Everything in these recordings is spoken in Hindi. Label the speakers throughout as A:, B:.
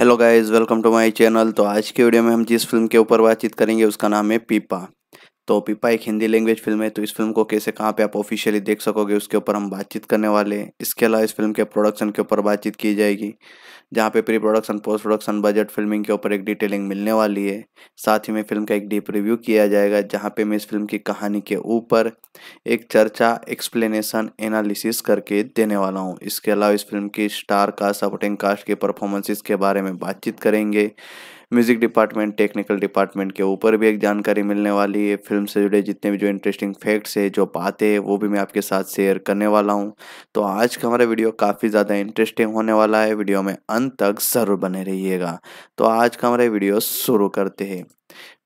A: hello guys welcome to my channel तो आज के वीडियो में हम जिस फिल्म के ऊपर बातचीत करेंगे उसका नाम है पीपा तो पिपा एक हिंदी लैंग्वेज फिल्म है तो इस फिल्म को कैसे कहाँ पे आप ऑफिशियली देख सकोगे उसके ऊपर हम बातचीत करने वाले हैं इसके अलावा इस फिल्म के प्रोडक्शन के ऊपर बातचीत की जाएगी जहाँ पे pre production post production budget filming के ऊपर एक डिटेलिंग मिलने वाली है साथ ही में फिल्म का एक डीप रिव्यू किया जाएगा जहाँ पर मैं इस फिल्म की कहानी के ऊपर एक चर्चा एक्सप्लेनेशन एनालिसिस करके देने वाला हूँ इसके अलावा इस फिल्म की स्टार कास्ट सपोर्टिंग कास्ट के परफॉर्मेंसेस के बारे में बातचीत करेंगे म्यूज़िक डिपार्टमेंट टेक्निकल डिपार्टमेंट के ऊपर भी एक जानकारी मिलने वाली है फिल्म से जुड़े जितने भी जो इंटरेस्टिंग फैक्ट्स है जो बातें हैं वो भी मैं आपके साथ शेयर करने वाला हूँ तो आज का हमारा वीडियो काफ़ी ज़्यादा इंटरेस्टिंग होने वाला है वीडियो में अंत तक ज़रूर बने रहिएगा तो आज का हमारा वीडियो शुरू करते हैं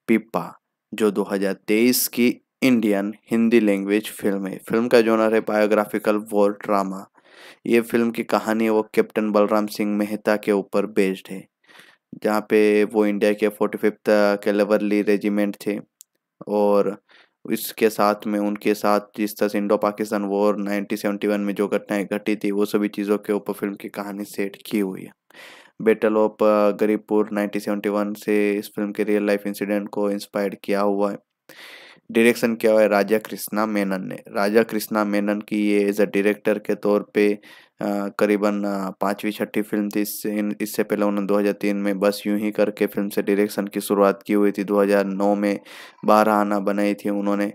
A: पिप्पा जो दो की इंडियन हिंदी लैंग्वेज फिल्म है फिल्म का जोनर है बायोग्राफिकल वॉर ड्रामा ये फिल्म की कहानी वो कैप्टन बलराम सिंह मेहता के ऊपर बेस्ड है जहाँ पे वो इंडिया के फोर्टी फिफ्थ कैलेवरली रेजिमेंट थे और इसके साथ में उनके साथ जिस तरह से इंडो पाकिस्तान वॉर 1971 में जो घटनाएं घटी थी वो सभी चीज़ों के ऊपर फिल्म की कहानी सेट की हुई है बेटल ऑफ गरीबपुर 1971 से इस फिल्म के रियल लाइफ इंसिडेंट को इंस्पायर किया हुआ है डायरेक्शन किया हुआ है राजा कृष्णा मेनन ने राजा कृष्णा मेनन की ये एज अ डायरेक्टर के तौर पे करीबन पाँचवीं छठी फिल्म थी इससे इससे पहले उन्होंने 2003 में बस यूं ही करके फिल्म से डायरेक्शन की शुरुआत की हुई थी 2009 में बारह आना बनाई थी उन्होंने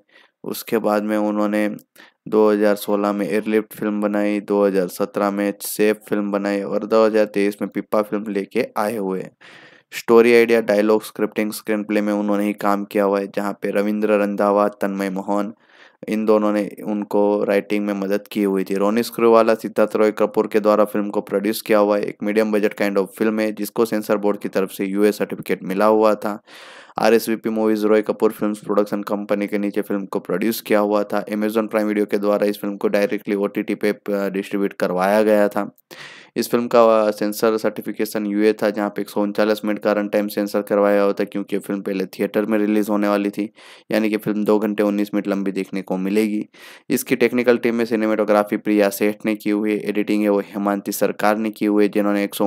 A: उसके बाद में उन्होंने 2016 में एयरलिफ्ट फिल्म बनाई 2017 में सेफ फिल्म बनाई और 2023 में पिप्पा फिल्म लेके आए हुए हैं story idea dialogue scripting screenplay में उन्होंने ही काम किया हुआ है जहाँ पे रविंद्र रंधावा तन्मय मोहन इन दोनों ने उनको राइटिंग में मदद की हुई थी रोनी स्क्रूवाला सिद्धार्थ रॉय कपूर के द्वारा फिल्म को प्रोड्यूस किया हुआ है एक medium budget kind of film है जिसको सेंसर बोर्ड की तरफ से यूए सर्टिफिकेट मिला हुआ था R S V P movies Roy Kapur film production company के नीचे फिल्म को प्रोड्यूस किया हुआ था अमेजॉन प्राइम वीडियो के द्वारा इस फिल्म को डायरेक्टली ओ टी टी पे डिस्ट्रीब्यूट करवाया गया था इस फिल्म का सेंसर सर्टिफिकेशन यूए था जहाँ पे एक सौ मिनट का रन टाइम सेंसर करवाया हुआ था क्योंकि फिल्म पहले थिएटर में रिलीज़ होने वाली थी यानी कि फिल्म दो घंटे उन्नीस मिनट लंबी देखने को मिलेगी इसकी टेक्निकल टीम में सिनेमेटोग्राफी प्रिया सेठ ने की हुई एडिटिंग है वो हेमांति सरकार ने की हुई है जिन्होंने एक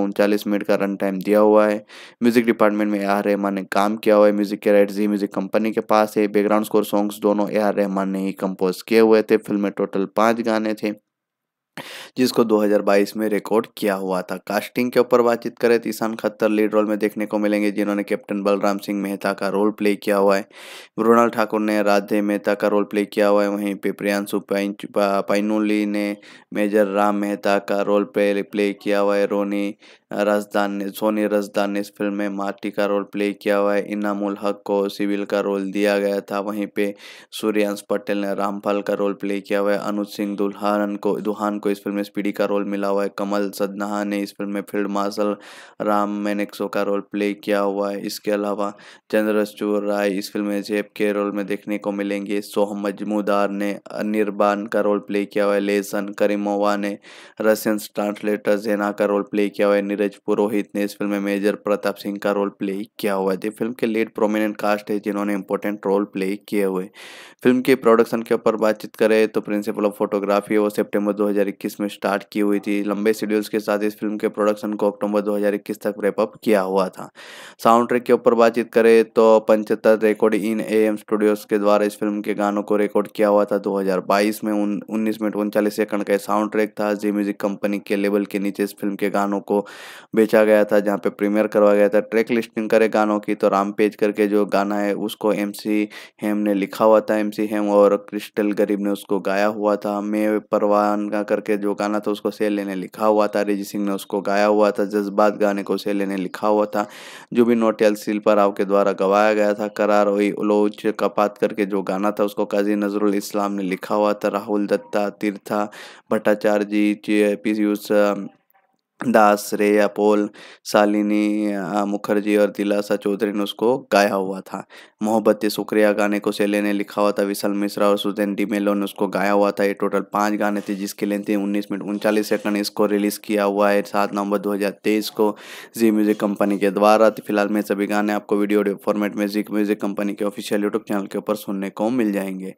A: मिनट का रन टाइम दिया हुआ है म्यूज़िक डिपार्टमेंट में ए आर रहमान ने काम किया हुआ है म्यूज़िक के राइट जी म्यूज़िक कंपनी के पास है बैकग्राउंड स्कोर सॉन्ग्स दोनों ए आर रहमान ने ही कंपोज किए हुए थे फिल्म में टोटल पाँच गाने थे जिसको 2022 में रिकॉर्ड किया हुआ था कास्टिंग के ऊपर बातचीत करें तो ईशान खत्तर लीड रोल में देखने को मिलेंगे जिन्होंने कैप्टन बलराम सिंह मेहता का रोल प्ले किया हुआ है मृणाल ठाकुर ने राधे मेहता का रोल प्ले किया हुआ है वहीं पे प्रियांशु पाइनोली ने मेजर राम मेहता का रोल प्ले किया हुआ है रोनी रसदान ने सोनी रजदान ने इस फिल्म में माटी का रोल प्ले किया हुआ है इनामुल हक को सिविल का रोल दिया गया था वहीं पे सूर्यांश पटेल ने रामपाल का रोल प्ले किया हुआ है अनुज सिंह दुल्हान को दुहान को इस फिल्म में स्पीडी का रोल मिला हुआ है कमल सदनाहा ने इस फिल्म में फील्ड मार्शल राम मैनेक्सो का रोल प्ले किया हुआ है इसके अलावा चंद्रचूर राय इस फिल्म में जेब के रोल में देखने को मिलेंगे सोहम मजमूदार ने निर्बान का रोल प्ले किया हुआ है लेसन करीमोवा ने रशियन ट्रांसलेटर जेना का रोल प्ले किया हुआ है नीरज पुरोहित ने इस फिल्म में मेजर प्रताप सिंह का रोल प्ले किया हुआ है फिल्म के लीड प्रोमिनेंट कास्ट है जिन्होंने इंपॉर्टेंट रोल प्ले किए हुए फिल्म के प्रोडक्शन के ऊपर बातचीत करें तो प्रिंसिपल ऑफ फोटोग्राफी वो सेप्टेम्बर दो में स्टार्ट की हुई थी लंबे शेड्यूल्स के साथ इस फिल्म के प्रोडक्शन को अक्टूबर दो तक रेपअप किया हुआ था साउंड ट्रैक के ऊपर बातचीत करें तो पंचहत्तर record in A M studios के द्वारा इस फिल्म के गानों को रिकॉर्ड किया हुआ था 2022 में उन्नीस मिनट उनचालीस सेकंड का साउंड ट्रैक था जी म्यूजिक कंपनी के लेवल के नीचे इस फिल्म के गानों को बेचा गया था जहाँ पे प्रीमियर करवाया गया था ट्रैक लिस्टिंग करे गानों की तो राम पेज करके जो गाना है उसको एम सी हेम ने लिखा हुआ था एम सी हेम और क्रिस्टल गरीब ने उसको गाया हुआ था मैं का करके जो गाना था उसको सेले ने लिखा हुआ था रिजी सिंह ने उसको गाया हुआ था जज्बात गाने को सेले ने लिखा हुआ था जो भी नोटियल शिल्पा राव के द्वारा गवाया गया था करार वही उलोच कपात करके जो गाना था उसको काजी नजरुल इस्लाम ने लिखा हुआ था Rahul Dutta Tirtha Bhattacharya G P use Das रे पोल शालिनी मुखर्जी और दिलासा चौधरी ने उसको गाया हुआ था मोहब्बत शुक्रिया गाने को सेले ने लिखा हुआ था विशाल मिश्रा और सुजैन डी मेलो ने उसको गाया हुआ था ये टोटल पांच गाने थे जिसकी लिए थे उन्नीस मिनट उनचालीस सेकंड इसको रिलीज किया हुआ है सात नवंबर 2023 को जी म्यूजिक कंपनी के द्वारा तो फिलहाल मेरे सभी गाने आपको वीडियो फॉर्मेट में जी म्यूजिक कंपनी के ऑफिशियल यूट्यूब चैनल के ऊपर सुनने को मिल जाएंगे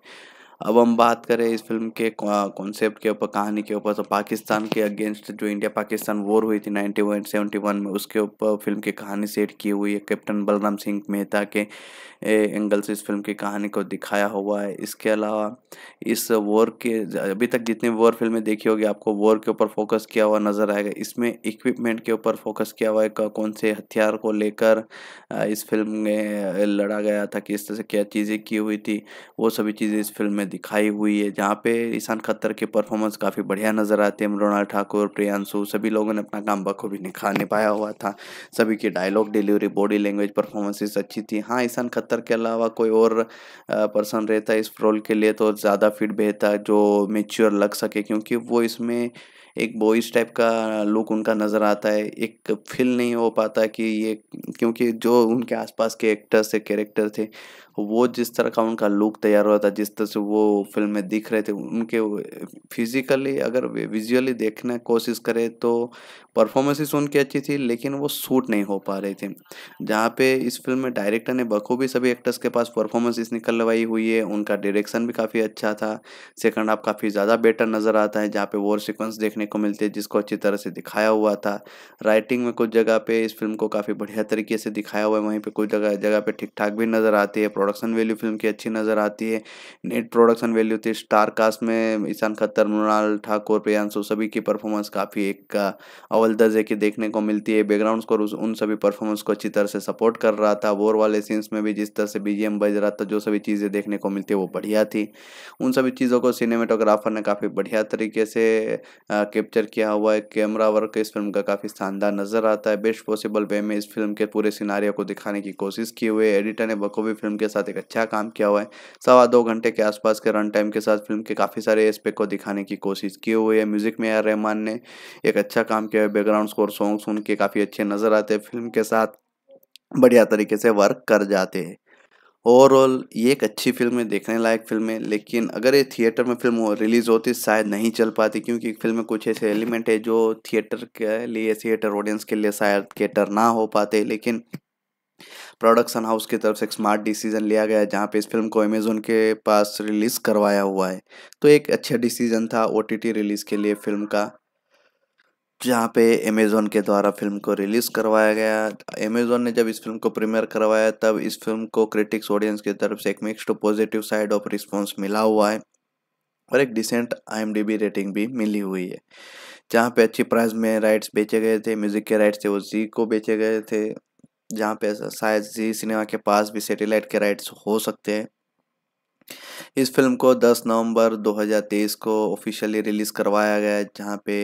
A: अब हम बात करें इस फिल्म के कॉन्सेप्ट के ऊपर कहानी के ऊपर तो पाकिस्तान के अगेंस्ट जो इंडिया पाकिस्तान वॉर हुई थी नाइनटी वन सेवेंटी वन में उसके ऊपर फिल्म की कहानी सेट की हुई है कैप्टन बलराम सिंह मेहता के एंगल से इस फिल्म की कहानी को दिखाया हुआ है इसके अलावा इस वॉर के अभी तक जितनी वॉर फिल्में देखी होगी आपको वॉर के ऊपर फोकस किया हुआ नज़र आएगा इसमें इक्विपमेंट के ऊपर फोकस किया हुआ है कौन से हथियार को लेकर इस फिल्म में लड़ा गया था किस तरह से क्या चीज़ें की हुई थी वो सभी चीज़ें इस फिल्म में दिखाई हुई है जहाँ पे ईशान खत्तर के परफॉर्मेंस काफ़ी बढ़िया नज़र आते हैं मृणाल ठाकुर प्रियांशु सभी लोगों ने अपना काम बखूबी निखा निभाया हुआ था सभी की dialogue delivery body language performances अच्छी थी हाँ ईशान खत्तर के अलावा कोई और पर्सन रहता इस रोल के लिए तो ज़्यादा फिट बेहतर जो मेच्योर लग सके क्योंकि वो इसमें एक बॉयज टाइप का लुक उनका नज़र आता है एक फील नहीं हो पाता कि ये क्योंकि जो उनके आसपास के एक्टर्स थे कैरेक्टर थे वो जिस तरह का उनका लुक तैयार हुआ था जिस तरह से वो फिल्म में दिख रहे थे उनके फिजिकली अगर विजुअली देखने कोशिश करें तो परफॉर्मेंसेस उनकी अच्छी थी लेकिन वो सूट नहीं हो पा रहे थे जहाँ पे इस फिल्म में डायरेक्टर ने बखूबी सभी एक्टर्स के पास परफॉर्मेंसेस निकलवाई हुई है उनका डायरेक्शन भी काफ़ी अच्छा था सेकंड हाफ काफ़ी ज़्यादा बेटर नज़र आता है जहाँ पे वॉर सिक्वेंस देखने को मिलते हैं जिसको अच्छी तरह से दिखाया हुआ था राइटिंग में कुछ जगह पर इस फिल्म को काफ़ी बढ़िया तरीके से दिखाया हुआ है वहीं पर कुछ जगह जगह पर ठीक ठाक भी नज़र आती है प्रोडक्शन वैल्यू फिल्म की अच्छी नज़र आती है नेट प्रोडक्शन वैल्यू थी स्टार कास्ट में ईशान खत्तर मृणाल ठाकुर प्रियांशु सभी की परफॉर्मेंस काफ़ी एक अवल दर्जे की देखने को मिलती है बैकग्राउंड स्कोर उन सभी परफॉर्मेंस को अच्छी तरह से सपोर्ट कर रहा था वोर वाले सीन्स में भी जिस तरह से बी बज रहा था जो सभी चीज़ें देखने को मिलती है वो बढ़िया थी उन सभी चीज़ों को सिनेमेटोग्राफर ने काफ़ी बढ़िया तरीके से कैप्चर किया हुआ है कैमरा वर्क इस फिल्म का काफ़ी शानदार नज़र आता है बेस्ट पॉसिबल वे में इस फिल्म के पूरे सिनारियों को दिखाने की कोशिश की हुई है एडिटर ने बखूबी फिल्म के साथ एक अच्छा काम किया हुआ है सवा दो घंटे के आसपास के रन टाइम के साथ फिल्म के काफ़ी सारे एस्पेक्ट को दिखाने की कोशिश की हुई है म्यूजिक में आर रहमान ने एक अच्छा काम किया है बैकग्राउंड स्कोर सॉन्ग सुन के काफ़ी अच्छे नज़र आते हैं फिल्म के साथ बढ़िया तरीके से वर्क कर जाते हैं ओवरऑल ये एक अच्छी फिल्म है देखने लायक फिल्म है लेकिन अगर ये थिएटर में फिल्म हो, रिलीज़ होती शायद नहीं चल पाती क्योंकि फिल्म में कुछ ऐसे एलिमेंट है जो थिएटर के लिए थिएटर ऑडियंस के लिए शायद कैटर ना हो पाते लेकिन प्रोडक्शन हाउस की तरफ से एक स्मार्ट डिसीजन लिया गया जहाँ पे इस फिल्म को अमेजोन के पास रिलीज़ करवाया हुआ है तो एक अच्छा डिसीजन था ओ रिलीज़ के लिए फिल्म का जहाँ पे अमेज़ोन के द्वारा फिल्म को रिलीज़ करवाया गया अमेज़ोन ने जब इस फिल्म को प्रीमियर करवाया तब इस फिल्म को क्रिटिक्स ऑडियंस की तरफ से एक mixed positive side of response मिला हुआ है और एक डिसेंट आई रेटिंग भी मिली हुई है जहाँ पे अच्छी प्राइस में राइट्स बेचे गए थे म्यूज़िक के राइट्स थे वो जी को बेचे गए थे जहाँ पे शायद जी सिनेमा के पास भी सैटेलाइट के राइट्स हो सकते हैं इस फिल्म को 10 नवंबर 2023 को ऑफिशियली रिलीज़ करवाया गया जहाँ पे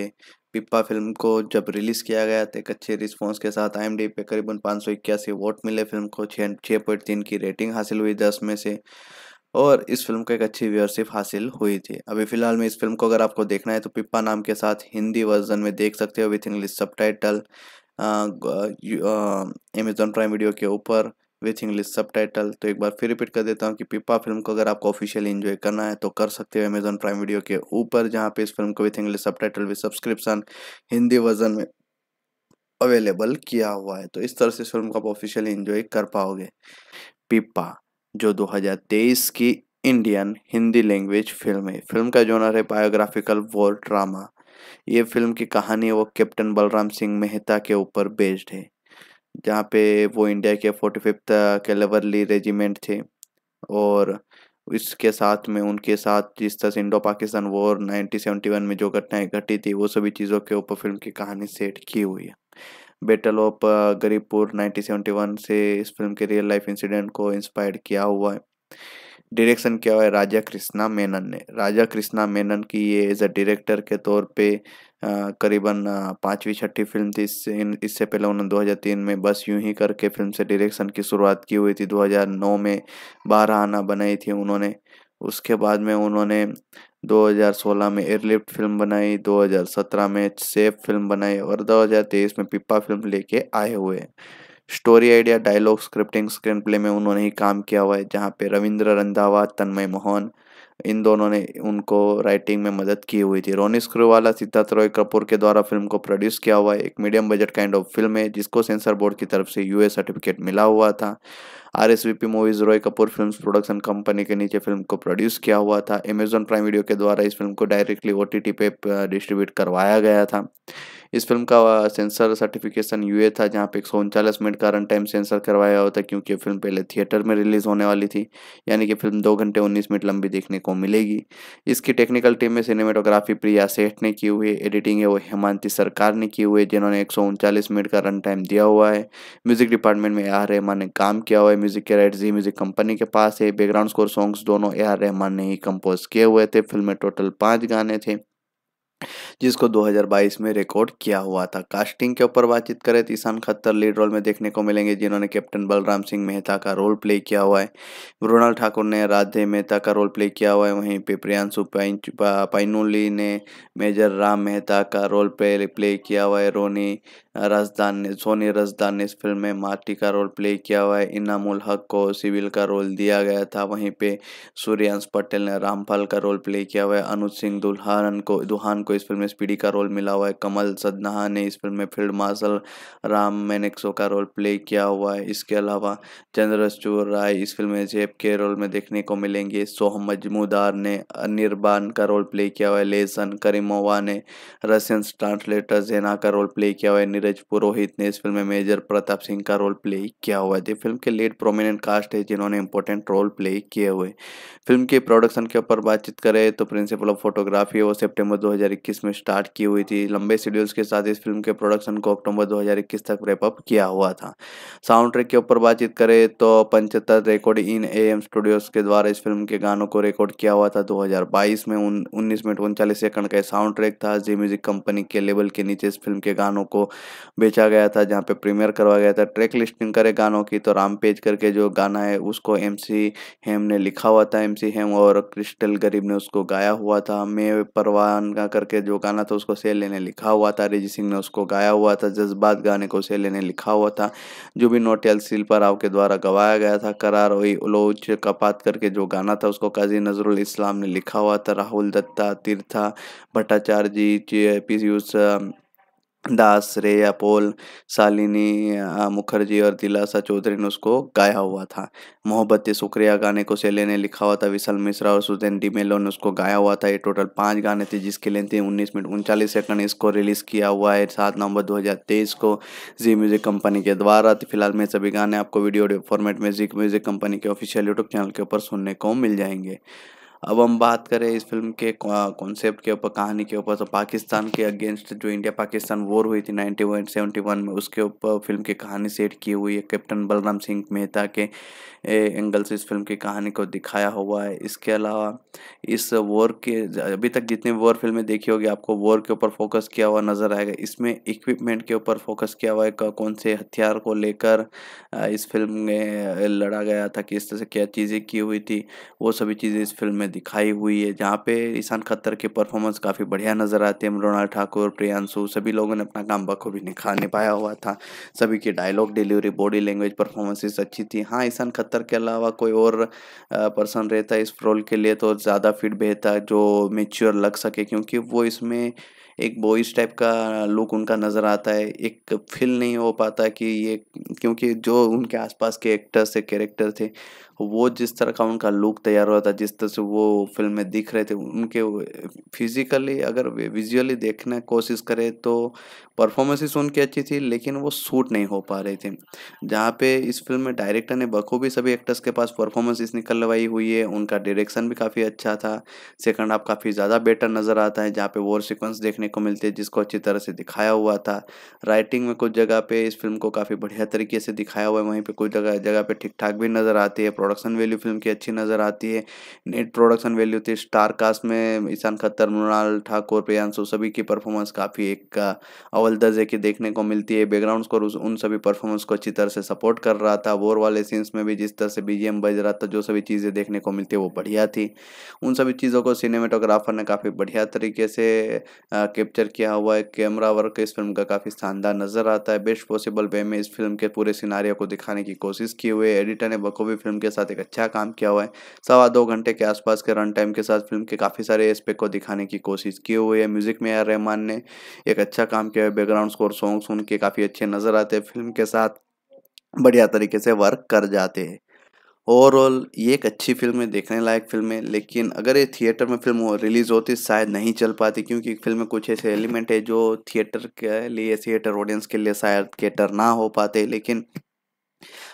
A: पिप्पा फिल्म को जब रिलीज़ किया गया तो एक अच्छे रिस्पॉन्स के साथ आई पे करीबन पाँच सौ इक्यासी वोट मिले फिल्म को छः छः पॉइंट तीन की रेटिंग हासिल हुई दस में से और इस फिल्म को एक अच्छी व्यवरशिप हासिल हुई थी अभी फिलहाल में इस फिल्म को अगर आपको देखना है तो पिप्पा नाम के साथ हिंदी वर्जन में देख सकते हो with English sub Amazon Prime video के ऊपर विथ इंग्लिश सब टाइटल तो एक बार फिर रिपीट कर देता हूँ कि पिपा फिल्म को अगर आपको ऑफिशियली इन्जॉय करना है तो कर सकते हो अमेजोन प्राइम वीडियो के ऊपर जहाँ पे इस फिल्म को with English subtitle with subscription Hindi version में अवेलेबल किया हुआ है तो इस तरह से इस फिल्म को आप ऑफिशियली इन्जॉय कर पाओगे पिपा जो 2023 की इंडियन हिंदी लैंग्वेज फिल्म है फिल्म का जोनर है बायोग्राफिकल वॉर ड्रामा ये फिल्म की कहानी वो कैप्टन बलराम सिंह मेहता के ऊपर बेस्ड है जहाँ पे वो इंडिया के फोर्टी फिफ्थ कैलेवरली रेजिमेंट थे और इसके साथ में उनके साथ जिस तरह से इंडो पाकिस्तान वॉर 1971 में जो घटनाएं घटी थी वो सभी चीज़ों के ऊपर फिल्म की कहानी सेट की हुई है बेटल ऑफ गरीबपुर 1971 से इस फिल्म के रियल लाइफ इंसिडेंट को इंस्पायर किया हुआ है डायरेक्शन किया हुआ है राजा कृष्णा मेनन ने राजा कृष्णा मेनन की ये एज अ डायरेक्टर के तौर पे करीबन पाँचवीं छठी फिल्म थी इससे इन इससे पहले उन्होंने 2003 में बस यूं ही करके फिल्म से डायरेक्शन की शुरुआत की हुई थी 2009 में बारह आना बनाई थी उन्होंने उसके बाद में उन्होंने 2016 में एयरलिफ्ट फिल्म बनाई 2017 में सेफ फिल्म बनाई और 2023 में पिप्पा फिल्म लेके आए हुए हैं story idea dialogue scripting screenplay में उन्होंने ही काम किया हुआ है जहाँ पे रविंद्र रंधावा तन्मय मोहन इन दोनों ने उनको राइटिंग में मदद की हुई थी रोनी स्क्रूवाला सिद्धार्थ रॉय कपूर के द्वारा फिल्म को प्रोड्यूस किया हुआ है एक medium budget kind of film है जिसको सेंसर बोर्ड की तरफ से यूए सर्टिफिकेट मिला हुआ था R S V P movies Roy Kapur film production company के नीचे फिल्म को प्रोड्यूस किया हुआ था अमेजॉन प्राइम वीडियो के द्वारा इस फिल्म को डायरेक्टली ओ टी टी पे डिस्ट्रीब्यूट uh, करवाया गया था इस फिल्म का सेंसर सर्टिफिकेशन यूए था जहाँ पे एक सौ उनचालीस मिनट का रन टाइम सेंसर करवाया हुआ था क्योंकि फिल्म पहले थिएटर में रिलीज होने वाली थी यानी कि फिल्म दो घंटे उन्नीस मिनट लंबी देखने को मिलेगी इसकी टेक्निकल टीम में सिनेमेटोग्राफी प्रिया सेठ ने की हुई एडिटिंग है वो हेमांति सरकार ने की हुई है जिन्होंने एक मिनट का रन टाइम दिया हुआ है म्यूजिक डिपार्टमेंट में ए आर रहमान ने काम किया हुआ है म्यूजिक के राइट जी म्यूजिक कंपनी के पास है बैकग्राउंड स्कोर सॉन्ग्स दोनों ए आर रहमान ने ही कंपोज किए हुए थे फिल्म में टोटल पाँच गाने थे जिसको 2022 में रिकॉर्ड किया हुआ था कास्टिंग के ऊपर बातचीत करें तो ईशान खत्तर लीड रोल में देखने को मिलेंगे जिन्होंने कैप्टन बलराम सिंह मेहता का रोल प्ले किया हुआ है मृणाल ठाकुर ने राधे मेहता का रोल प्ले किया हुआ है वहीं पे प्रियांशु पाइनुली ने मेजर राम मेहता का रोल प्ले प्ले किया हुआ है रोनी रजदान ने सोनी रजदान ने इस फिल्म में माटी का रोल प्ले किया हुआ है इनाम हक को सिविल का रोल दिया गया था वहीं पे सूर्यांश पटेल ने रामपाल का रोल प्ले किया हुआ है अनुज सिंह दुल्हान को दुहान को इस फिल्म में स्पीडी का रोल मिला हुआ है कमल सदनाहा ने इस फिल्म में फील्ड मार्शल राम मेनेक्सो का रोल प्ले किया हुआ है इसके अलावा चंद्रचूर राय इस फिल्म में जेब के रोल में देखने को मिलेंगे सोहम मजमूदार ने अनिरबान का रोल प्ले किया हुआ है लेसन करीमोवा ने रशियन ट्रांसलेटर जेना का रोल प्ले किया हुआ है नीरज पुरोहित ने इस फिल्म में मेजर प्रताप सिंह का रोल प्ले किया हुआ है फिल्म के लीड प्रोमिनेंट कास्ट है जिन्होंने इंपॉर्टेंट रोल प्ले किए हुए फिल्म के प्रोडक्शन के ऊपर बातचीत करें तो प्रिंसिपल ऑफ फोटोग्राफी वो सेप्टेम्बर दो 2021 में स्टार्ट की हुई थी लंबे शेड्यूल्स के साथ इस फिल्म के प्रोडक्शन को अक्टूबर 2021 तक रैपअप किया हुआ था साउंड ट्रैक के ऊपर बातचीत करें तो पंचहत्तर record in A M studios के द्वारा इस फिल्म के गानों को रिकॉर्ड किया हुआ था दो में उन्नीस मिनट उनचालीस सेकंड का साउंड ट्रैक था जी म्यूजिक कंपनी के लेवल के नीचे इस फिल्म के गानों को बेचा गया था जहाँ पे प्रीमियर करवाया गया था ट्रैक लिस्टिंग करे गानों की तो राम पेज करके जो गाना है उसको एम हेम ने लिखा हुआ था एम हेम और क्रिस्टल गरीब ने उसको गाया हुआ था मैं परवान का कर करके जो गाना था उसको सेले लेने लिखा हुआ था रिजी सिंह ने उसको गाया हुआ था जज्बात गाने को सेले लेने लिखा हुआ था जो भी नोटियल शिल्पा राव के द्वारा गवाया गया था करार वही उलोच कपात करके जो गाना था उसको काजी नजरुल इस्लाम ने लिखा हुआ था Rahul Dutta Tirtha Bhattacharya G P use Das रेया पोल सालिनी मुखर्जी और दिलासा चौधरी ने उसको गाया हुआ था मोहब्बत शुक्रिया गाने को सेले ने लिखा हुआ था विशाल मिश्रा और सुदेन मेलो ने उसको गाया हुआ था ये टोटल पांच गाने थे जिसकी लेंथ थी उन्नीस मिनट उनचालीस सेकंड इसको रिलीज किया हुआ है सात नवंबर 2023 को जी म्यूजिक कंपनी के द्वारा तो फिलहाल मेरे सभी गाने आपको वीडियो फॉर्मेट में जी म्यूजिक कंपनी के ऑफिशियल यूट्यूब चैनल के ऊपर सुनने को मिल जाएंगे अब हम बात करें इस फिल्म के कॉन्सेप्ट के ऊपर कहानी के ऊपर तो पाकिस्तान के अगेंस्ट जो इंडिया पाकिस्तान वॉर हुई थी वन सेवेंटी वन में उसके ऊपर फिल्म की कहानी सेट की हुई है कैप्टन बलराम सिंह मेहता के एंगल से इस फिल्म की कहानी को दिखाया हुआ है इसके अलावा इस वॉर के अभी तक जितनी वॉर फिल्में देखी होगी आपको वॉर के ऊपर फोकस किया हुआ नज़र आएगा इसमें इक्विपमेंट के ऊपर फोकस किया हुआ है कौन से हथियार को लेकर इस फिल्म में लड़ा गया था किस तरह से क्या चीज़ें की हुई थी वो सभी चीज़ें इस फिल्म में में दिखाई हुई है जहाँ पे ईशान खत्तर के परफॉर्मेंस काफ़ी बढ़िया नज़र आते हैं मृणाल ठाकुर प्रियांशु सभी लोगों ने अपना काम बखूबी निखा निभाया हुआ था सभी की dialogue delivery body language performances अच्छी थी हाँ ईशान खत्तर के अलावा कोई और पर्सन रहता इस रोल के लिए तो ज़्यादा फिट बेहतर जो मेच्योर लग सके क्योंकि वो इसमें एक बॉयज़ टाइप का लुक उनका नज़र आता है एक फील नहीं हो पाता कि ये क्योंकि जो उनके आसपास के एक्टर्स थे कैरेक्टर थे वो जिस तरह का उनका लुक तैयार हुआ था जिस तरह से वो फिल्म में दिख रहे थे उनके फिजिकली अगर विजुअली देखने कोशिश करें तो परफॉर्मेंसेस उनकी अच्छी थी लेकिन वो सूट नहीं हो पा रहे थे जहाँ पे इस फिल्म में डायरेक्टर ने बखूबी सभी एक्टर्स के पास परफॉर्मेंसेस निकलवाई हुई है उनका डायरेक्शन भी काफ़ी अच्छा था सेकंड हाफ काफ़ी ज़्यादा बेटर नज़र आता है जहाँ पे वॉर सीक्वेंस देखने को मिलते हैं जिसको अच्छी तरह से दिखाया हुआ था राइटिंग में कुछ जगह पर इस फिल्म को काफ़ी बढ़िया तरीके से दिखाया हुआ है वहीं पर कुछ जगह जगह पर ठीक ठाक भी नज़र आती है प्रोडक्शन वैल्यू फिल्म की अच्छी नज़र आती है नेट प्रोडक्शन वैल्यू थी स्टार कास्ट में ईशान खत्तर मृणाल ठाकुर प्रियांशु सभी की परफॉर्मेंस काफ़ी एक अवल दर्जे की देखने को मिलती है बैकग्राउंड स्कोर उन सभी परफॉर्मेंस को अच्छी तरह से सपोर्ट कर रहा था वोर वाले सीन्स में भी जिस तरह से बी बज रहा था जो सभी चीज़ें देखने को मिलती है वो बढ़िया थी उन सभी चीज़ों को सिनेमेटोग्राफर ने काफ़ी बढ़िया तरीके से कैप्चर किया हुआ है कैमरा वर्क इस फिल्म का काफ़ी शानदार नज़र आता है बेस्ट पॉसिबल वे में इस फिल्म के पूरे सिनारियों को दिखाने की कोशिश की हुई है एडिटर ने बखूबी फिल्म के साथ एक अच्छा काम किया हुआ है सवा दो घंटे के आसपास के रन टाइम के साथ फिल्म के काफ़ी सारे एस्पेक्ट को दिखाने की कोशिश की हुई है म्यूजिक में आर रहमान ने एक अच्छा काम किया है बैकग्राउंड स्कोर सॉन्ग सुन के काफ़ी अच्छे नज़र आते हैं फिल्म के साथ बढ़िया तरीके से वर्क कर जाते हैं ओवरऑल ये एक अच्छी फिल्म है देखने लायक फिल्म है लेकिन अगर ये थिएटर में फिल्म हो, रिलीज़ होती शायद नहीं चल पाती क्योंकि फिल्म में कुछ ऐसे एलिमेंट है जो थिएटर के लिए थिएटर ऑडियंस के लिए शायद थिएटर ना हो पाते लेकिन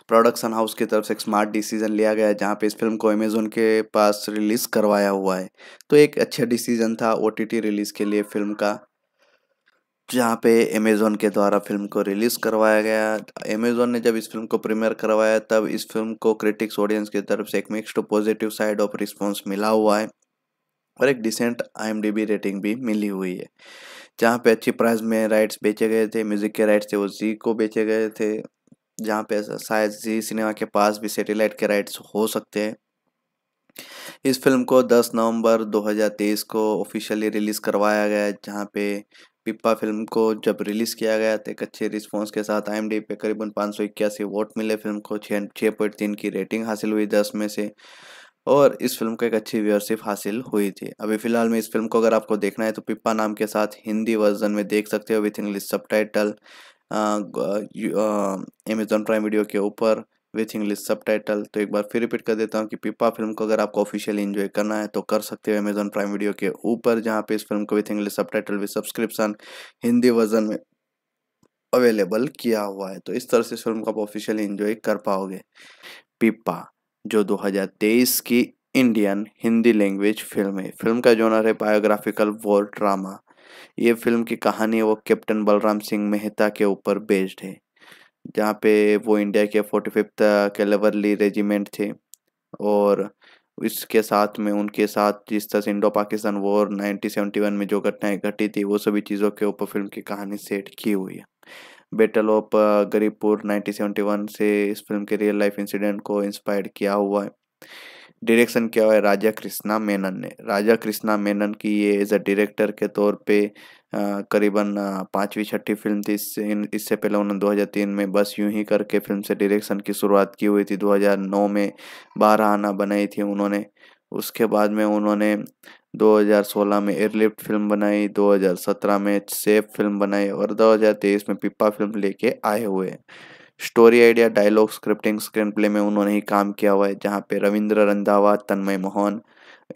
A: प्रोडक्शन हाउस की तरफ से एक स्मार्ट डिसीजन लिया गया जहाँ पे इस फिल्म को अमेजोन के पास रिलीज़ करवाया हुआ है तो एक अच्छा डिसीजन था ओ रिलीज़ के लिए फिल्म का जहाँ पे अमेज़ोन के द्वारा फिल्म को रिलीज़ करवाया गया अमेज़ोन ने जब इस फिल्म को प्रीमियर करवाया तब इस फिल्म को क्रिटिक्स ऑडियंस की तरफ से एक mixed positive side of response मिला हुआ है और एक डिसेंट आई रेटिंग भी मिली हुई है जहाँ पे अच्छी प्राइस में राइट्स बेचे गए थे म्यूज़िक के राइट्स थे वो जी को बेचे गए थे जहाँ पे शायद जी सिनेमा के पास भी सैटेलाइट के राइट्स हो सकते हैं इस फिल्म को 10 नवंबर 2023 को ऑफिशियली रिलीज़ करवाया गया जहाँ पे पिप्पा फिल्म को जब रिलीज़ किया गया तो एक अच्छे रिस्पॉन्स के साथ आई एम डी पे करीबन पाँच सौ इक्यासी वोट मिले फिल्म को छः छः पॉइंट तीन की रेटिंग हासिल हुई दस में से और इस फिल्म को एक अच्छी व्यूअरशिप हासिल हुई थी अभी फिलहाल में इस फिल्म को अगर आपको देखना है तो पिप्पा नाम के साथ हिंदी वर्जन में देख सकते हो with English sub Amazon Prime video के ऊपर विथ इंग्लिश सब टाइटल तो एक बार फिर रिपीट कर देता हूँ कि पिपा फिल्म को अगर आपको ऑफिशियली इन्जॉय करना है तो कर सकते हो अमेजोन प्राइम वीडियो के ऊपर जहाँ पे इस फिल्म को with English subtitle with subscription Hindi version में अवेलेबल किया हुआ है तो इस तरह से इस फिल्म को आप ऑफिशियली इन्जॉय कर पाओगे पिपा जो 2023 की इंडियन हिंदी लैंग्वेज फिल्म है फिल्म का जोनर है बायोग्राफिकल वॉर ड्रामा ये फिल्म की कहानी वो कैप्टन बलराम सिंह मेहता के ऊपर बेस्ड है जहाँ पे वो इंडिया के फोर्टी फिफ्थ कैलेवरली रेजिमेंट थे और इसके साथ में उनके साथ जिस तरह से इंडो पाकिस्तान वॉर वन में जो घटनाएं घटी थी वो सभी चीज़ों के ऊपर फिल्म की कहानी सेट की हुई है बेटल ऑफ गरीबपुर वन से इस फिल्म के रियल लाइफ इंसिडेंट को इंस्पायर किया हुआ है डायरेक्शन किया हुआ है राजा कृष्णा मेनन ने राजा कृष्णा मेनन की ये एज अ डायरेक्टर के तौर पे करीबन पाँचवीं छठी फिल्म थी इससे इससे पहले उन्होंने 2003 में बस यूं ही करके फिल्म से डायरेक्शन की शुरुआत की हुई थी 2009 में बारह आना बनाई थी उन्होंने उसके बाद में उन्होंने 2016 में एयरलिफ्ट फिल्म बनाई 2017 में सेफ फिल्म बनाई और 2023 में पिपा फिल्म लेके आए हुए हैं story idea dialogue scripting screenplay में उन्होंने ही काम किया हुआ है जहाँ पे रविंद्र रंधावा तन्मय मोहन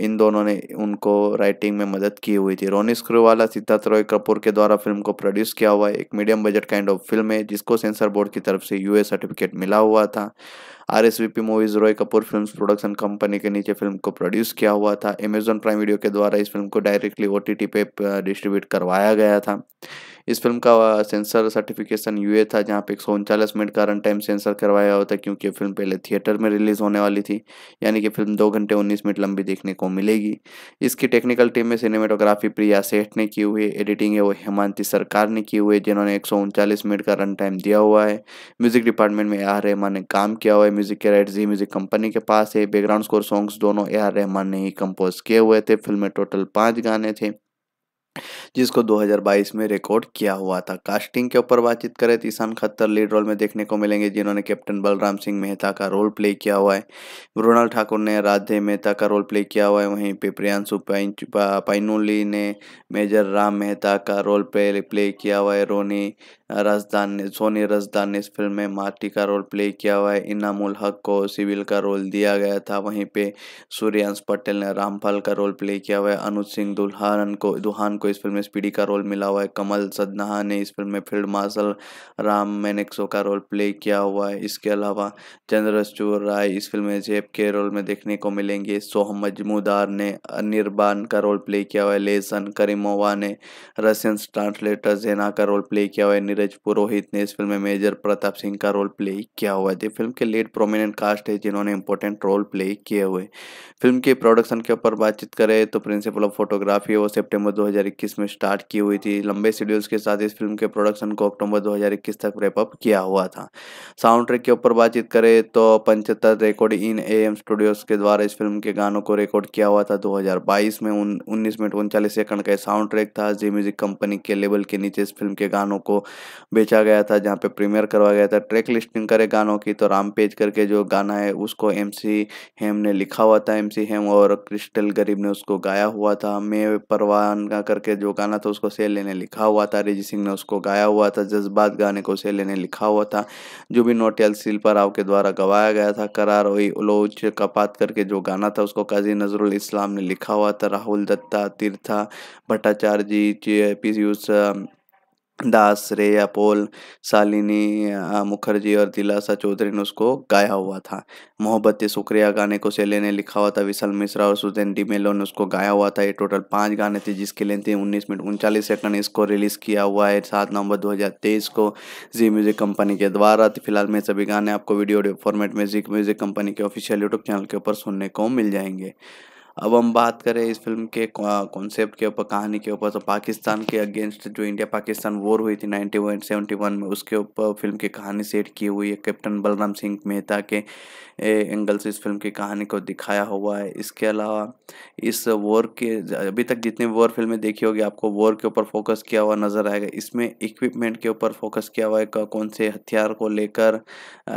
A: इन दोनों ने उनको राइटिंग में मदद की हुई थी रोनी स्क्रूवाला सिद्धार्थ रॉय कपूर के द्वारा फिल्म को प्रोड्यूस किया हुआ है एक medium budget kind of film है जिसको सेंसर बोर्ड की तरफ से यूए सर्टिफिकेट मिला हुआ था R S V P movies Roy Kapur film production company के नीचे फिल्म को प्रोड्यूस किया हुआ था अमेजोन प्राइम वीडियो के द्वारा इस फिल्म को डायरेक्टली ओ टी टी पे डिस्ट्रीब्यूट uh, करवाया गया था इस फिल्म का सेंसर सर्टिफिकेशन यूए था जहाँ पे एक सौ मिनट का रन टाइम सेंसर करवाया हुआ था क्योंकि फिल्म पहले थिएटर में रिलीज़ होने वाली थी यानी कि फिल्म दो घंटे उन्नीस मिनट लंबी देखने को मिलेगी इसकी टेक्निकल टीम में सिनेमेटोग्राफी प्रिया सेठ ने की हुई एडिटिंग है वो हेमांती सरकार ने की हुई है जिन्होंने एक मिनट का रन टाइम दिया हुआ है म्यूजिक डिपार्टमेंट में ए आर रहमान ने काम किया हुआ है म्यूजिक के राइट जी म्यूजिक कंपनी के पास है बैकग्राउंड स्कोर सॉन्ग्स दोनों ए आर रहमान ने ही कंपोज किए हुए थे फिल्म में टोटल पाँच गाने थे जिसको 2022 में रिकॉर्ड किया हुआ था कास्टिंग के ऊपर बातचीत करें तो ईशान खत्तर लीड रोल में देखने को मिलेंगे जिन्होंने कैप्टन बलराम सिंह मेहता का रोल प्ले किया हुआ है मृणाल ठाकुर ने राधे मेहता का रोल प्ले किया हुआ है वहीं पे प्रियांशु पाइनोली ने मेजर राम मेहता का रोल प्ले किया हुआ है रोनी रजदान ने सोनी रजदान ने इस फिल्म में माटी का रोल प्ले किया हुआ है इनामुल हक को सिविल का रोल दिया गया था वहीं पे सूर्यांश पटेल ने रामपाल का रोल प्ले किया हुआ है अनुज सिंह दुल्हान को दुहान को इस फिल्म में स्पीडी का रोल मिला हुआ है कमल सदनाहा ने इस फिल्म में फील्ड मार्शल राम मैनेक्सो का रोल प्ले किया हुआ है इसके अलावा चंद्रचूर राय इस फिल्म में जेब के रोल में देखने को मिलेंगे सोहम मजमूदार ने निर्बान का रोल प्ले किया हुआ है लेसन करीमोवा ने रशियन ट्रांसलेटर जेना का रोल प्ले किया हुआ है नीरज पुरोहित ने इस फिल्म में मेजर प्रताप सिंह का रोल प्ले किया हुआ है फिल्म के लीड प्रोमिनेंट कास्ट है जिन्होंने इंपॉर्टेंट रोल प्ले किए हुए फिल्म के प्रोडक्शन के ऊपर बातचीत करें तो प्रिंसिपल ऑफ फोटोग्राफी वो सेप्टेम्बर दो में स्टार्ट की हुई थी लंबे शेड्यूल्स के साथ इस फिल्म के प्रोडक्शन को अक्टूबर दो तक रेपअप किया हुआ था साउंड ट्रैक के ऊपर बातचीत करें तो पंचहत्तर record in A M studios के द्वारा इस फिल्म के गानों को रिकॉर्ड किया हुआ था 2022 में उन्नीस मिनट उनचालीस सेकंड का साउंड ट्रैक था जी म्यूजिक कंपनी के लेबल के नीचे इस फिल्म के गानों को बेचा गया था जहाँ पे प्रीमियर करवाया गया था ट्रैक लिस्टिंग करे गानों की तो राम पेज करके जो गाना है उसको एम हेम ने लिखा हुआ था एम हेम और क्रिस्टल गरीब ने उसको गाया हुआ था मैं परवान का करके जो गाना था उसको सेले ने लिखा हुआ था रिजी सिंह ने उसको गाया हुआ था जज्बात गाने को सेले ने लिखा हुआ था जो भी नोटियल शिल्पा राव के द्वारा गवाया गया था करार वही उलोच कपात करके जो गाना था उसको काजी नजरुल इस्लाम ने लिखा हुआ था Rahul Dutta Tirtha Bhattacharya G P use Das रे पोल शालिनी मुखर्जी और दिलासा चौधरी ने उसको गाया हुआ था मोहब्बत शुक्रिया गाने को सेले ने लिखा हुआ था विशाल मिश्रा और सुदेन डी मेलो ने उसको गाया हुआ था ये टोटल पांच गाने थे जिसकी लिए थे उन्नीस मिनट उनचालीस सेकंड इसको रिलीज़ किया हुआ है सात नवंबर 2023 को जी म्यूज़िक कंपनी के द्वारा तो फिलहाल मैं सभी गाने आपको वीडियो फॉर्मेट में जी म्यूज़िक कंपनी के ऑफिशियल यूट्यूब चैनल के ऊपर सुनने को मिल जाएंगे अब हम बात करें इस फिल्म के कॉन्सेप्ट के ऊपर कहानी के ऊपर तो पाकिस्तान के अगेंस्ट जो इंडिया पाकिस्तान वॉर हुई थी नाइन्टी वन सेवेंटी वन में उसके ऊपर फिल्म की कहानी सेट की हुई है कैप्टन बलराम सिंह मेहता के एंगल से इस फिल्म की कहानी को दिखाया हुआ है इसके अलावा इस वॉर के अभी तक जितनी वॉर फिल्में देखी होगी आपको वॉर के ऊपर फोकस किया हुआ नज़र आएगा इसमें इक्विपमेंट के ऊपर फोकस किया हुआ है कौन से हथियार को लेकर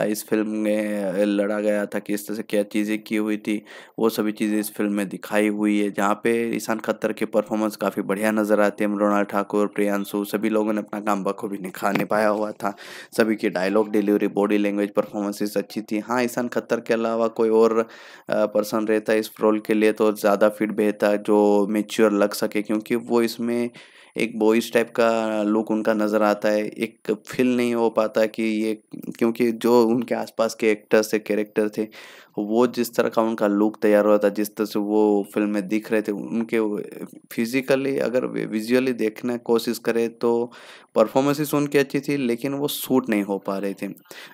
A: इस फिल्म में लड़ा गया था किस तरह से क्या चीज़ें की हुई थी वो सभी चीज़ें इस फिल्म में दिखाई हुई है जहाँ पे ईशान खत्तर के परफॉर्मेंस काफ़ी बढ़िया नज़र आते हैं मृणाल ठाकुर प्रियांशु सभी लोगों ने अपना काम बखूबी निखा निभाया हुआ था सभी की dialogue delivery body language performances अच्छी थी हाँ ईशान खत्तर के अलावा कोई और पर्सन रहता इस रोल के लिए तो ज़्यादा फिट बेहतर जो मेच्योर लग सके क्योंकि वो इसमें एक बॉयज टाइप का लुक उनका नज़र आता है एक फील नहीं हो पाता कि ये क्योंकि जो उनके आसपास के एक्टर्स थे कैरेक्टर थे वो जिस तरह का उनका लुक तैयार हुआ था जिस तरह से वो फिल्म में दिख रहे थे उनके फिजिकली अगर विजुअली देखने कोशिश करें तो परफॉर्मेंसेस उनकी अच्छी थी लेकिन वो सूट नहीं हो पा रहे थे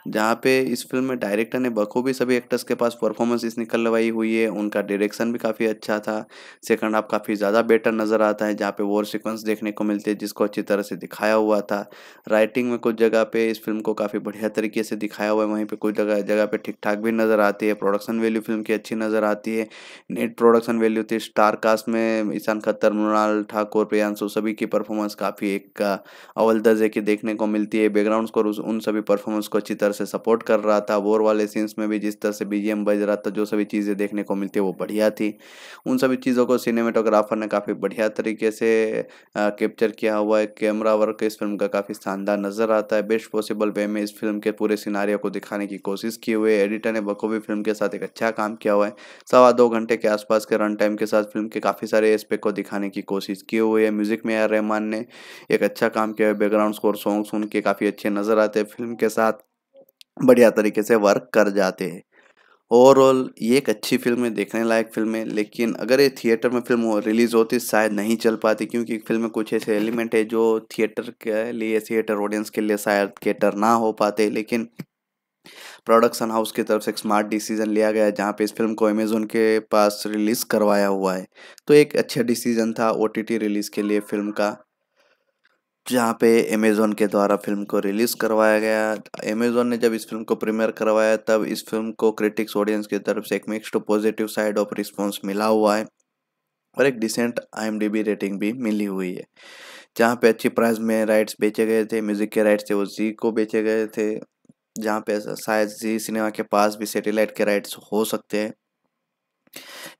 A: जहाँ पे इस फिल्म में डायरेक्टर ने बखूबी सभी एक्टर्स के पास परफॉर्मेंसिस निकलवाई हुई है उनका डायरेक्शन भी काफ़ी अच्छा था सेकंड हाफ काफ़ी ज़्यादा बेटर नज़र आता है जहाँ पे वॉर सिक्वेंस देखने को मिलते हैं जिसको अच्छी तरह से दिखाया हुआ था राइटिंग में कुछ जगह पर इस फिल्म को काफ़ी बढ़िया तरीके से दिखाया हुआ है वहीं पर कुछ जगह जगह पर ठीक ठाक भी नज़र आती है प्रोडक्शन वैल्यू फिल्म की अच्छी नज़र आती है नेट प्रोडक्शन वैल्यू थी स्टार कास्ट में ईशान खत्तर मृणाल ठाकुर प्रियांशु सभी की परफॉर्मेंस काफ़ी एक अवल दर्जे की देखने को मिलती है बैकग्राउंड स्कोर उन सभी परफॉर्मेंस को अच्छी तरह से सपोर्ट कर रहा था वोर वाले सीन्स में भी जिस तरह से बी बज रहा था जो सभी चीज़ें देखने को मिलती है वो बढ़िया थी उन सभी चीज़ों को सिनेमेटोग्राफर ने काफ़ी बढ़िया तरीके से कैप्चर किया हुआ है कैमरा वर्क इस फिल्म का काफ़ी शानदार नज़र आता है बेस्ट पॉसिबल वे में इस फिल्म के पूरे सिनारियों को दिखाने की कोशिश की हुई है एडिटर ने बखूबी फिल्म के साथ एक अच्छा काम किया हुआ है सवा दो घंटे के आसपास के रन टाइम के साथ फिल्म के काफ़ी सारे एस्पेक्ट को दिखाने की कोशिश की हुई है म्यूजिक में आर रहमान ने एक अच्छा काम किया है बैकग्राउंड स्कोर सॉन्ग सुन के काफ़ी अच्छे नज़र आते हैं फिल्म के साथ बढ़िया तरीके से वर्क कर जाते हैं ओवरऑल ये एक अच्छी फिल्म है देखने लायक फिल्म है लेकिन अगर ये थिएटर में फिल्म हो, रिलीज़ होती शायद नहीं चल पाती क्योंकि फिल्म में कुछ ऐसे एलिमेंट है जो थिएटर के लिए थिएटर ऑडियंस के लिए शायद कैटर ना हो पाते लेकिन प्रोडक्शन हाउस की तरफ से एक स्मार्ट डिसीजन लिया गया जहाँ पे इस फिल्म को अमेजोन के पास रिलीज़ करवाया हुआ है तो एक अच्छा डिसीजन था ओ रिलीज़ के लिए फिल्म का जहाँ पे अमेज़ोन के द्वारा फिल्म को रिलीज़ करवाया गया अमेज़ोन ने जब इस फिल्म को प्रीमियर करवाया तब इस फिल्म को क्रिटिक्स ऑडियंस की तरफ से एक mixed positive side of response मिला हुआ है और एक डिसेंट आई रेटिंग भी मिली हुई है जहाँ पे अच्छी प्राइस में राइट्स बेचे गए थे म्यूज़िक के राइट्स थे वो जी को बेचे गए थे जहाँ पे शायद जी सिनेमा के पास भी सैटेलाइट के राइट्स हो सकते हैं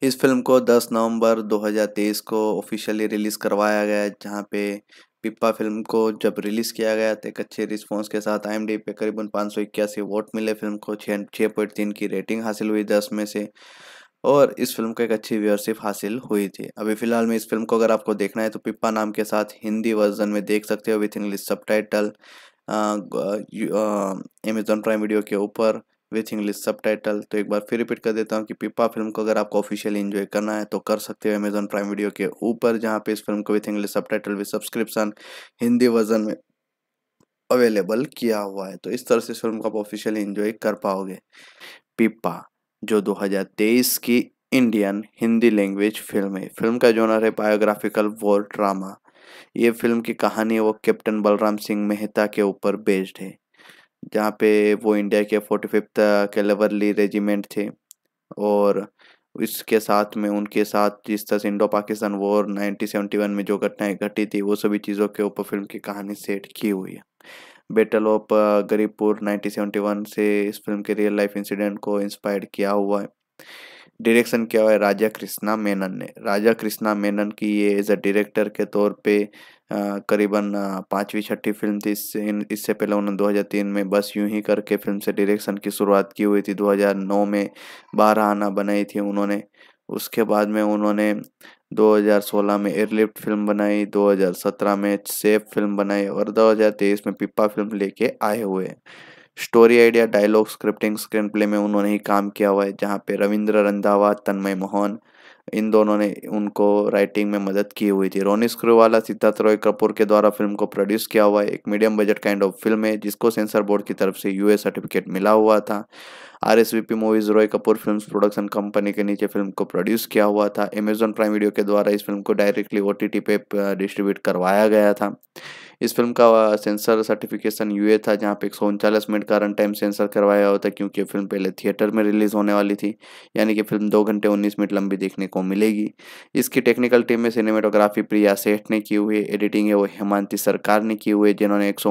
A: इस फिल्म को 10 नवंबर 2023 को ऑफिशियली रिलीज़ करवाया गया जहाँ पे पिप्पा फिल्म को जब रिलीज़ किया गया तो एक अच्छे रिस्पॉन्स के साथ आई पे करीबन पाँच सौ इक्यासी वोट मिले फिल्म को छः छः पॉइंट तीन की रेटिंग हासिल हुई दस में से और इस फिल्म को एक अच्छी व्यूअरशिप हासिल हुई थी अभी फिलहाल में इस फिल्म को अगर आपको देखना है तो पिप्पा नाम के साथ हिंदी वर्जन में देख सकते हो with English sub Amazon Prime video के ऊपर विथ इंग्लिश सब टाइटल तो एक बार फिर रिपीट कर देता हूँ कि पिपा फिल्म को अगर आपको ऑफिशियली इन्जॉय करना है तो कर सकते हो अमेजोन प्राइम वीडियो के ऊपर जहाँ पे इस फिल्म को with English subtitle with subscription Hindi version में अवेलेबल किया हुआ है तो इस तरह से इस फिल्म को आप ऑफिशियली इन्जॉय कर पाओगे पिपा जो 2023 की इंडियन हिंदी लैंग्वेज फिल्म है फिल्म का जोनर है बायोग्राफिकल वॉर ड्रामा ये फिल्म की कहानी वो कैप्टन बलराम सिंह मेहता के ऊपर बेस्ड है जहाँ पे वो इंडिया के फोर्टी फिफ्थ कैलेवरली रेजिमेंट थे और इसके साथ में उनके साथ जिस तरह से इंडो पाकिस्तान वॉर 1971 में जो घटनाएं घटी थी वो सभी चीज़ों के ऊपर फिल्म की कहानी सेट की हुई है बैटल ऑफ गरीबपुर 1971 से इस फिल्म के रियल लाइफ इंसिडेंट को इंस्पायर किया हुआ है डायरेक्शन किया हुआ है राजा कृष्णा मेनन ने राजा कृष्णा मेनन की ये एज अ डायरेक्टर के तौर पे करीबन पाँचवीं छठी फिल्म थी इससे इससे पहले उन्होंने 2003 में बस यूं ही करके फिल्म से डायरेक्शन की शुरुआत की हुई थी 2009 में बारह आना बनाई थी उन्होंने उसके बाद में उन्होंने 2016 में एयरलिफ्ट फिल्म बनाई 2017 में सेफ फिल्म बनाई और 2023 में पिप्पा फिल्म लेके आए हुए हैं story idea dialogue scripting screenplay में उन्होंने ही काम किया हुआ है जहाँ पे रविंद्र रंधावा तन्मय मोहन इन दोनों ने उनको राइटिंग में मदद की हुई थी रोनी स्क्रूवाला सिद्धार्थ रॉय कपूर के द्वारा फिल्म को प्रोड्यूस किया हुआ है एक medium budget kind of film है जिसको सेंसर बोर्ड की तरफ से यूए सर्टिफिकेट मिला हुआ था R S V P movies Roy Kapur film production company के नीचे फिल्म को प्रोड्यूस किया हुआ था अमेजोन प्राइम वीडियो के द्वारा इस फिल्म को डायरेक्टली ओ टी टी पे डिस्ट्रीब्यूट uh, करवाया गया था इस फिल्म का सेंसर सर्टिफिकेशन यूए था जहाँ पे एक मिनट का रन टाइम सेंसर करवाया होता क्योंकि फिल्म पहले थिएटर में रिलीज होने वाली थी यानी कि फिल्म दो घंटे उन्नीस मिनट लंबी देखने को मिलेगी इसकी टेक्निकल टीम में सिनेमेटोग्राफी प्रिया सेठ ने की हुई एडिटिंग है वो हेमांती सरकार ने की हुई है जिन्होंने एक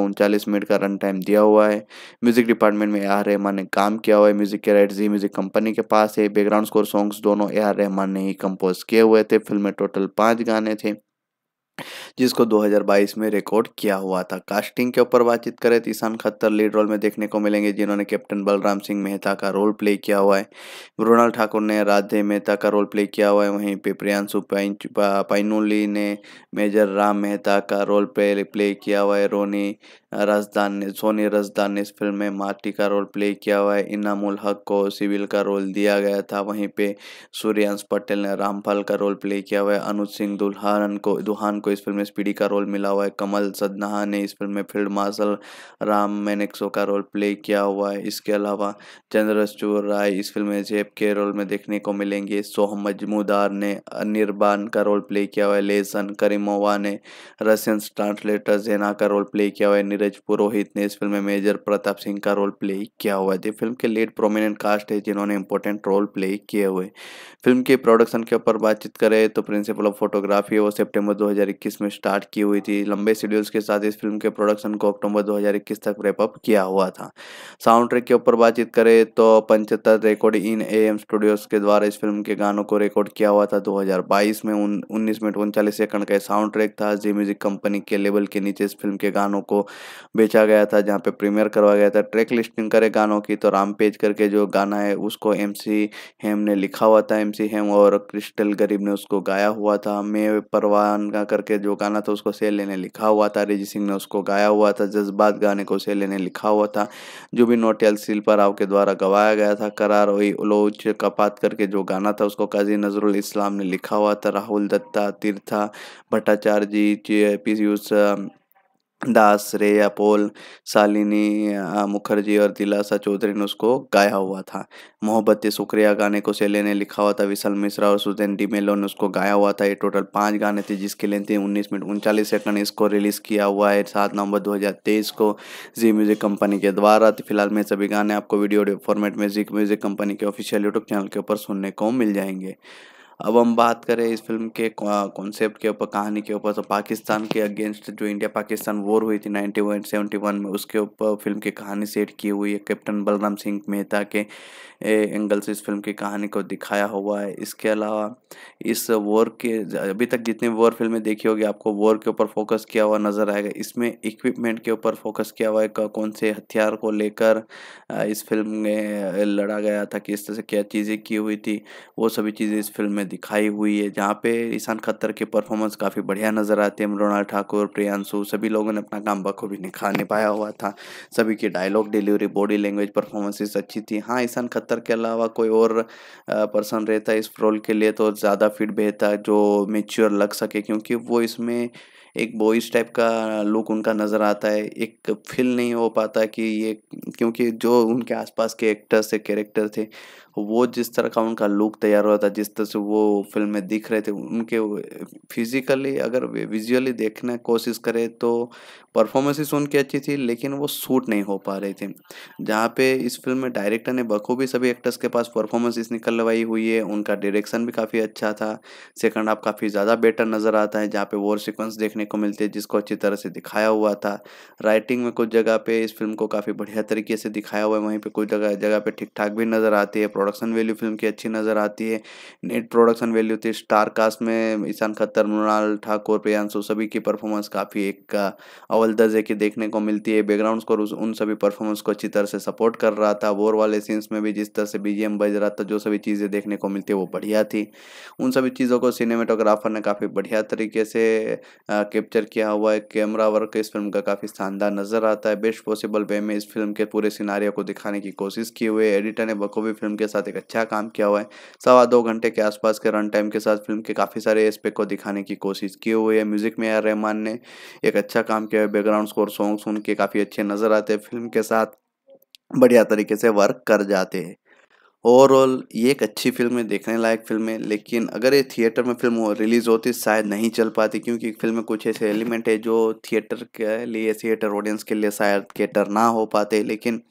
A: मिनट का रन टाइम दिया हुआ है म्यूजिक डिपार्टमेंट में ए आर रहमान ने काम किया हुआ है म्यूजिक के राइट जी म्यूजिक कंपनी के पास है बैकग्राउंड स्कोर सॉन्ग्स दोनों ए आर रहमान ने ही कंपोज किए हुए थे फिल्म में टोटल पाँच गाने थे जिसको 2022 में रिकॉर्ड किया हुआ था कास्टिंग के ऊपर बातचीत करें तो ईशान खत्तर लीड रोल में देखने को मिलेंगे जिन्होंने कैप्टन बलराम सिंह मेहता का रोल प्ले किया हुआ है मृणाल ठाकुर ने राधे मेहता का रोल प्ले किया हुआ है वहीं पे प्रियांशु पाइनुली ने मेजर राम मेहता का रोल प्ले प्ले किया हुआ है रोनी रजदान ने सोनी रजदान ने इस फिल्म में माटी का रोल प्ले किया हुआ है इनाम हक को सिविल का रोल दिया गया था वहीं पे सूर्यांश पटेल ने रामपाल का रोल प्ले किया हुआ है अनुज सिंह दुल्हान को दुहान को इस फिल्म में स्पीडी का रोल मिला हुआ है कमल सदनाहा ने इस फिल्म में फील्ड मार्शल राम मेनेक्सो का रोल प्ले किया हुआ है इसके अलावा चंद्रचूर राय इस फिल्म में जेब के रोल में देखने को मिलेंगे सोहम मजमूदार ने अनिरबान का रोल प्ले किया हुआ है लेसन करीमोवा ने रशियन ट्रांसलेटर जेना का रोल प्ले किया हुआ है नीरज पुरोहित ने इस फिल्म में मेजर प्रताप सिंह का रोल प्ले किया हुआ है फिल्म के लीड प्रोमिनेंट कास्ट है जिन्होंने इंपॉर्टेंट रोल प्ले किए हुए फिल्म के प्रोडक्शन के ऊपर बातचीत करें तो प्रिंसिपल ऑफ फोटोग्राफी वो सितंबर 2021 में स्टार्ट की हुई थी लंबे शेड्यूल्स के साथ इस फिल्म के प्रोडक्शन को अक्टूबर 2021 तक रेपअप किया हुआ था साउंड ट्रैक के ऊपर बातचीत करें तो पंचहत्तर record in A M studios के द्वारा इस फिल्म के गानों को रिकॉर्ड किया हुआ था 2022 में उन्नीस मिनट उनचालीस सेकंड का साउंड ट्रैक था जी म्यूजिक कंपनी के लेवल के नीचे इस फिल्म के गानों को बेचा गया था जहाँ पे प्रीमियर करवाया गया था ट्रैक लिस्टिंग करे गानों की तो राम पेज करके जो गाना है उसको एम हेम ने लिखा हुआ था एम हेम और क्रिस्टल गरीब ने उसको गाया हुआ था मैं परवान का कर करके जो गाना था उसको सेल ने लिखा हुआ था रिजी सिंह ने उसको गाया हुआ था जज्बात गाने को सेल ने लिखा हुआ था जो भी नोटियल शिल्पा राव के द्वारा गवाया गया था करार वही उलोच कपात करके जो गाना था उसको काजी नजरुल इस्लाम ने लिखा हुआ था Rahul Dutta Tirtha Bhattacharya G P use Das रेया पोल सालिनी मुखर्जी और दिलासा चौधरी ने उसको गाया हुआ था मोहब्बत शुक्रिया गाने को सेले ने लिखा हुआ था विशाल मिश्रा और सुजैन डी मेलो ने उसको गाया हुआ था ये टोटल पांच गाने थे जिसकी लेंथ थी उन्नीस मिनट उनचालीस सेकंड इसको रिलीज किया हुआ है सात नवंबर 2023 को जी म्यूजिक कंपनी के द्वारा तो फिलहाल मैं सभी गाने आपको वीडियो फॉर्मेट में जी म्यूजिक कंपनी के ऑफिशियल यूट्यूब चैनल के ऊपर सुनने को मिल जाएंगे अब हम बात करें इस फिल्म के कॉन्सेप्ट के ऊपर कहानी के ऊपर तो पाकिस्तान के अगेंस्ट जो इंडिया पाकिस्तान वॉर हुई थी नाइनटी वन सेवेंटी वन में उसके ऊपर फिल्म की कहानी सेट की हुई है कैप्टन बलराम सिंह मेहता के एंगल से इस फिल्म की कहानी को दिखाया हुआ है इसके अलावा इस वॉर के अभी तक जितनी वॉर फिल्में देखी होगी आपको वॉर के ऊपर फोकस किया हुआ नज़र आएगा इसमें इक्विपमेंट के ऊपर फोकस किया हुआ है कौन से हथियार को लेकर इस फिल्म में लड़ा गया था किस तरह से क्या चीज़ें की हुई थी वो सभी चीज़ें इस फिल्म में दिखाई हुई है जहाँ पे ईशान खत्तर के परफॉर्मेंस काफ़ी बढ़िया नज़र आते हैं मृणाल ठाकुर प्रियांशु सभी लोगों ने अपना काम बखूबी निखा निभाया हुआ था सभी की dialogue delivery body language performances अच्छी थी हाँ ईशान खत्तर के अलावा कोई और पर्सन रहता इस रोल के लिए तो ज़्यादा फिट बेहता जो मेच्योर लग सके क्योंकि वो इसमें एक बॉयज टाइप का लुक उनका नज़र आता है एक फील नहीं हो पाता कि ये क्योंकि जो उनके आसपास के एक्टर्स थे कैरेक्टर थे वो जिस तरह का उनका लुक तैयार हुआ था जिस तरह से वो फिल्म में दिख रहे थे उनके फिजिकली अगर विजुअली देखने कोशिश करें तो परफॉर्मेंसेस उनकी अच्छी थी लेकिन वो सूट नहीं हो पा रहे थे जहाँ पे इस फिल्म में डायरेक्टर ने बखूबी सभी एक्टर्स के पास परफॉर्मेंसेस निकलवाई हुई है उनका डायरेक्शन भी काफ़ी अच्छा था सेकंड हाफ काफ़ी ज़्यादा बेटर नज़र आता है जहाँ पे वॉर सीक्वेंस देखने को मिलते हैं जिसको अच्छी तरह से दिखाया हुआ था राइटिंग में कुछ जगह पर इस फिल्म को काफ़ी बढ़िया तरीके से दिखाया हुआ है वहीं पर कुछ जगह जगह पर ठीक ठाक भी नज़र आती है प्रोडक्शन वैल्यू फिल्म की अच्छी नज़र आती है नेट प्रोडक्शन वैल्यू थी स्टार कास्ट में ईशान खत्तर मृणाल ठाकुर प्रियांशु सभी की परफॉर्मेंस काफ़ी एक अवल दर्जे की देखने को मिलती है बैकग्राउंड स्कोर उन सभी परफॉर्मेंस को अच्छी तरह से सपोर्ट कर रहा था वोर वाले सीन्स में भी जिस तरह से बीजेम बज रहा था जो सभी चीज़ें देखने को मिलती है वो बढ़िया थी उन सभी चीज़ों को सिनेमेटोग्राफर ने काफ़ी बढ़िया तरीके से कैप्चर किया हुआ है कैमरा वर्क इस फिल्म का काफ़ी शानदार नज़र आता है बेस्ट पॉसिबल वे में इस फिल्म के पूरे सिनारियों को दिखाने की कोशिश की हुई है एडिटर ने बखूबी फिल्म के साथ एक अच्छा काम किया हुआ है सवा दो घंटे के आसपास के रन टाइम के साथ फिल्म के काफ़ी सारे एस्पेक्ट को दिखाने की कोशिश की हुई है म्यूजिक में आर रहमान ने एक अच्छा काम किया है बैकग्राउंड स्कोर सॉन्ग सुन के काफ़ी अच्छे नज़र आते हैं फिल्म के साथ बढ़िया तरीके से वर्क कर जाते हैं ओवरऑल ये एक अच्छी फिल्म है देखने लायक फिल्म है लेकिन अगर ये थिएटर में फिल्म हो, रिलीज़ होती शायद नहीं चल पाती क्योंकि फिल्म में कुछ ऐसे एलिमेंट है जो थिएटर के लिए थिएटर ऑडियंस के लिए शायद थिएटर ना हो पाते लेकिन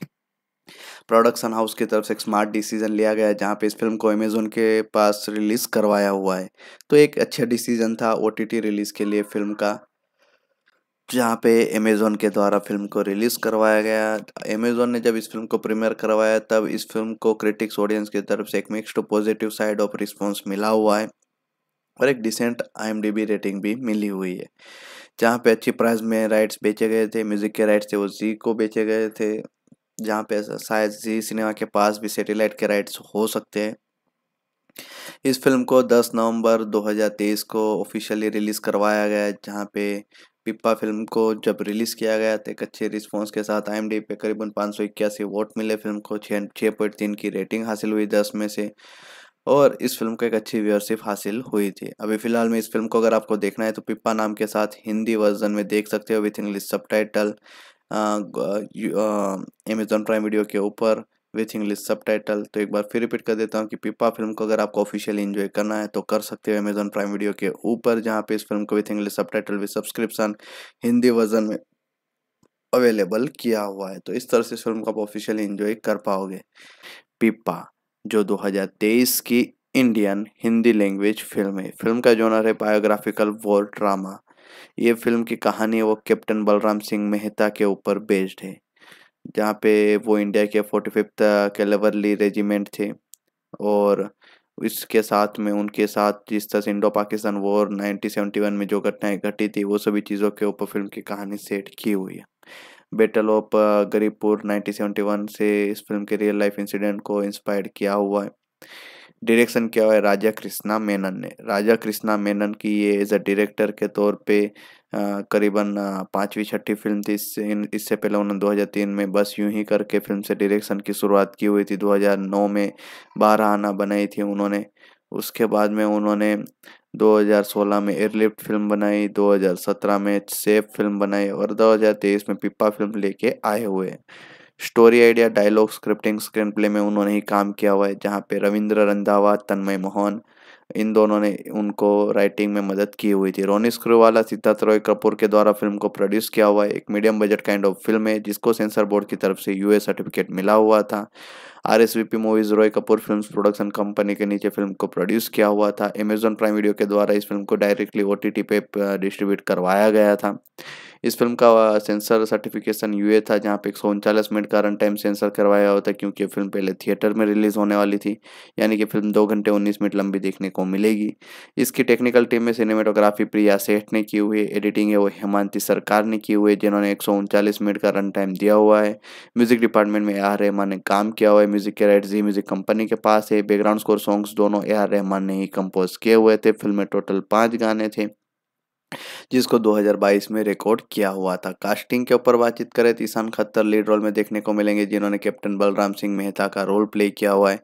A: प्रोडक्शन हाउस की तरफ से एक स्मार्ट डिसीजन लिया गया जहां जहाँ पे इस फिल्म को अमेजोन के पास रिलीज़ करवाया हुआ है तो एक अच्छा डिसीजन था ओ रिलीज़ के लिए फिल्म का जहाँ पे अमेज़ोन के द्वारा फिल्म को रिलीज़ करवाया गया अमेज़ोन ने जब इस फिल्म को प्रीमियर करवाया तब इस फिल्म को क्रिटिक्स ऑडियंस की तरफ से एक mixed positive side of response मिला हुआ है और एक डिसेंट आई रेटिंग भी मिली हुई है जहाँ पे अच्छी प्राइस में राइट्स बेचे गए थे म्यूज़िक के राइट्स थे वो जी को बेचे गए थे जहाँ पे शायद जी सिनेमा के पास भी सैटेलाइट के राइट्स हो सकते हैं इस फिल्म को 10 नवंबर 2023 को ऑफिशियली रिलीज़ करवाया गया जहाँ पे पिप्पा फिल्म को जब रिलीज़ किया गया तो एक अच्छे रिस्पॉन्स के साथ आई एम डी पे करीबन पाँच वोट मिले फिल्म को छः छः पॉइंट तीन की रेटिंग हासिल हुई दस में से और इस फिल्म को एक अच्छी व्यूअरशिप हासिल हुई थी अभी फिलहाल में इस फिल्म को अगर आपको देखना है तो पिप्पा नाम के साथ हिंदी वर्जन में देख सकते हो with English sub Amazon Prime video के ऊपर विथ इंग्लिश सब टाइटल तो एक बार फिर रिपीट कर देता हूँ कि पिपा फिल्म को अगर आपको ऑफिशियली इन्जॉय करना है तो कर सकते हो अमेजोन प्राइम वीडियो के ऊपर जहाँ पे इस फिल्म को with English subtitle with subscription Hindi version में अवेलेबल किया हुआ है तो इस तरह से इस फिल्म को आप ऑफिशियली इन्जॉय कर पाओगे पिपा जो 2023 की इंडियन हिंदी लैंग्वेज फिल्म है फिल्म का जोनर है बायोग्राफिकल वॉर ड्रामा ये फिल्म की कहानी वो कैप्टन बलराम सिंह मेहता के ऊपर बेस्ड है जहाँ पे वो इंडिया के फोर्टी फिफ्थ कैलेवरली रेजिमेंट थे और इसके साथ में उनके साथ जिस तरह से Indo Pakistan war nineteen one में जो घटनाएं घटी थी वो सभी चीज़ों के ऊपर फिल्म की कहानी सेट की हुई है battle of Garibpur nineteen one से इस फिल्म के रियल लाइफ इंसिडेंट को इंस्पायर किया हुआ है डायरेक्शन किया हुआ है राजा कृष्णा मेनन ने राजा कृष्णा मेनन की ये एज अ डायरेक्टर के तौर पे करीबन पाँचवीं छठी फिल्म थी इससे इससे पहले उन्होंने 2003 में बस यूं ही करके फिल्म से डायरेक्शन की शुरुआत की हुई थी 2009 में बारह आना बनाई थी उन्होंने उसके बाद में उन्होंने 2016 में एयरलिफ्ट फिल्म बनाई 2017 में सेफ फिल्म बनाई और 2023 में पिपा फिल्म लेके आए हुए हैं story idea dialogue scripting screenplay में उन्होंने ही काम किया हुआ है जहाँ पे रविंद्र रंधावा तन्मय मोहन इन दोनों ने उनको राइटिंग में मदद की हुई थी रोनी स्क्रूवाला सिद्धार्थ रॉय कपूर के द्वारा फिल्म को प्रोड्यूस किया हुआ है एक medium budget kind of film है जिसको सेंसर बोर्ड की तरफ से यूए सर्टिफिकेट मिला हुआ था R S V P movies Roy Kapur film production company के नीचे फिल्म को प्रोड्यूस किया हुआ था अमेजोन प्राइम वीडियो के द्वारा इस फिल्म को डायरेक्टली ओ टी टी पे डिस्ट्रीब्यूट करवाया गया था इस फिल्म का सेंसर सर्टिफिकेशन यूए था जहाँ पे एक सौ उनचालीस मिनट का रन टाइम सेंसर करवाया हुआ था क्योंकि फिल्म पहले थिएटर में रिलीज होने वाली थी यानी कि फिल्म दो घंटे उन्नीस मिनट लंबी देखने को मिलेगी इसकी टेक्निकल टीम में सिनेमेटोग्राफी प्रिया सेठ ने की हुई एडिटिंग है वो हेमांति सरकार ने की हुई है जिन्होंने एक मिनट का रन टाइम दिया हुआ है म्यूजिक डिपार्टमेंट में आर रहमान ने काम किया हुआ है म्यूजिक के राइट जी म्यूजिक कंपनी के पास है बैकग्राउंड स्कोर सॉन्ग्स दोनों ए आर रहमान ने ही कंपोज किए हुए थे फिल्म में टोटल पांच गाने थे जिसको 2022 में रिकॉर्ड किया हुआ था कास्टिंग के ऊपर बातचीत करें तो ईशान खत्तर लीड रोल में देखने को मिलेंगे जिन्होंने कैप्टन बलराम सिंह मेहता का रोल प्ले किया हुआ है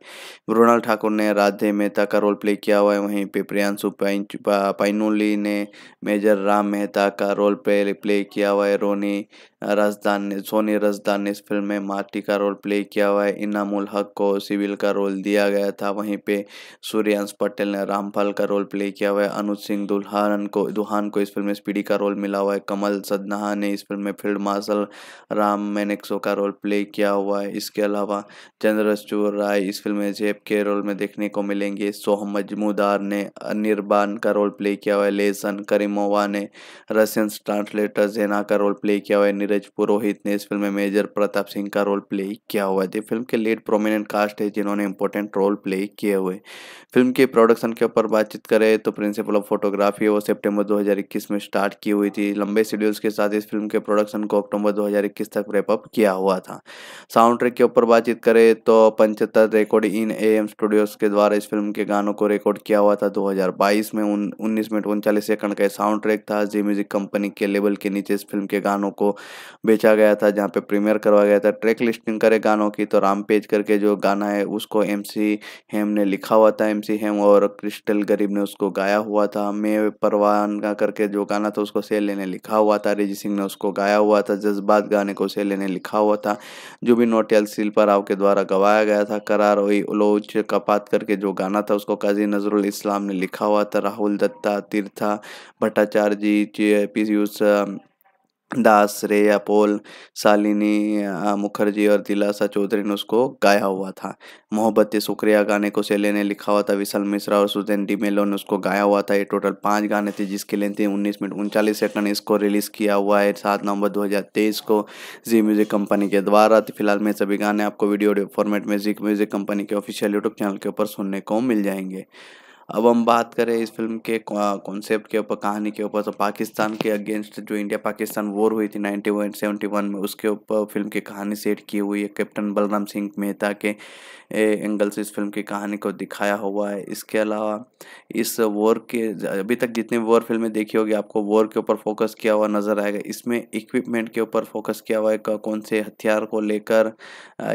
A: मृणाल ठाकुर ने राधे मेहता का रोल प्ले किया हुआ है वहीं पिप्रियांशु प्रियांशु पाइनोली ने मेजर राम मेहता का रोल प्ले प्ले किया हुआ है रोनी रजदान ने सोनी रजदान ने इस फिल्म में मार्टी का रोल प्ले किया हुआ है इनामुल हक को सिविल का रोल दिया गया था वहीं पे सूर्यांश पटेल ने रामफल का रोल प्ले किया हुआ है अनुज सिंह दुल्हान को दुहान को इस फिल्म में स्पीडी का रोल मिला हुआ है कमल सदनाहा ने इस फिल्म में फील्ड मार्शल राम मैनेक्सो का रोल प्ले किया हुआ है इसके अलावा चंद्रचूर राय इस फिल्म में जेब के रोल में देखने को मिलेंगे सोहम मजमूदार ने अनिरबान का रोल प्ले किया हुआ है लेसन करीमोवा ने रशियन ट्रांसलेटर जेना का रोल प्ले किया हुआ है नीरज पुरोहित ने इस फिल्म में मेजर प्रताप सिंह का रोल प्ले किया हुआ है फिल्म के लेट प्रोमिनेंट कास्ट है जिन्होंने इंपॉर्टेंट रोल प्ले किए हुए फिल्म के प्रोडक्शन के ऊपर बातचीत करें तो प्रिंसिपल ऑफ फोटोग्राफी वो सेप्टेम्बर दो 2021 में स्टार्ट की हुई थी लंबे शेड्यूल्स के साथ इस फिल्म के प्रोडक्शन को अक्टूबर 2021 तक रेपअप किया हुआ था साउंड ट्रैक के ऊपर बातचीत करें तो पंचहत्तर record in A M studios के द्वारा इस फिल्म के गानों को रिकॉर्ड किया हुआ था दो में उन्नीस मिनट उनचालीस सेकंड का साउंड ट्रैक था जी म्यूजिक कंपनी के लेवल के नीचे इस फिल्म के गानों को बेचा गया था जहाँ पे प्रीमियर करवाया गया था ट्रैक लिस्टिंग करे गानों की तो राम पेज करके जो गाना है उसको एम हेम ने लिखा हुआ था एम हेम और क्रिस्टल गरीब ने उसको गाया हुआ था मैं परवान का कर करके जो गाना था उसको सेले ने लिखा हुआ था अरिजीत सिंह ने उसको गाया हुआ था जज्बात गाने को सेले ने लिखा हुआ था जो भी नोटियाल शिल्पा राव के द्वारा गवाया गया था करार वही उलोच कपात करके जो गाना था उसको काजी नजरुल इस्लाम ने लिखा हुआ था Rahul Dutta Tirtha Bhattacharya G P use Das Shreya पोल शालिनी मुखर्जी और दिलासा चौधरी ने उसको गाया हुआ था मोहब्बत शुक्रिया गाने को सेले ने लिखा हुआ था विशाल मिश्रा और सुजैन डी मेलो ने उसको गाया हुआ था ये टोटल पांच गाने थे जिसकी लिए थे उन्नीस मिनट उनचालीस सेकंड इसको रिलीज किया हुआ है सात नवंबर 2023 को जी म्यूजिक कंपनी के द्वारा तो फिलहाल मैं सभी गाने आपको वीडियो फॉर्मेट में जी म्यूजिक कंपनी के ऑफिशियल यूट्यूब चैनल के ऊपर सुनने को मिल जाएंगे अब हम बात करें इस फिल्म के कॉन्सेप्ट के ऊपर कहानी के ऊपर तो पाकिस्तान के अगेंस्ट जो इंडिया पाकिस्तान वॉर हुई थी नाइनटी वन सेवेंटी वन में उसके ऊपर फिल्म की कहानी सेट की हुई है कैप्टन बलराम सिंह मेहता के एंगल से इस फिल्म की कहानी को दिखाया हुआ है इसके अलावा इस वॉर के अभी तक जितनी वॉर फिल्में देखी होगी आपको वॉर के ऊपर फोकस किया हुआ नज़र आएगा इसमें इक्विपमेंट के ऊपर फोकस किया हुआ है कौन से हथियार को लेकर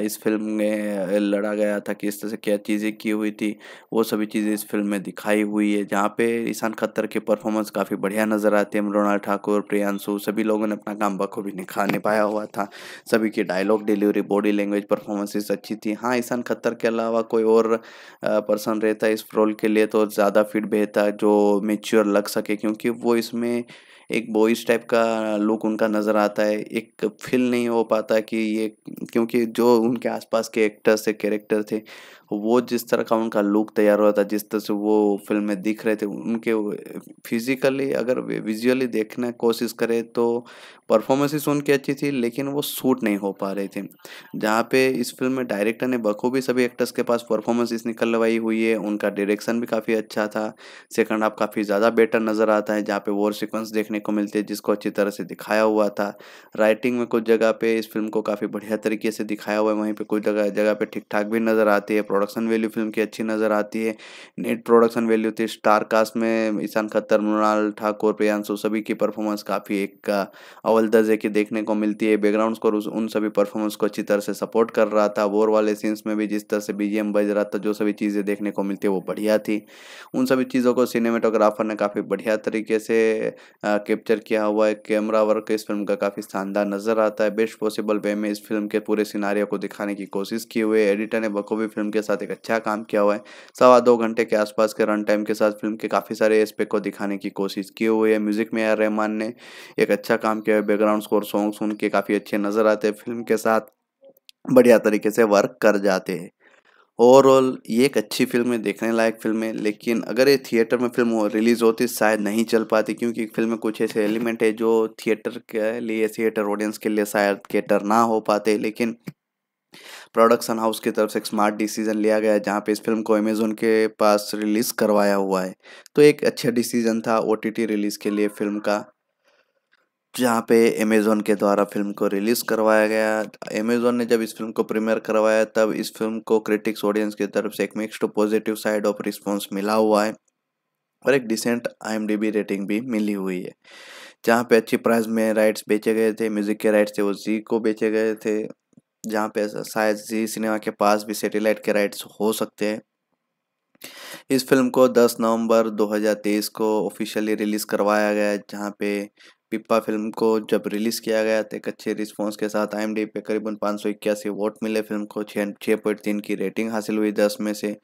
A: इस फिल्म में लड़ा गया था किस तरह से क्या चीज़ें की हुई थी वो सभी चीज़ें इस फिल्म में दिखाई हुई है जहाँ पे ईशान खत्तर के परफॉर्मेंस काफ़ी बढ़िया नज़र आते हैं मृणाल ठाकुर प्रियांशु सभी लोगों ने अपना काम बखूबी निखा निभाया हुआ था सभी की dialogue delivery body language performances अच्छी थी हाँ ईशान खत्तर के अलावा कोई और पर्सन रहता इस रोल के लिए तो ज़्यादा फिट बेहतर जो मेच्योर लग सके क्योंकि वो इसमें एक बॉयज टाइप का लुक उनका नज़र आता है एक फील नहीं हो पाता कि ये क्योंकि जो उनके आसपास के एक्टर्स थे कैरेक्टर थे वो जिस तरह का उनका लुक तैयार हुआ था जिस तरह से वो फिल्म में दिख रहे थे उनके फिजिकली अगर विजुअली देखने कोशिश करें तो परफॉर्मेंसेस उनकी अच्छी थी लेकिन वो सूट नहीं हो पा रहे थे जहाँ पे इस फिल्म में डायरेक्टर ने बखूबी सभी एक्टर्स के पास परफॉर्मेंसेस निकलवाई हुई है उनका डायरेक्शन भी काफ़ी अच्छा था सेकंड हाफ काफ़ी ज़्यादा बेटर नज़र आता है जहाँ पे वॉर सिक्वेंस देखने को मिलते हैं जिसको अच्छी तरह से दिखाया हुआ था राइटिंग में कुछ जगह पर इस फिल्म को काफ़ी बढ़िया तरीके से दिखाया हुआ है वहीं पर कुछ जगह जगह पर ठीक ठाक भी नज़र आती है प्रोडक्शन वैल्यू फिल्म की अच्छी नज़र आती है नेट प्रोडक्शन वैल्यू थी स्टार कास्ट में ईशान खत्तर मृणाल ठाकुर प्रियांशु सभी की परफॉर्मेंस काफ़ी एक अवल दर्जे की देखने को मिलती है बैकग्राउंड स्कोर उन सभी परफॉर्मेंस को अच्छी तरह से सपोर्ट कर रहा था वोर वाले सीन्स में भी जिस तरह से बी बज रहा था जो सभी चीज़ें देखने को मिलती है वो बढ़िया थी उन सभी चीज़ों को सिनेमाटोग्राफर ने काफ़ी बढ़िया तरीके से कैप्चर किया हुआ है कैमरा वर्क इस फिल्म का काफ़ी शानदार नज़र आता है बेस्ट पॉसिबल वे में इस फिल्म के पूरे सिनारियों को दिखाने की कोशिश की हुई है एडिटर ने बखूबी फिल्म के साथ एक अच्छा काम किया हुआ है सवा दो घंटे के आसपास के रन टाइम के साथ फिल्म के काफ़ी सारे एस्पेक्ट को दिखाने की कोशिश की हुई है म्यूजिक में आर रहमान ने एक अच्छा काम किया है बैकग्राउंड स्कोर सॉन्ग सुन के काफ़ी अच्छे नज़र आते हैं फिल्म के साथ बढ़िया तरीके से वर्क कर जाते हैं ओवरऑल ये एक अच्छी फिल्म है देखने लायक फिल्म है लेकिन अगर ये थिएटर में फिल्म हो, रिलीज़ होती शायद नहीं चल पाती क्योंकि फिल्म में कुछ ऐसे एलिमेंट है जो थिएटर के लिए थिएटर ऑडियंस के लिए शायद थिएटर ना हो पाते लेकिन प्रोडक्शन हाउस की तरफ से एक स्मार्ट डिसीजन लिया गया जहाँ पे इस फिल्म को अमेजोन के पास रिलीज़ करवाया हुआ है तो एक अच्छा डिसीजन था ओ रिलीज़ के लिए फिल्म का जहाँ पे अमेज़ोन के द्वारा फिल्म को रिलीज़ करवाया गया अमेज़ोन ने जब इस फिल्म को प्रीमियर करवाया तब इस फिल्म को क्रिटिक्स ऑडियंस की तरफ से एक mixed positive side of response मिला हुआ है और एक डिसेंट आई रेटिंग भी मिली हुई है जहाँ पे अच्छी प्राइस में राइट्स बेचे गए थे म्यूज़िक के राइट्स थे वो जी को बेचे गए थे जहाँ पे शायद जी सिनेमा के पास भी सैटेलाइट के राइट्स हो सकते हैं इस फिल्म को 10 नवंबर 2023 को ऑफिशियली रिलीज़ करवाया गया जहाँ पे पिप्पा फिल्म को जब रिलीज़ किया गया तो एक अच्छे रिस्पॉन्स के साथ आई पे करीबन पाँच सौ इक्यासी वोट मिले फिल्म को छः छः पॉइंट तीन की रेटिंग हासिल हुई दस में से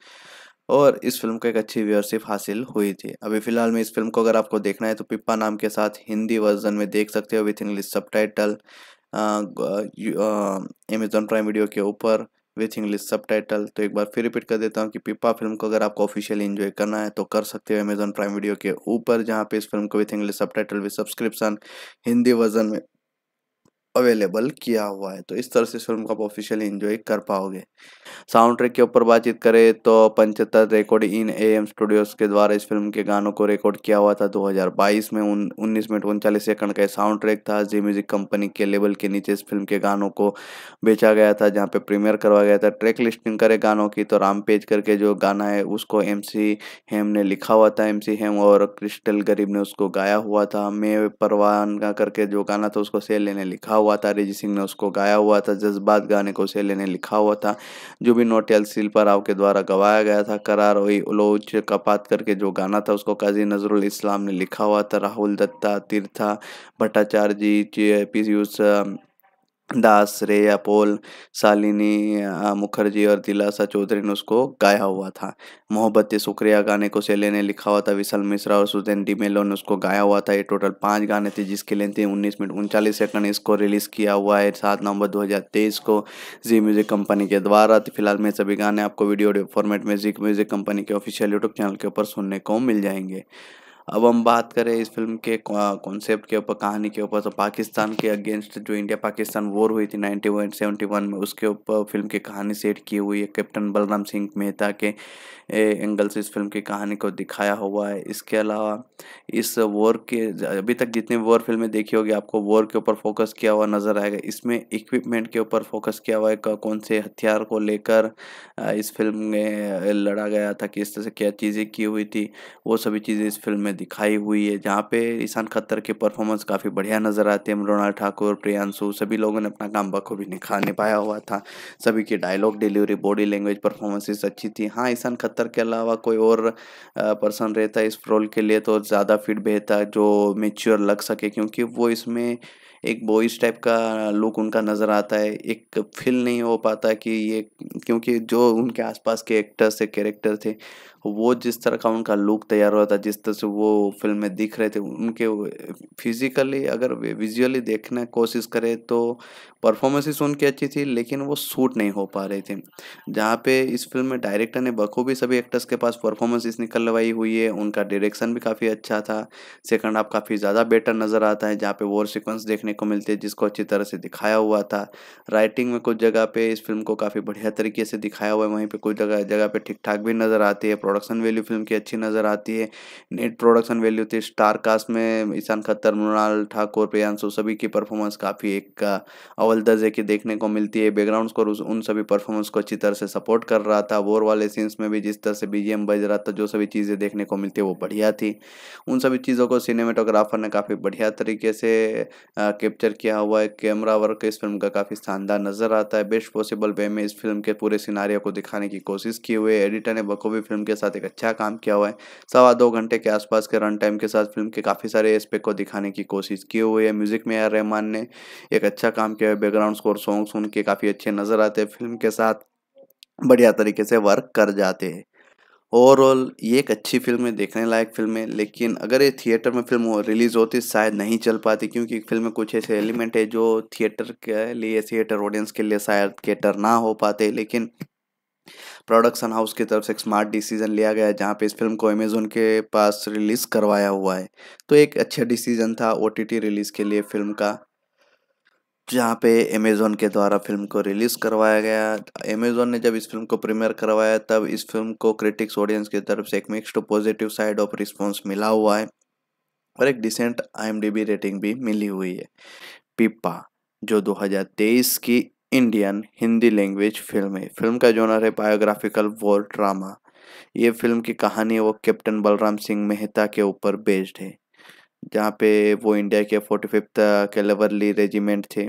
A: और इस फिल्म को एक अच्छी व्यवरशिप हासिल हुई थी अभी फिलहाल में इस फिल्म को अगर आपको देखना है तो पिप्पा नाम के साथ हिंदी वर्जन में देख सकते हो with English sub Amazon Prime video के ऊपर विथ इंग्लिश सब टाइटल तो एक बार फिर रिपीट कर देता हूँ कि पिपा फिल्म को अगर आपको ऑफिशियल इन्जॉय करना है तो कर सकते हो अमेजोन प्राइम वीडियो के ऊपर जहाँ पे इस फिल्म को with English subtitle with subscription Hindi version में अवेलेबल किया हुआ है तो इस तरह से इस फिल्म को आप ऑफिशियल इंजॉय कर पाओगे साउंड ट्रैक के ऊपर बातचीत करें तो पंचहत्तर record in A M studios के द्वारा इस फिल्म के गानों को रिकॉर्ड किया हुआ था 2022 में उन उन्नीस मिनट उनचालीस सेकंड का साउंड ट्रैक था जी म्यूजिक कंपनी के लेवल के नीचे इस फिल्म के गानों को बेचा गया था जहाँ पे प्रीमियर करवाया गया था ट्रैक लिस्टिंग करे गानों की तो राम पेज करके जो गाना है उसको एम हेम ने लिखा हुआ था एम हेम और क्रिस्टल गरीब ने उसको गाया हुआ था मे परवान करके जो गाना था उसको सेल ने लिखा हुआ था अरिजीत सिंह ने उसको गाया हुआ था जज्बात गाने को शैले ने लिखा हुआ था जो भी नोटियल शिल्पा राव के द्वारा गवाया गया था करार वही उलोच कपात करके जो गाना था उसको काजी नजरुल इस्लाम ने लिखा हुआ था Rahul Dutta Tirtha Bhattacharya G P use Das रेया पोल सालिनी मुखर्जी और दिलासा चौधरी ने उसको गाया हुआ था मोहब्बत शुक्रिया गाने को सेले ने लिखा हुआ था विशाल मिश्रा और सुदेन मेलो ने उसको गाया हुआ था ये टोटल पांच गाने थे जिसकी लेंथ थी उन्नीस मिनट उनचालीस सेकंड इसको रिलीज किया हुआ है सात नवंबर 2023 को जी म्यूजिक कंपनी के द्वारा तो फिलहाल मेरे सभी गाने आपको वीडियो फॉर्मेट में जी म्यूजिक कंपनी के ऑफिशियल यूट्यूब चैनल के ऊपर सुनने को मिल जाएंगे अब हम बात करें इस फिल्म के कॉन्सेप्ट के ऊपर कहानी के ऊपर तो पाकिस्तान के अगेंस्ट जो इंडिया पाकिस्तान वॉर हुई थी वन सेवेंटी वन में उसके ऊपर फिल्म की कहानी सेट की हुई है कैप्टन बलराम सिंह मेहता के एंगल से इस फिल्म की कहानी को दिखाया हुआ है इसके अलावा इस वॉर के अभी तक जितनी वॉर फिल्में देखी होगी आपको वॉर के ऊपर फोकस किया हुआ नज़र आएगा इसमें इक्विपमेंट के ऊपर फोकस किया हुआ है कौन से हथियार को लेकर इस फिल्म में लड़ा गया था किस तरह से क्या चीज़ें की हुई थी वो सभी चीज़ें इस फिल्म में दिखाई हुई है जहाँ पे ईशान खत्तर के परफॉर्मेंस काफ़ी बढ़िया नज़र आते हैं मृणाल ठाकुर प्रियांशु सभी लोगों ने अपना काम बखूबी निखा निभाया हुआ था सभी की dialogue delivery body language performances अच्छी थी हाँ ईशान खत्तर के अलावा कोई और पर्सन रहता इस रोल के लिए तो ज़्यादा फिट बेहतर जो मेच्योर लग सके क्योंकि वो इसमें एक बॉयज़ टाइप का लुक उनका नज़र आता है एक फील नहीं हो पाता कि ये क्योंकि जो उनके आसपास के एक्टर्स थे कैरेक्टर थे वो जिस तरह का उनका लुक तैयार हुआ था जिस तरह से वो फिल्म में दिख रहे थे उनके फिजिकली अगर विजुअली देखने कोशिश करें तो परफॉर्मेंसेस उनकी अच्छी थी लेकिन वो सूट नहीं हो पा रहे थे जहाँ पे इस फिल्म में डायरेक्टर ने बखूबी सभी एक्टर्स के पास परफॉर्मेंसेस निकलवाई हुई है उनका डायरेक्शन भी काफ़ी अच्छा था सेकंड हाफ काफ़ी ज़्यादा बेटर नज़र आता है जहाँ पे वॉर सिक्वेंस देखने को मिलते हैं जिसको अच्छी तरह से दिखाया हुआ था राइटिंग में कुछ जगह पर इस फिल्म को काफ़ी बढ़िया तरीके से दिखाया हुआ है वहीं पर कुछ जगह जगह पर ठीक ठाक भी नज़र आती है प्रोडक्शन वैल्यू फिल्म की अच्छी नज़र आती है नेट प्रोडक्शन वैल्यू थी स्टार कास्ट में ईशान खत्तर मृणाल ठाकुर प्रियांशु सभी की परफॉर्मेंस काफ़ी एक अवल दर्जे की देखने को मिलती है बैकग्राउंड स्कोर उन सभी परफॉर्मेंस को अच्छी तरह से सपोर्ट कर रहा था वोर वाले सीन्स में भी जिस तरह से बी बज रहा था जो सभी चीज़ें देखने को मिलती है वो बढ़िया थी उन सभी चीज़ों को सिनेमेटोग्राफर ने काफ़ी बढ़िया तरीके से कैप्चर किया हुआ है कैमरा वर्क इस फिल्म का काफ़ी शानदार नज़र आता है बेस्ट पॉसिबल वे में इस फिल्म के पूरे सिनारियों को दिखाने की कोशिश की हुई है एडिटर ने बखूबी फिल्म के साथ एक अच्छा काम किया हुआ है सवा दो घंटे के आसपास के रन टाइम के साथ फिल्म के काफ़ी सारे एस्पेक्ट को दिखाने की कोशिश की हुई है म्यूजिक में आर रहमान ने एक अच्छा काम किया है बैकग्राउंड स्कोर सॉन्ग सुन के काफ़ी अच्छे नज़र आते हैं फिल्म के साथ बढ़िया तरीके से वर्क कर जाते हैं ओवरऑल ये एक अच्छी फिल्म है देखने लायक फिल्म है लेकिन अगर ये थिएटर में फिल्म हो, रिलीज़ होती शायद नहीं चल पाती क्योंकि फिल्म में कुछ ऐसे एलिमेंट है जो थिएटर के लिए थिएटर ऑडियंस के लिए शायद कैटर ना हो पाते लेकिन प्रोडक्शन हाउस की तरफ से एक स्मार्ट डिसीजन लिया गया जहाँ पे इस फिल्म को अमेजोन के पास रिलीज़ करवाया हुआ है तो एक अच्छा डिसीजन था ओ रिलीज़ के लिए फिल्म का जहाँ पे अमेज़ोन के द्वारा फिल्म को रिलीज़ करवाया गया अमेज़ोन ने जब इस फिल्म को प्रीमियर करवाया तब इस फिल्म को क्रिटिक्स ऑडियंस की तरफ से एक mixed positive side of response मिला हुआ है और एक डिसेंट आई रेटिंग भी मिली हुई है पिपा जो 2023 की इंडियन हिंदी लैंग्वेज फिल्म है फिल्म का जोनर है बायोग्राफिकल वॉर ड्रामा ये फिल्म की कहानी वो कैप्टन बलराम सिंह मेहता के ऊपर बेस्ड है जहाँ पे वो इंडिया के फोर्टी फिफ्थ कैलेवरली रेजिमेंट थे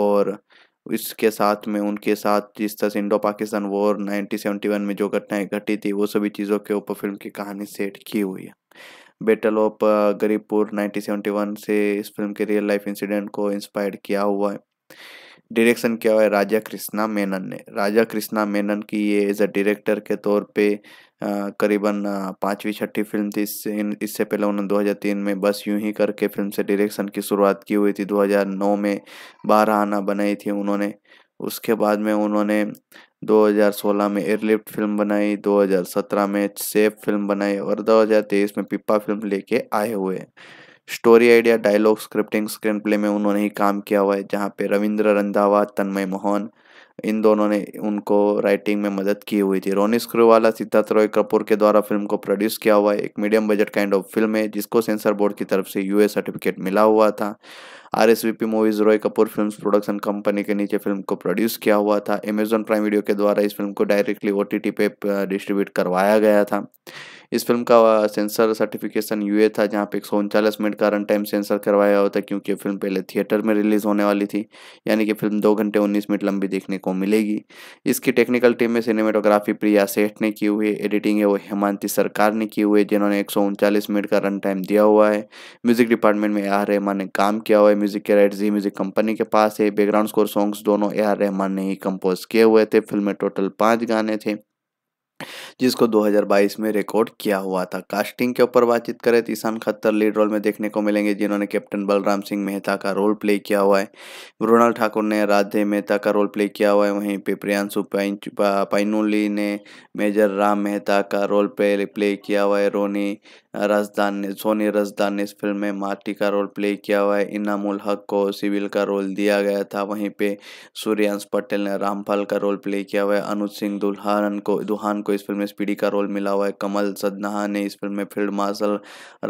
A: और इसके साथ में उनके साथ जिस तरह से इंडो पाकिस्तान वॉर वन में जो घटनाएं घटी थी वो सभी चीज़ों के ऊपर फिल्म की कहानी सेट की हुई है बेटल ऑफ गरीबपुर वन से इस फिल्म के रियल लाइफ इंसिडेंट को इंस्पायर किया हुआ है डायरेक्शन किया हुआ है राजा कृष्णा मेनन ने राजा कृष्णा मेनन की ये एज अ डायरेक्टर के तौर पे करीबन पाँचवीं छठी फिल्म थी इससे इससे पहले उन्होंने 2003 में बस यूं ही करके फिल्म से डायरेक्शन की शुरुआत की हुई थी 2009 में बारह आना बनाई थी उन्होंने उसके बाद में उन्होंने 2016 में एयरलिफ्ट फिल्म बनाई 2017 में सेफ फिल्म बनाई और 2023 में पिप्पा फिल्म लेके आए हुए हैं story idea dialogue scripting screenplay में उन्होंने ही काम किया हुआ है जहाँ पे रविंद्र रंधावा तन्मय मोहन इन दोनों ने उनको राइटिंग में मदद की हुई थी रोनी स्क्रूवाला सिद्धार्थ रॉय कपूर के द्वारा फिल्म को प्रोड्यूस किया हुआ है एक medium budget kind of film है जिसको सेंसर बोर्ड की तरफ से यूए सर्टिफिकेट मिला हुआ था R S V P movies Roy Kapur film production company के नीचे फिल्म को प्रोड्यूस किया हुआ था अमेजोन प्राइम वीडियो के द्वारा इस फिल्म को डायरेक्टली ओ टी टी पे डिस्ट्रीब्यूट uh, करवाया गया था इस फिल्म का सेंसर सर्टिफिकेशन यूए था जहाँ पे एक सौ उनचालीस मिनट का रन टाइम सेंसर करवाया हुआ था क्योंकि फिल्म पहले थिएटर में रिलीज़ होने वाली थी यानी कि फिल्म दो घंटे उन्नीस मिनट लंबी देखने को मिलेगी इसकी टेक्निकल टीम में सिनेमेटोग्राफी प्रिया सेठ ने की हुई एडिटिंग है वो हेमांति सरकार ने की हुई जिन्होंने एक मिनट का रन टाइम दिया हुआ है म्यूज़िक डिपार्टमेंट में ए आर रहमान ने काम किया हुआ है म्यूज़िक के राइट जी म्यूज़िक कंपनी के पास है बैकग्राउंड स्कोर सॉन्ग्स दोनों ए आर रहमान ने ही कंपोज किए हुए थे फिल्म में टोटल पाँच गाने थे जिसको 2022 में रिकॉर्ड किया हुआ था कास्टिंग के ऊपर बातचीत करें तो ईशान खत्तर लीड रोल में देखने को मिलेंगे जिन्होंने कैप्टन बलराम सिंह मेहता का रोल प्ले किया हुआ है मृणाल ठाकुर ने राधे मेहता का रोल प्ले किया हुआ है वहीं पिप्रियांशु प्रियांशु पाइनुली ने मेजर राम मेहता का रोल प्ले प्ले किया हुआ है रोनी रसदान ने सोनी रजदान ने इस फिल्म में माटी का रोल प्ले किया हुआ है इनामुल हक को सिविल का रोल दिया गया था वहीं पे सूर्यांश पटेल ने रामफल का रोल प्ले किया हुआ है अनुज सिंह दुल्हान को दुहान को इस फिल्म में स्पीडी का रोल मिला हुआ है कमल सदनाहा ने इस फिल्म में फील्ड मार्शल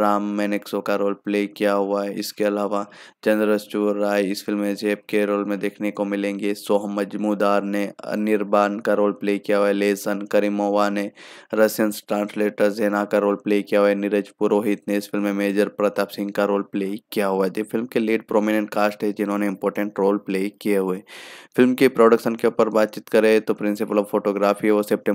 A: राम मैनेक्सो का रोल प्ले किया हुआ है इसके अलावा चंद्रचूर राय इस फिल्म में जेब के रोल में देखने को मिलेंगे सोहम मजमूदार ने निर्बान का रोल प्ले किया हुआ है लेसन करीमोवा ने रशियन ट्रांसलेटर जेना का रोल प्ले किया हुआ है नीरज पुरोहित ने इस फिल्म में मेजर प्रताप सिंह का रोल प्ले किया हुआ है फिल्म के लीड प्रोमिनेंट कास्ट है जिन्होंने इंपॉर्टेंट रोल प्ले किए हुए फिल्म के प्रोडक्शन के ऊपर बातचीत करें तो प्रिंसिपल ऑफ फोटोग्राफी वो सितंबर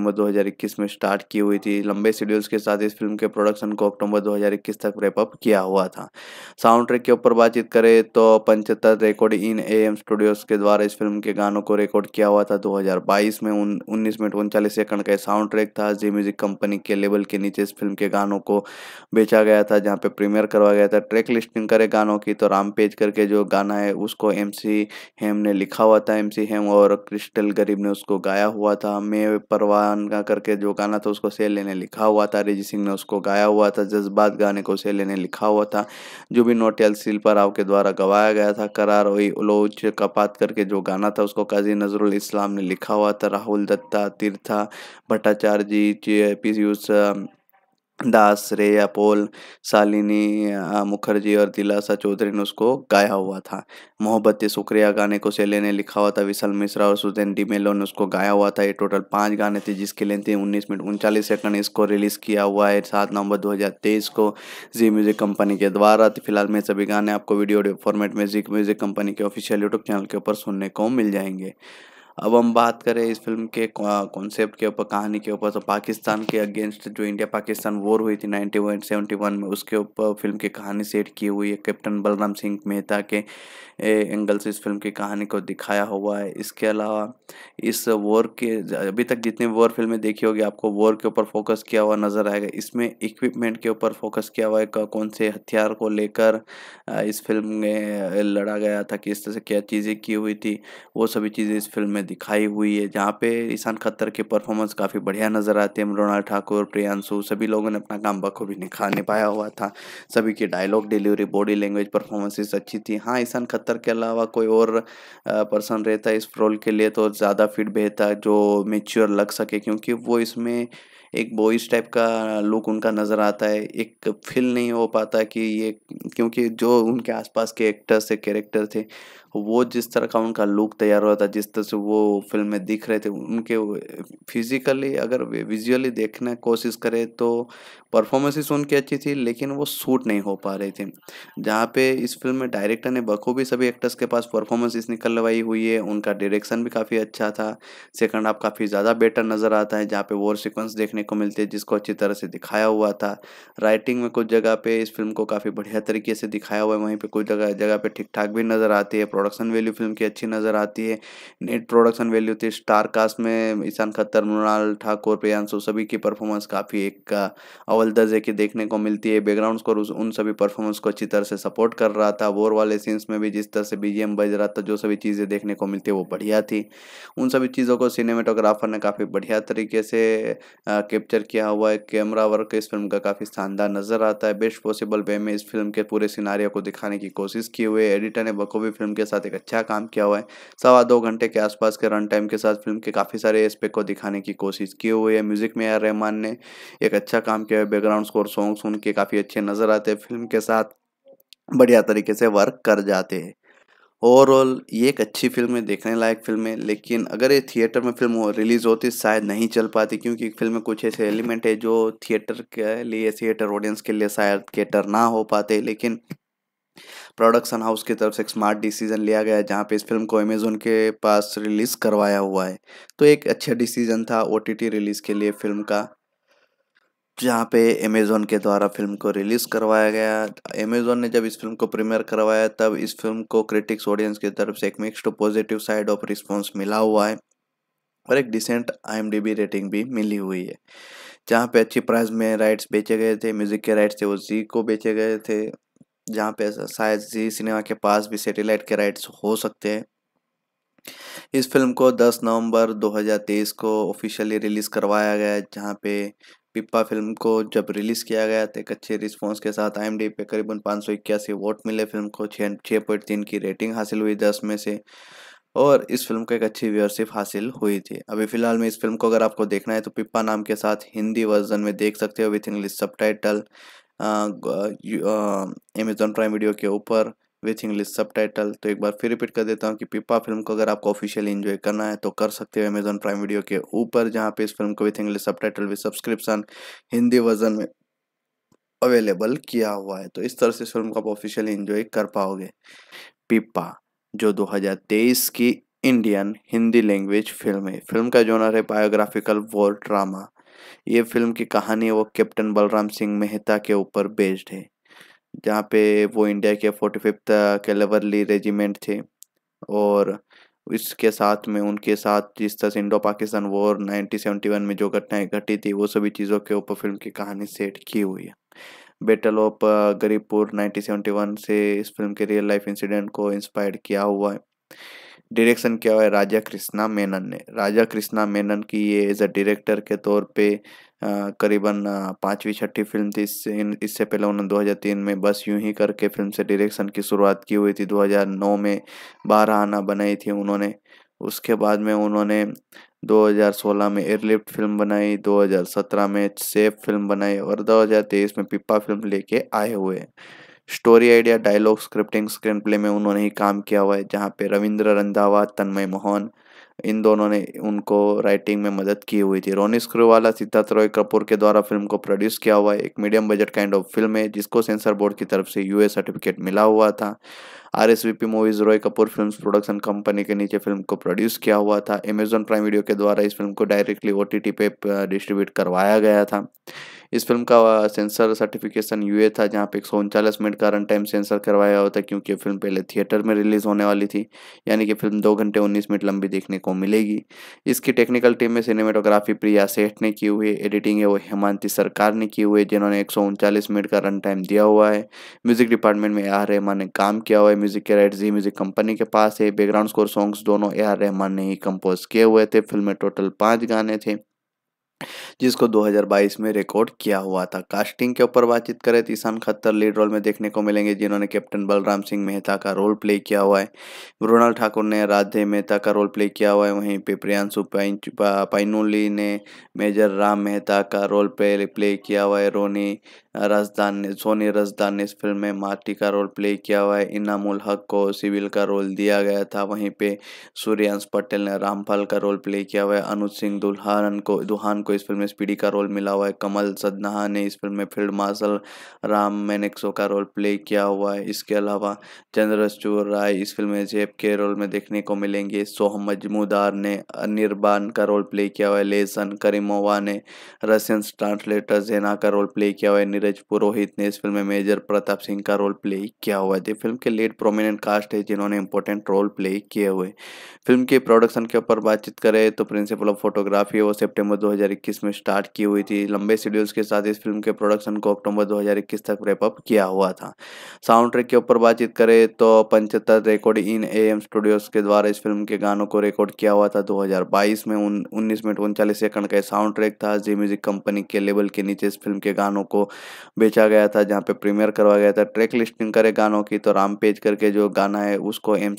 A: 2021 में स्टार्ट की हुई थी लंबे शेड्यूल्स के साथ इस फिल्म के प्रोडक्शन को अक्टूबर 2021 तक रैपअप किया हुआ था साउंड ट्रैक के ऊपर बातचीत करें तो पंचहत्तर record in A M studios के द्वारा इस फिल्म के गानों को रिकॉर्ड किया हुआ था दो में उन्नीस मिनट उनचालीस सेकंड का साउंड ट्रैक था जी म्यूजिक कंपनी के लेवल के नीचे इस फिल्म के गानों को बेचा गया था जहाँ पे प्रीमियर करवाया गया था ट्रैक लिस्टिंग करे गानों की तो राम पेज करके जो गाना है उसको एम हेम ने लिखा हुआ था एम हेम और क्रिस्टल गरीब ने उसको गाया हुआ था मैं परवान का कर करके जो गाना था उसको सेले ने लिखा हुआ था अरिजीत सिंह ने उसको गाया हुआ था जज्बात गाने को सेले ने लिखा हुआ था जो भी नोटियाल शिल्पा राव के द्वारा गवाया गया था करार वही उलोच कपात करके जो गाना था उसको काजी नजरुल इस्लाम ने लिखा हुआ था Rahul Dutta Tirtha Bhattacharya G P use Das रे अपोल शालिनी मुखर्जी और दिलासा चौधरी ने उसको गाया हुआ था मोहब्बत शुक्रिया गाने को सेले ने लिखा हुआ था विशाल मिश्रा और सुजैन डी मेलो ने उसको गाया हुआ था ये टोटल पांच गाने थे जिसकी लेंथ थे उन्नीस मिनट उनचालीस सेकंड इसको रिलीज किया हुआ है सात नवंबर 2023 को जी म्यूजिक कंपनी के द्वारा तो फिलहाल मेरे सभी गाने आपको वीडियो ऑडियो फॉर्मेट में जी म्यूजिक कंपनी के ऑफिशियल यूट्यूब चैनल के ऊपर सुनने को मिल जाएंगे अब हम बात करें इस फिल्म के कॉन्सेप्ट के ऊपर कहानी के ऊपर तो पाकिस्तान के अगेंस्ट जो इंडिया पाकिस्तान वॉर हुई थी नाइनटी सेवेंटी वन में उसके ऊपर फिल्म की कहानी सेट की हुई है कैप्टन बलराम सिंह मेहता के एंगल से इस फिल्म की कहानी को दिखाया हुआ है इसके अलावा इस वॉर के अभी तक जितनी वॉर फिल्में देखी होगी आपको वॉर के ऊपर फोकस किया हुआ नज़र आएगा इसमें इक्विपमेंट के ऊपर फोकस किया हुआ है कौन से हथियार को लेकर इस फिल्म में लड़ा गया था किस तरह से क्या चीज़ें की हुई थी वो सभी चीज़ें इस फिल्म में दिखाई हुई है जहाँ पे ईशान खत्तर के परफॉर्मेंस काफ़ी बढ़िया नज़र आते हैं मृणाल ठाकुर प्रियांशु सभी लोगों ने अपना काम बखूबी निखा निभाया हुआ था सभी की dialogue delivery body language performances अच्छी थी हाँ ईशान खत्तर के अलावा कोई और पर्सन रहता इस रोल के लिए तो ज़्यादा फिट बेहतर जो मेच्योर लग सके क्योंकि वो इसमें एक बॉयज टाइप का लुक उनका नज़र आता है एक फील नहीं हो पाता कि ये क्योंकि जो उनके आसपास के एक्टर्स थे कैरेक्टर थे वो जिस तरह का उनका लुक तैयार हुआ था जिस तरह से वो फिल्म में दिख रहे थे उनके फिजिकली अगर विजुअली देखने कोशिश करें तो परफॉर्मेंसेस उनकी अच्छी थी लेकिन वो सूट नहीं हो पा रहे थे जहाँ पे इस फिल्म में डायरेक्टर ने बखूबी सभी एक्टर्स के पास परफॉर्मेंसेस निकलवाई हुई है उनका डायरेक्शन भी काफ़ी अच्छा था सेकंड हाफ काफ़ी ज़्यादा बेटर नज़र आता है जहाँ पे वॉर सिक्वेंस देखने को मिलते हैं जिसको अच्छी तरह से दिखाया हुआ था राइटिंग में कुछ जगह पर इस फिल्म को काफ़ी बढ़िया तरीके से दिखाया हुआ है वहीं पर कुछ जगह जगह पे ठीक ठाक भी नज़र आती है प्रोडक्शन वैल्यू फिल्म की अच्छी नज़र आती है नेट प्रोडक्शन वैल्यू थी स्टार कास्ट में ईशान खत्तर मृणाल ठाकुर प्रियांशु सभी की परफॉर्मेंस काफ़ी एक अवल दर्जे की देखने को मिलती है बैकग्राउंड स्कोर उन सभी परफॉर्मेंस को अच्छी तरह से सपोर्ट कर रहा था वोर वाले सीन्स में भी जिस तरह से बी बज रहा था जो सभी चीज़ें देखने को मिलती है वो बढ़िया थी उन सभी चीज़ों को सिनेमेटोग्राफर ने काफ़ी बढ़िया तरीके से कैप्चर किया हुआ है कैमरा वर्क इस फिल्म का काफ़ी शानदार नज़र आता है बेस्ट पॉसिबल वे में इस फिल्म के पूरे सिनारियों को दिखाने की कोशिश की हुई है एडिटर ने बखूबी फिल्म के साथ एक अच्छा काम किया हुआ है सवा दो घंटे के आसपास के रन टाइम के साथ फिल्म के काफ़ी सारे एस्पेक्ट को दिखाने की कोशिश की हुई है म्यूजिक में आर रहमान ने एक अच्छा काम किया है बैकग्राउंड स्कोर सॉन्ग सुन के काफ़ी अच्छे नज़र आते हैं फिल्म के साथ बढ़िया तरीके से वर्क कर जाते हैं ओवरऑल ये एक अच्छी फिल्म है देखने लायक फिल्म है लेकिन अगर ये थिएटर में फिल्म हो, रिलीज़ होती शायद नहीं चल पाती क्योंकि फिल्म में कुछ ऐसे एलिमेंट है जो थिएटर के लिए थिएटर ऑडियंस के लिए शायद थिएटर ना हो पाते लेकिन प्रोडक्शन हाउस की तरफ से एक स्मार्ट डिसीजन लिया गया जहाँ पे इस फिल्म को अमेजोन के पास रिलीज़ करवाया हुआ है तो एक अच्छा डिसीजन था ओ रिलीज़ के लिए फिल्म का जहाँ पे अमेज़ोन के द्वारा फिल्म को रिलीज़ करवाया गया अमेज़ोन ने जब इस फिल्म को प्रीमियर करवाया तब इस फिल्म को क्रिटिक्स ऑडियंस की तरफ से एक mixed positive side of response मिला हुआ है और एक डिसेंट आई रेटिंग भी मिली हुई है जहाँ पे अच्छी प्राइस में राइट्स बेचे गए थे म्यूज़िक के राइट्स थे वो जी को बेचे गए थे जहाँ पे शायद जी सिनेमा के पास भी सैटेलाइट के राइट्स हो सकते हैं इस फिल्म को 10 नवंबर 2023 को ऑफिशियली रिलीज़ करवाया गया जहाँ पे पिप्पा फिल्म को जब रिलीज़ किया गया तो एक अच्छे रिस्पॉन्स के साथ आई एम डी पे करीबन पाँच सौ इक्यासी वोट मिले फिल्म को छः छः पॉइंट तीन की रेटिंग हासिल हुई दस में से और इस फिल्म को एक अच्छी व्यवरशिप हासिल हुई थी अभी फिलहाल में इस फिल्म को अगर आपको देखना है तो पिप्पा नाम के साथ हिंदी वर्जन में देख सकते हो with English sub Amazon Prime video के ऊपर विथ इंग्लिश सब टाइटल तो एक बार फिर रिपीट कर देता हूँ कि पिपा फिल्म को अगर आपको ऑफिशियली इन्जॉय करना है तो कर सकते हो अमेजोन प्राइम वीडियो के ऊपर जहाँ पे इस फिल्म को with English subtitle with subscription Hindi version में अवेलेबल किया हुआ है तो इस तरह से इस फिल्म को आप ऑफिशियली इन्जॉय कर पाओगे पिपा जो 2023 की इंडियन हिंदी लैंग्वेज फिल्म है फिल्म का जोनर है बायोग्राफिकल वॉर ड्रामा ये फिल्म की कहानी है वो कैप्टन बलराम सिंह मेहता के ऊपर बेस्ड है जहाँ पे वो इंडिया के फोर्टी फिफ्थ कैलेवरली रेजिमेंट थे और इसके साथ में उनके साथ जिस तरह से इंडो पाकिस्तान वॉर 1971 में जो घटनाएं घटी थी वो सभी चीज़ों के ऊपर फिल्म की कहानी सेट की हुई है बैटल ऑफ गरीबपुर 1971 से इस फिल्म के रियल लाइफ इंसिडेंट को इंस्पायर किया हुआ है डायरेक्शन किया हुआ है राजा कृष्णा मेनन ने राजा कृष्णा मेनन की ये एज अ डायरेक्टर के तौर पे करीबन पाँचवीं छठी फिल्म थी इससे इससे पहले उन्होंने 2003 में बस यूं ही करके फिल्म से डायरेक्शन की शुरुआत की हुई थी 2009 में बारह आना बनाई थी उन्होंने उसके बाद में उन्होंने 2016 में एयरलिफ्ट फिल्म बनाई 2017 में सेफ फिल्म बनाई और 2023 में पिप्पा फिल्म लेके आए हुए हैं story idea dialogue scripting screenplay में उन्होंने ही काम किया हुआ है जहाँ पे रविंद्र रंधावा तन्मय मोहन इन दोनों ने उनको राइटिंग में मदद की हुई थी रोनी स्क्रूवाला सिद्धार्थ रॉय कपूर के द्वारा फिल्म को प्रोड्यूस किया हुआ है एक medium budget kind of film है जिसको सेंसर बोर्ड की तरफ से यूए सर्टिफिकेट मिला हुआ था R S V P movies Roy Kapur film production company के नीचे फिल्म को प्रोड्यूस किया हुआ था अमेजोन प्राइम वीडियो के द्वारा इस फिल्म को डायरेक्टली ओ टी टी पे डिस्ट्रीब्यूट करवाया गया था इस फिल्म का सेंसर सर्टिफिकेशन यूए था जहाँ पे एक सौ उनचालीस मिनट का रन टाइम सेंसर करवाया हुआ था क्योंकि फिल्म पहले थिएटर में रिलीज होने वाली थी यानी कि फिल्म दो घंटे उन्नीस मिनट लंबी देखने को मिलेगी इसकी टेक्निकल टीम में सिनेमेटोग्राफी प्रिया सेठ ने की हुई एडिटिंग है वो हेमांती सरकार ने की हुई है जिन्होंने एक मिनट का रन टाइम दिया हुआ है म्यूजिक डिपार्टमेंट में आर रहमान ने काम किया हुआ है म्यूज़िक के राइट जी म्यूज़िक कंपनी के पास है बैकग्राउंड स्कोर सॉन्ग्स दोनों ए आर रहमान ने ही कंपोज किए हुए थे फिल्म में टोटल पांच गाने थे जिसको 2022 में रिकॉर्ड किया हुआ था कास्टिंग के ऊपर बातचीत करें तो ईशान खत्तर लीड रोल में देखने को मिलेंगे जिन्होंने कैप्टन बलराम सिंह मेहता का रोल प्ले किया हुआ है मृणाल ठाकुर ने राधे मेहता का रोल प्ले किया हुआ है वहीं पे प्रियांशु पाइनुली ने मेजर राम मेहता का रोल प्ले प्ले किया हुआ है रोनी रजदान ने सोनी रजदान ने इस फिल्म में माटी का रोल प्ले किया हुआ है इनामुल हक को सिविल का रोल दिया गया था वहीं पे सूर्यांश पटेल ने रामपाल का रोल प्ले किया हुआ है अनुज सिंह दुल्हान को दुहान को को इस फिल्म में स्पीडी का रोल मिला हुआ है कमल सदनाहा ने इस फिल्म में फील्ड मार्शल राम मैनिक्सो का रोल प्ले किया हुआ है इसके अलावा चंद्रचूर राय इस फिल्म में जेब के रोल में देखने को मिलेंगे सोहम मजमूदार ने निर्बान का रोल प्ले किया हुआ है लेसन करीमोवा ने रशियन ट्रांसलेटर जेना का रोल प्ले किया हुआ है नीरज पुरोहित ने इस फिल्म में मेजर प्रताप सिंह का रोल प्ले किया हुआ है फिल्म के लीड प्रोमिनेंट कास्ट है जिन्होंने इंपॉर्टेंट रोल प्ले किए हुए फिल्म के प्रोडक्शन के ऊपर बातचीत करें तो प्रिंसिपल ऑफ फोटोग्राफी वो सितंबर 2021 में स्टार्ट की हुई थी लंबे शेड्यूल्स के साथ इस फिल्म के प्रोडक्शन को अक्टूबर 2021 तक रेपअप किया हुआ था साउंड ट्रैक के ऊपर बातचीत करें तो पंचहत्तर record in A M studios के द्वारा इस फिल्म के गानों को रिकॉर्ड किया हुआ था 2022 में उन उन्नीस मिनट उनचालीस सेकंड का साउंड ट्रैक था जी म्यूजिक कंपनी के लेवल के नीचे इस फिल्म के गानों को बेचा गया था जहाँ पे प्रीमियर करवाया गया था ट्रैक लिस्टिंग करे गानों की तो राम पेज करके जो गाना है उसको एम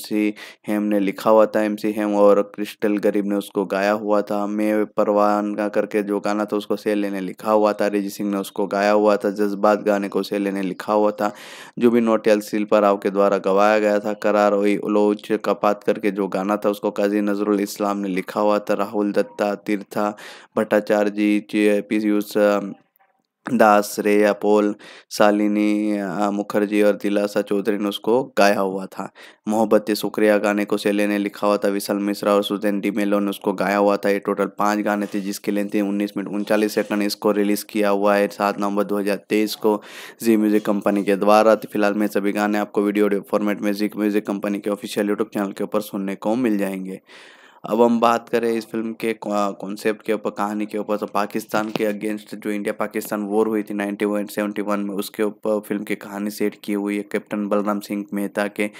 A: हेम ने लिखा हुआ था एम हेम और क्रिस्टल गरीब ने उसको गाया हुआ था मैं परवान का करके करके जो गाना था उसको सेल ने लिखा हुआ था अरिजीत सिंह ने उसको गाया हुआ था जज्बात गाने को सेल ने लिखा हुआ था जो भी नोटियल शिल्पा राव के द्वारा गवाया गया था करार वही उलोच कपात करके जो गाना था उसको काजी नजरुल इस्लाम ने लिखा हुआ था Rahul Dutta Tirtha Bhattacharya G P use Das Shreya पोल शालिनी मुखर्जी और दिलासा चौधरी ने उसको गाया हुआ था मोहब्बत शुक्रिया गाने को सेले ने लिखा हुआ था विशाल मिश्रा और सुदेन मेलो ने उसको गाया हुआ था ये टोटल पांच गाने थे जिसकी लेंथ थे उन्नीस मिनट उनचालीस सेकंड इसको रिलीज किया हुआ है सात नवंबर 2023 को जी म्यूजिक कंपनी के द्वारा तो फिलहाल मैं सभी गाने आपको वीडियो फॉर्मेट में जी म्यूजिक कंपनी के ऑफिशियल यूट्यूब चैनल के ऊपर सुनने को मिल जाएंगे अब हम बात करें इस फिल्म के कॉन्सेप्ट के ऊपर कहानी के ऊपर तो पाकिस्तान के अगेंस्ट जो इंडिया पाकिस्तान वॉर हुई थी नाइनटी वन सेवेंटी वन में उसके ऊपर फिल्म की कहानी सेट की हुई है कैप्टन बलराम सिंह मेहता के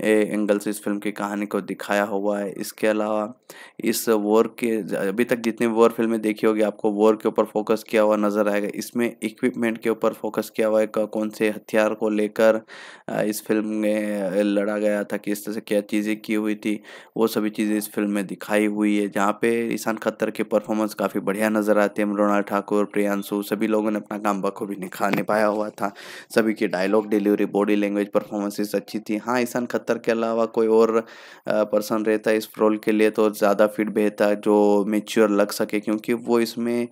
A: एंगल से इस फिल्म की कहानी को दिखाया हुआ है इसके अलावा इस वॉर के अभी तक जितनी वॉर फिल्में देखी होगी आपको वॉर के ऊपर फोकस किया हुआ नज़र आएगा इसमें इक्विपमेंट के ऊपर फोकस किया हुआ है कौन से हथियार को लेकर इस फिल्म में लड़ा गया था किस तरह से क्या चीज़ें की हुई थी वो सभी चीज़ें इस फिल्म में दिखाई हुई है जहाँ पे ईशान खत्तर के परफॉर्मेंस काफ़ी बढ़िया नज़र आते हैं मृणाल ठाकुर प्रियांशु सभी लोगों ने अपना काम बखूबी निखा निभाया हुआ था सभी की dialogue delivery body language performances अच्छी थी हाँ ईशान खत्तर के अलावा कोई और पर्सन रहता इस रोल के लिए तो ज़्यादा फिट बेहतर जो मेच्योर लग सके क्योंकि वो इसमें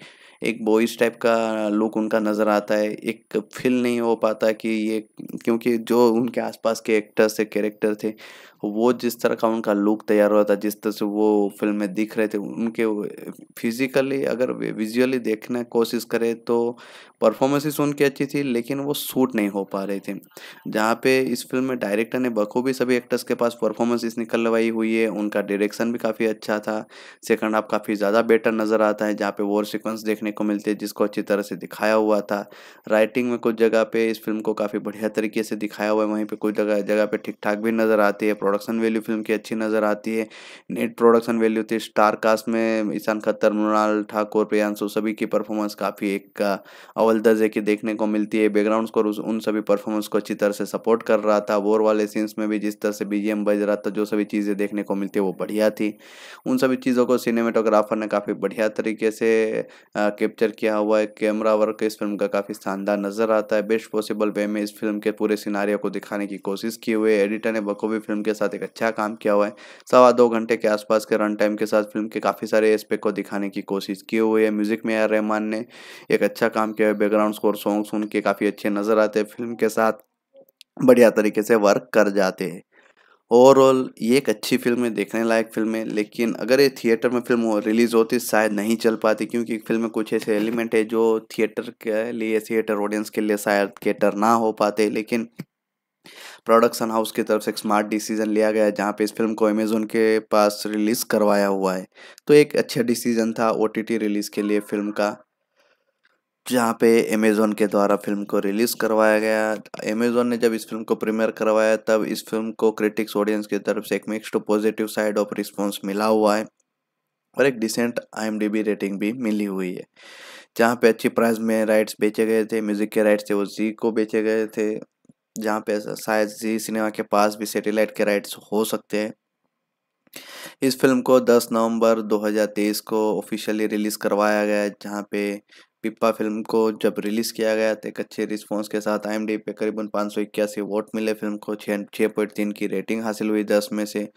A: एक बॉयज टाइप का लुक उनका नज़र आता है एक फील नहीं हो पाता कि ये क्योंकि जो उनके आसपास के एक्टर्स थे कैरेक्टर थे वो जिस तरह का उनका लुक तैयार हुआ था जिस तरह से वो फिल्म में दिख रहे थे उनके फिजिकली अगर विजुअली देखने की कोशिश करें तो परफॉर्मेंसेस उनकी अच्छी थी लेकिन वो सूट नहीं हो पा रहे थे जहाँ पे इस फिल्म में डायरेक्टर ने बखूबी सभी एक्टर्स के पास परफॉर्मेंसेस निकलवाई हुई है उनका डायरेक्शन भी काफ़ी अच्छा था सेकंड हाफ काफ़ी ज़्यादा बेटर नज़र आता है जहाँ पे वॉर सिक्वेंस देखने को मिलते हैं जिसको अच्छी तरह से दिखाया हुआ था राइटिंग में कुछ जगह पर इस फिल्म को काफ़ी बढ़िया तरीके से दिखाया हुआ है वहीं पर कुछ जगह जगह पर ठीक ठाक भी नज़र आती है प्रोडक्शन वैल्यू फिल्म की अच्छी नज़र आती है नेट प्रोडक्शन वैल्यू थी स्टार कास्ट में ईशान खत्तर मृणाल ठाकुर प्रियांशु सभी की परफॉर्मेंस काफ़ी एक अवल दर्जे की देखने को मिलती है बैकग्राउंड स्कोर उन सभी परफॉर्मेंस को अच्छी तरह से सपोर्ट कर रहा था वोर वाले सीन्स में भी जिस तरह से बी बज रहा था जो सभी चीज़ें देखने को मिलती है वो बढ़िया थी उन सभी चीज़ों को सिनेमेटोग्राफर ने काफ़ी बढ़िया तरीके से कैप्चर किया हुआ है कैमरा वर्क इस फिल्म का काफ़ी शानदार नज़र आता है बेस्ट पॉसिबल वे में इस फिल्म के पूरे सिनारियों को दिखाने की कोशिश की हुई है एडिटर ने बखूबी फिल्म के साथ साथ एक अच्छा काम किया हुआ है सवा दो घंटे के आसपास के रन टाइम के साथ फिल्म के काफ़ी सारे एस्पेक्ट को दिखाने की कोशिश की हुई है म्यूजिक में आर रहमान ने एक अच्छा काम किया है बैकग्राउंड स्कोर सॉन्ग सुन के काफ़ी अच्छे नज़र आते हैं फिल्म के साथ बढ़िया तरीके से वर्क कर जाते हैं ओवरऑल ये एक अच्छी फिल्म है देखने लायक फिल्म है लेकिन अगर ये थिएटर में फिल्म रिलीज़ होती शायद नहीं चल पाती क्योंकि फिल्म में कुछ ऐसे एलिमेंट है जो थिएटर के लिए थिएटर ऑडियंस के लिए शायद कैटर ना हो पाते लेकिन प्रोडक्शन हाउस की तरफ से एक स्मार्ट डिसीजन लिया गया जहाँ पे इस फिल्म को अमेजोन के पास रिलीज़ करवाया हुआ है तो एक अच्छा डिसीजन था ओ रिलीज़ के लिए फिल्म का जहाँ पे अमेज़ोन के द्वारा फिल्म को रिलीज़ करवाया गया अमेज़ोन ने जब इस फिल्म को प्रीमियर करवाया तब इस फिल्म को क्रिटिक्स ऑडियंस की तरफ से एक mixed positive side of response मिला हुआ है और एक डिसेंट आई रेटिंग भी मिली हुई है जहाँ पे अच्छी प्राइस में राइट्स बेचे गए थे म्यूज़िक के राइट्स थे वो जी को बेचे गए थे जहाँ पे शायद जी सिनेमा के पास भी सैटेलाइट के राइट्स हो सकते हैं इस फिल्म को 10 नवंबर 2023 को ऑफिशियली रिलीज़ करवाया गया जहाँ पे पिप्पा फिल्म को जब रिलीज़ किया गया तो एक अच्छे रिस्पॉन्स के साथ आई एम डी पे करीबन पाँच सौ इक्यासी वोट मिले फिल्म को छः छः पॉइंट तीन की रेटिंग हासिल हुई दस में से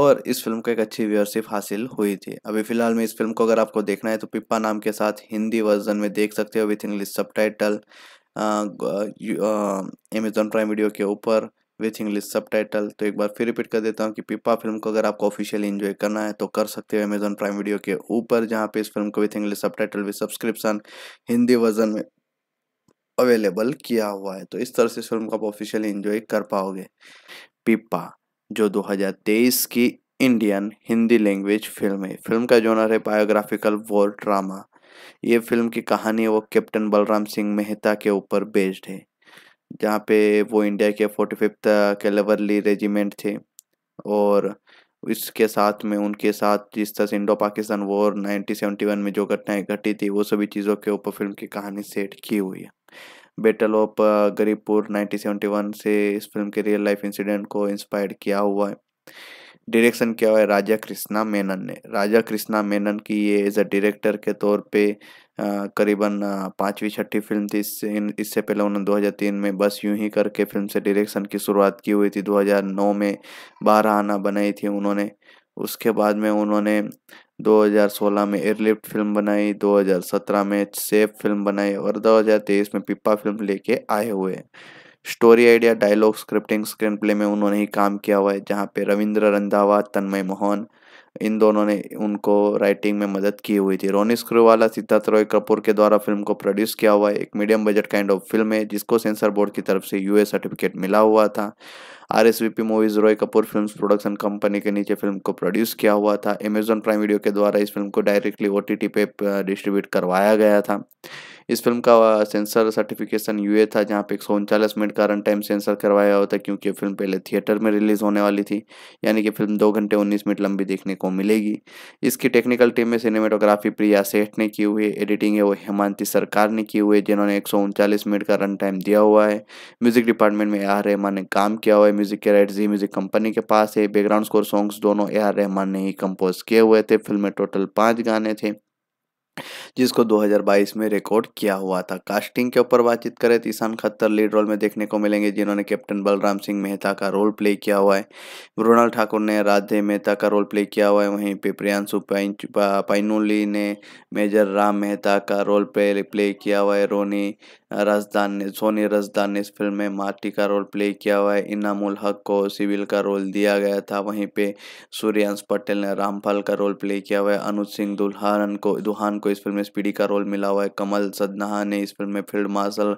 A: और इस फिल्म को एक अच्छी व्यवरशिप हासिल हुई थी अभी फिलहाल में इस फिल्म को अगर आपको देखना है तो पिप्पा नाम के साथ हिंदी वर्जन में देख सकते हो with English sub Amazon Prime video के ऊपर विथ इंग्लिश सब टाइटल तो एक बार फिर रिपीट कर देता हूँ कि पिपा फिल्म को अगर आपको ऑफिशियली इन्जॉय करना है तो कर सकते हो अमेजोन प्राइम वीडियो के ऊपर जहाँ पे इस फिल्म को with English subtitle with subscription Hindi version में अवेलेबल किया हुआ है तो इस तरह से इस फिल्म को आप ऑफिशियली इन्जॉय कर पाओगे पिपा जो दो की इंडियन हिंदी लैंग्वेज फिल्म है फिल्म का जोनर है बायोग्राफिकल वॉर ड्रामा ये फिल्म की कहानी वो कैप्टन बलराम सिंह मेहता के ऊपर बेस्ड है जहाँ पे वो इंडिया के फोर्टी फिफ्थ कैलेवरली रेजिमेंट थे और इसके साथ में उनके साथ जिस तरह से इंडो पाकिस्तान वॉर 1971 में जो घटनाएं घटी थी वो सभी चीज़ों के ऊपर फिल्म की कहानी सेट की हुई है बेटल ऑफ गरीबपुर 1971 से इस फिल्म के रियल लाइफ इंसिडेंट को इंस्पायर किया हुआ है डायरेक्शन किया हुआ है राजा कृष्णा मेनन ने राजा कृष्णा मेनन की ये एज अ डायरेक्टर के तौर पे करीबन पाँचवीं छठी फिल्म थी इससे इससे पहले उन्होंने 2003 में बस यूं ही करके फिल्म से डायरेक्शन की शुरुआत की हुई थी 2009 में बारह आना बनाई थी उन्होंने उसके बाद में उन्होंने 2016 में एयरलिफ्ट फिल्म बनाई 2017 में सेफ फिल्म बनाई और 2023 में पिप्पा फिल्म लेके आए हुए हैं story idea dialogue scripting screenplay में उन्होंने ही काम किया हुआ है जहाँ पे रविंद्र रंधावा तन्मय मोहन इन दोनों ने उनको राइटिंग में मदद की हुई थी रोनी स्क्रूवाला सिद्धार्थ रॉय कपूर के द्वारा फिल्म को प्रोड्यूस किया हुआ है एक medium budget kind of film है जिसको सेंसर बोर्ड की तरफ से यूए सर्टिफिकेट मिला हुआ था R S V P movies Roy Kapur film production company के नीचे फिल्म को प्रोड्यूस किया हुआ था अमेजोन प्राइम वीडियो के द्वारा इस फिल्म को डायरेक्टली ओ टी टी पे डिस्ट्रीब्यूट uh, करवाया गया था इस फिल्म का सेंसर सर्टिफिकेशन यूए था जहाँ पे एक मिनट का रन टाइम सेंसर करवाया हुआ था क्योंकि फिल्म पहले थिएटर में रिलीज़ होने वाली थी यानी कि फिल्म दो घंटे उन्नीस मिनट लंबी देखने को मिलेगी इसकी टेक्निकल टीम में सिनेमेटोग्राफी प्रिया सेठ ने की हुई एडिटिंग है वो हेमांति सरकार ने की हुई जिन्होंने एक मिनट का रन टाइम दिया हुआ है म्यूजिक डिपार्टमेंट में ए आर रहमान ने काम किया हुआ है म्यूजिक के राइट जी म्यूजिक कंपनी के पास है बैकग्राउंड स्कोर सॉन्ग्स दोनों ए आर रहमान ने ही कंपोज किए हुए थे फिल्म में टोटल पाँच गाने थे जिसको 2022 में रिकॉर्ड किया हुआ था कास्टिंग के ऊपर बातचीत करें तो ईशान खत्तर लीड रोल में देखने को मिलेंगे जिन्होंने कैप्टन बलराम सिंह मेहता का रोल प्ले किया हुआ है मृणाल ठाकुर ने राधे मेहता का रोल प्ले किया हुआ है वहीं पिप्रियांशु प्रियांशु पाइनुली ने मेजर राम मेहता का रोल प्ले प्ले किया हुआ है रोनी रजदान ने सोनी रजदान ने इस फिल्म में माटी का रोल प्ले किया हुआ है इनामुल हक को सिविल का रोल दिया गया था वहीं पे सूर्यांश पटेल ने रामपाल का रोल प्ले किया हुआ है अनुज सिंह दुल्हान को दुहान को इस फिल्म में स्पीडी का रोल मिला हुआ है कमल सदनाहा ने इस फिल्म में फील्ड मार्शल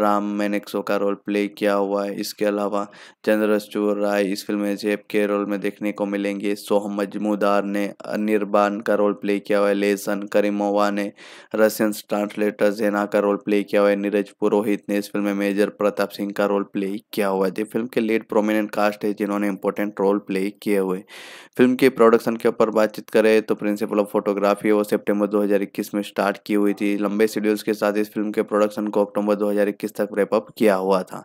A: राम मैनेक्सो का रोल प्ले किया हुआ है इसके अलावा चंद्रचूर राय इस फिल्म में जेब के रोल में देखने को मिलेंगे सोहम मजमूदार ने निर्बान का रोल प्ले किया हुआ है लेसन करीमोवा ने रशियन ट्रांसलेटर जेना का रोल प्ले किया हुआ है नीरज पुरोहित ने इस फिल्म में मेजर प्रताप सिंह का रोल प्ले किया हुआ है फिल्म के लीड प्रोमिनेंट कास्ट है जिन्होंने इंपॉर्टेंट रोल प्ले किए हुए फिल्म के प्रोडक्शन के ऊपर बातचीत करें तो प्रिंसिपल ऑफ फोटोग्राफी वो सितंबर 2021 में स्टार्ट की हुई थी लंबे शेड्यूल्स के साथ इस फिल्म के प्रोडक्शन को अक्टूबर 2021 तक रेपअप किया हुआ था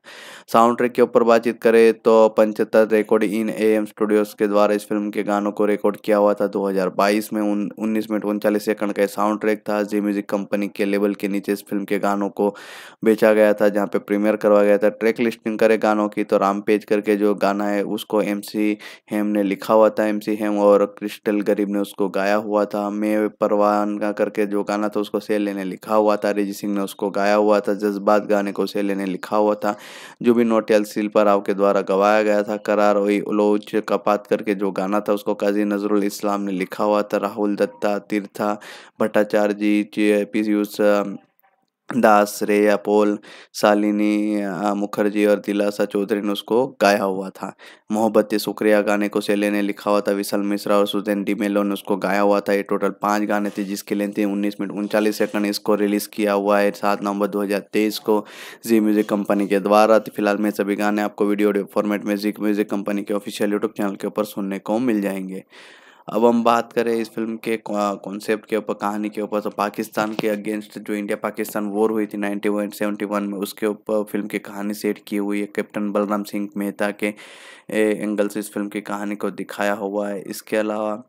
A: साउंड ट्रैक के ऊपर बातचीत करें तो पंचहत्तर record in A M studios के द्वारा इस फिल्म के गानों को रिकॉर्ड किया हुआ था 2022 में उन्नीस मिनट उनचालीस सेकंड का साउंड ट्रैक था जी म्यूजिक कंपनी के लेवल के नीचे इस फिल्म के गानों को बेचा गया था जहाँ पे प्रीमियर करवाया गया था ट्रैक लिस्टिंग करे गानों की तो राम पेज करके जो गाना है उसको एम सी हेम ने लिखा हुआ था एम सी हेम और क्रिस्टल गरीब ने उसको गाया हुआ था मैं परवान का करके जो गाना था उसको सेले ने लिखा हुआ था रिजी सिंह ने उसको गाया हुआ था जज्बात गाने को सेले ने लिखा हुआ था जो भी नोटियल शिल्पा राव के द्वारा गवाया गया था करार वही उलोच कपात करके जो गाना था उसको काजी नजरुल इस्लाम ने लिखा हुआ था Rahul Dutta Tirtha Bhattacharya G P use Das रे अपोल सालिनी मुखर्जी और दिलासा चौधरी ने उसको गाया हुआ था मोहब्बत शुक्रिया गाने को सेले ने लिखा हुआ था विशाल मिश्रा और सुदेन डी मेलो ने उसको गाया हुआ था ये टोटल पांच गाने थे जिसकी लेंथ थे उन्नीस मिनट उनचालीस सेकंड इसको रिलीज किया हुआ है सात नवंबर 2023 को जी म्यूजिक कंपनी के द्वारा तो फिलहाल मेरे सभी गाने आपको वीडियो ऑडियो फॉर्मेट में जी म्यूजिक कंपनी के ऑफिशियल यूट्यूब चैनल के ऊपर सुनने को मिल जाएंगे अब हम बात करें इस फिल्म के कॉन्सेप्ट के ऊपर कहानी के ऊपर तो पाकिस्तान के अगेंस्ट जो इंडिया पाकिस्तान वॉर हुई थी नाइनटीन सेवेंटी वन में उसके ऊपर फिल्म की कहानी सेट की हुई है कैप्टन बलराम सिंह मेहता के एंगल से इस फिल्म की कहानी को दिखाया हुआ है इसके अलावा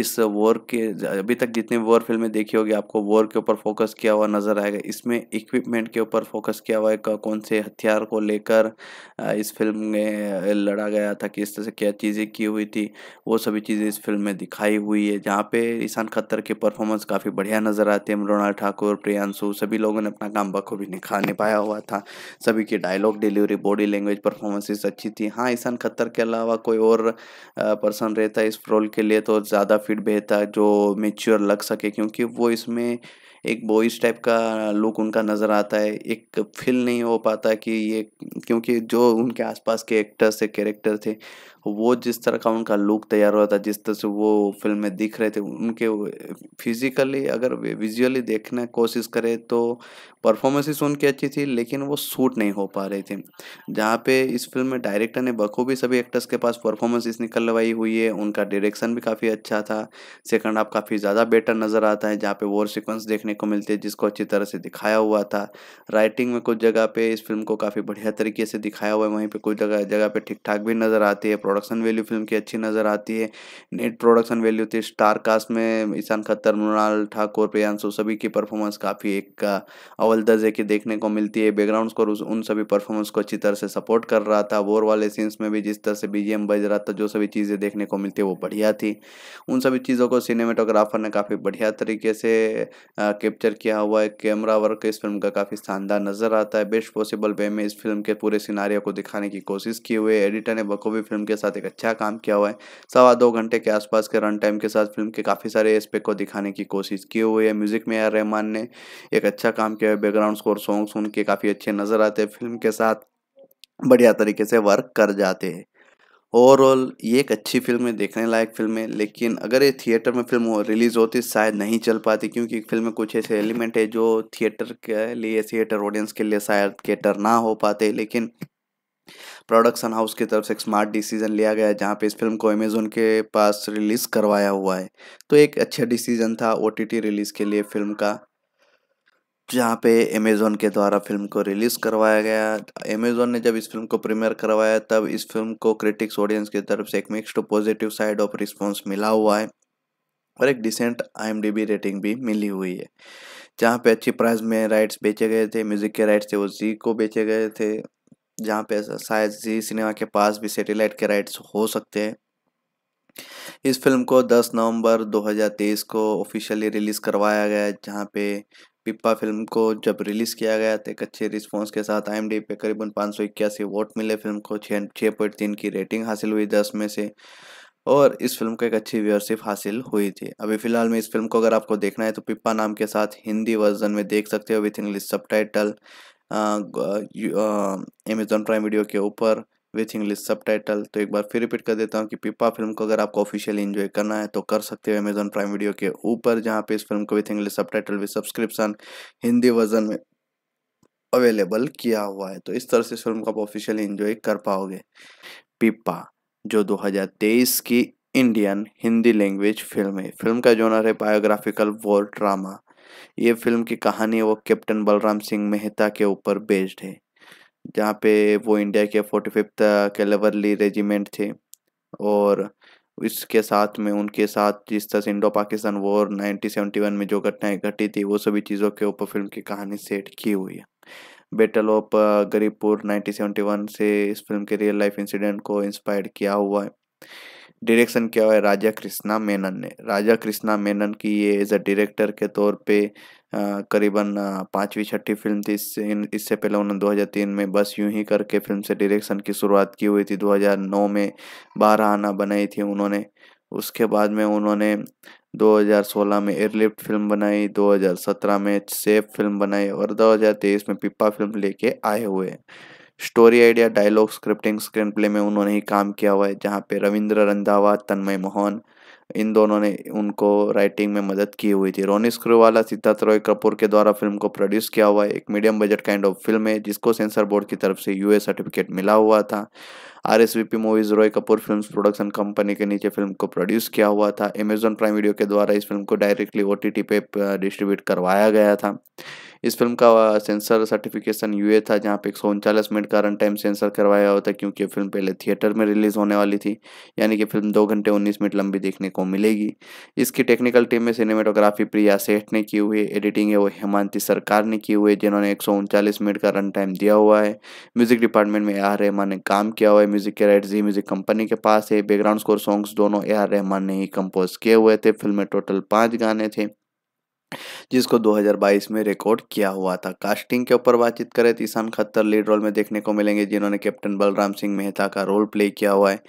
A: इस वॉर के अभी तक जितनी वॉर फिल्में देखी होगी आपको वॉर के ऊपर फोकस किया हुआ नज़र आएगा इसमें इक्विपमेंट के ऊपर फोकस किया हुआ है कौन से हथियार को लेकर इस फिल्म में लड़ा गया था किस तरह से क्या चीज़ें की हुई थी वो सभी चीज़ें इस फिल्म में में दिखाई हुई है जहाँ पे ईशान खत्तर के परफॉर्मेंस काफ़ी बढ़िया नज़र आते हैं मृणाल ठाकुर प्रियांशु सभी लोगों ने अपना काम बखूबी निखा निभाया हुआ था सभी की dialogue delivery body language performances अच्छी थी हाँ ईशान खत्तर के अलावा कोई और पर्सन रहता इस रोल के लिए तो ज़्यादा फिट बेहतर जो मेच्योर लग सके क्योंकि वो इसमें एक बॉयज टाइप का लुक उनका नज़र आता है एक फील नहीं हो पाता कि ये क्योंकि जो उनके आसपास के एक्टर्स थे कैरेक्टर थे वो जिस तरह का उनका लुक तैयार हुआ था जिस तरह से वो फिल्म में दिख रहे थे उनके फिजिकली अगर विजुअली देखने कोशिश करें तो परफॉर्मेंसेस उनकी अच्छी थी लेकिन वो सूट नहीं हो पा रही थी जहाँ पे इस फिल्म में डायरेक्टर ने बखूबी सभी एक्टर्स के पास परफॉर्मेंसेस निकलवाई हुई है उनका डायरेक्शन भी काफ़ी अच्छा था सेकंड हाफ काफ़ी ज़्यादा बेटर नज़र आता है जहाँ पे वॉर सिक्वेंस देखने को मिलते हैं जिसको अच्छी तरह से दिखाया हुआ था राइटिंग में कुछ जगह पर इस फिल्म को काफ़ी बढ़िया तरीके से दिखाया हुआ है वहीं पर कुछ जगह जगह पर ठीक ठाक भी नज़र आती है प्रोडक्शन वैल्यू फिल्म की अच्छी नज़र आती है नेट प्रोडक्शन वैल्यू थी स्टार कास्ट में ईशान खत्तर मृणाल ठाकुर प्रियांशु सभी की परफॉर्मेंस काफ़ी एक अवल दर्जे की देखने को मिलती है बैकग्राउंड स्कोर उन सभी परफॉर्मेंस को अच्छी तरह से सपोर्ट कर रहा था वोर वाले सीन्स में भी जिस तरह से बी बज रहा था जो सभी चीज़ें देखने को मिलती है वो बढ़िया थी उन सभी चीज़ों को सिनेमेटोग्राफर ने काफ़ी बढ़िया तरीके से कैप्चर किया हुआ है कैमरा वर्क इस फिल्म का काफ़ी शानदार नज़र आता है बेस्ट पॉसिबल वे में इस फिल्म के पूरे सिनारियों को दिखाने की कोशिश की हुई है एडिटर ने बखूबी फिल्म के साथ एक अच्छा काम किया हुआ है सवा दो घंटे के आसपास के रन टाइम के साथ फिल्म के काफ़ी सारे एस्पेक्ट को दिखाने की कोशिश की हुई है म्यूजिक में आर रहमान ने एक अच्छा काम किया है बैकग्राउंड स्कोर सॉन्ग सुन के काफ़ी अच्छे नज़र आते हैं फिल्म के साथ बढ़िया तरीके से वर्क कर जाते हैं ओवरऑल ये एक अच्छी फिल्म है देखने लायक फिल्म है लेकिन अगर ये थिएटर में फिल्म हो, रिलीज़ होती शायद नहीं चल पाती क्योंकि फिल्म में कुछ ऐसे एलिमेंट है जो थिएटर के लिए थिएटर ऑडियंस के लिए शायद थिएटर ना हो पाते लेकिन प्रोडक्शन हाउस की तरफ से एक स्मार्ट डिसीजन लिया गया जहाँ पे इस फिल्म को अमेजोन के पास रिलीज़ करवाया हुआ है तो एक अच्छा डिसीजन था ओ रिलीज़ के लिए फिल्म का जहाँ पे अमेज़ोन के द्वारा फिल्म को रिलीज़ करवाया गया अमेज़ोन ने जब इस फिल्म को प्रीमियर करवाया तब इस फिल्म को क्रिटिक्स ऑडियंस की तरफ से एक mixed positive side of response मिला हुआ है और एक डिसेंट आई रेटिंग भी मिली हुई है जहाँ पे अच्छी प्राइस में राइट्स बेचे गए थे म्यूज़िक के राइट्स थे वो जी को बेचे गए थे जहाँ पे शायद जी सिनेमा के पास भी सेटेलाइट के राइट्स हो सकते हैं इस फिल्म को 10 नवंबर 2023 को ऑफिशियली रिलीज़ करवाया गया जहाँ पे पिप्पा फिल्म को जब रिलीज़ किया गया तो एक अच्छे रिस्पॉन्स के साथ आई एम डी पे करीबन पाँच सौ इक्यासी वोट मिले फिल्म को छः छः पॉइंट तीन की रेटिंग हासिल हुई दस में से और इस फिल्म को एक अच्छी व्यवरशिप हासिल हुई थी अभी फिलहाल में इस फिल्म को अगर आपको देखना है तो पिप्पा नाम के साथ हिंदी वर्जन में देख सकते हो with English sub Amazon Prime video के ऊपर विथ इंग्लिश सब टाइटल तो एक बार फिर रिपीट कर देता हूँ कि पिपा फिल्म को अगर आपको ऑफिशियली इन्जॉय करना है तो कर सकते हो अमेजोन प्राइम वीडियो के ऊपर जहाँ पे इस फिल्म को with English subtitle with subscription Hindi version में अवेलेबल किया हुआ है तो इस तरह से इस फिल्म को आप ऑफिशियली इन्जॉय कर पाओगे पिपा जो 2023 की इंडियन हिंदी लैंग्वेज फिल्म है फिल्म का जोनर है बायोग्राफिकल वॉर ड्रामा ये फिल्म की कहानी वो कैप्टन बलराम सिंह मेहता के ऊपर बेस्ड है जहाँ पे वो इंडिया के फोर्टी फिफ्थ कैलेवरली रेजिमेंट थे और इसके साथ में उनके साथ जिस तरह से इंडो पाकिस्तान वॉर वन में जो घटनाएं घटी थी वो सभी चीज़ों के ऊपर फिल्म की कहानी सेट की हुई है बेटल ऑफ गरीबपुर वन से इस फिल्म के रियल लाइफ इंसिडेंट को इंस्पायर किया हुआ है डायरेक्शन किया हुआ है राजा कृष्णा मेनन ने राजा कृष्णा मेनन की ये एज अ डायरेक्टर के तौर पे करीबन पाँचवीं छठी फिल्म थी इससे इससे पहले उन्होंने 2003 में बस यूं ही करके फिल्म से डायरेक्शन की शुरुआत की हुई थी 2009 में बारह आना बनाई थी उन्होंने उसके बाद में उन्होंने 2016 में एयरलिफ्ट फिल्म बनाई 2017 में सेफ फिल्म बनाई और 2023 में पिप्पा फिल्म लेके आए हुए हैं story idea dialogue scripting screenplay में उन्होंने ही काम किया हुआ है जहाँ पे रविंद्र रंधावा तन्मय मोहन इन दोनों ने उनको राइटिंग में मदद की हुई थी रोनी स्क्रूवाला सिद्धार्थ रॉय कपूर के द्वारा फिल्म को प्रोड्यूस किया हुआ है एक medium budget kind of film है जिसको सेंसर बोर्ड की तरफ से यूए सर्टिफिकेट मिला हुआ था R S V P movies Roy Kapur film production company के नीचे फिल्म को प्रोड्यूस किया हुआ था अमेजोन प्राइम वीडियो के द्वारा इस फिल्म को डायरेक्टली ओ टी टी पे डिस्ट्रीब्यूट uh, करवाया गया था इस फिल्म का सेंसर सर्टिफिकेशन यूए था जहाँ पे एक मिनट का रन टाइम सेंसर करवाया हुआ था क्योंकि फिल्म पहले थिएटर में रिलीज होने वाली थी यानी कि फिल्म दो घंटे उन्नीस मिनट लंबी देखने को मिलेगी इसकी टेक्निकल टीम में सिनेमेटोग्राफी प्रिया सेठ ने की हुई एडिटिंग है वो हेमांति सरकार ने की हुई जिन्होंने एक मिनट का रन टाइम दिया हुआ है म्यूजिक डिपार्टमेंट में ए आर रहमान ने काम किया हुआ है म्यूजिक के राइट जी म्यूजिक कंपनी के पास है बैकग्राउंड स्कोर सॉन्ग्स दोनों ए आर रहमान ने ही कंपोज किए हुए थे फिल्म में टोटल पाँच गाने थे जिसको 2022 में रिकॉर्ड किया हुआ था कास्टिंग के ऊपर बातचीत करें तो ईशान खत्तर लीड रोल में देखने को मिलेंगे जिन्होंने कैप्टन बलराम सिंह मेहता का रोल प्ले किया हुआ है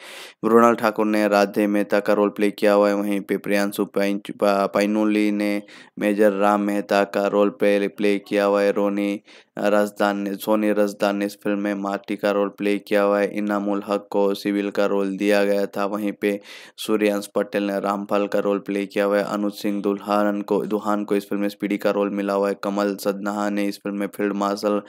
A: मृणाल ठाकुर ने राधे मेहता का रोल प्ले किया हुआ है वहीं पे प्रियांशु पाइनोली ने मेजर राम मेहता का रोल प्ले प्ले किया हुआ है रोनी रजदान ने सोनी रजदान ने इस फिल्म में माटी का रोल प्ले किया हुआ है इनामुल हक को सिविल का रोल दिया गया था वहीं पे सूर्यांश पटेल ने रामपाल का रोल प्ले किया हुआ है अनुज सिंह दुल्हान को दुहान को को इस फिल्म में स्पीडी का रोल मिला हुआ है कमल सदनाहा ने इस फिल्म में फील्ड मार्शल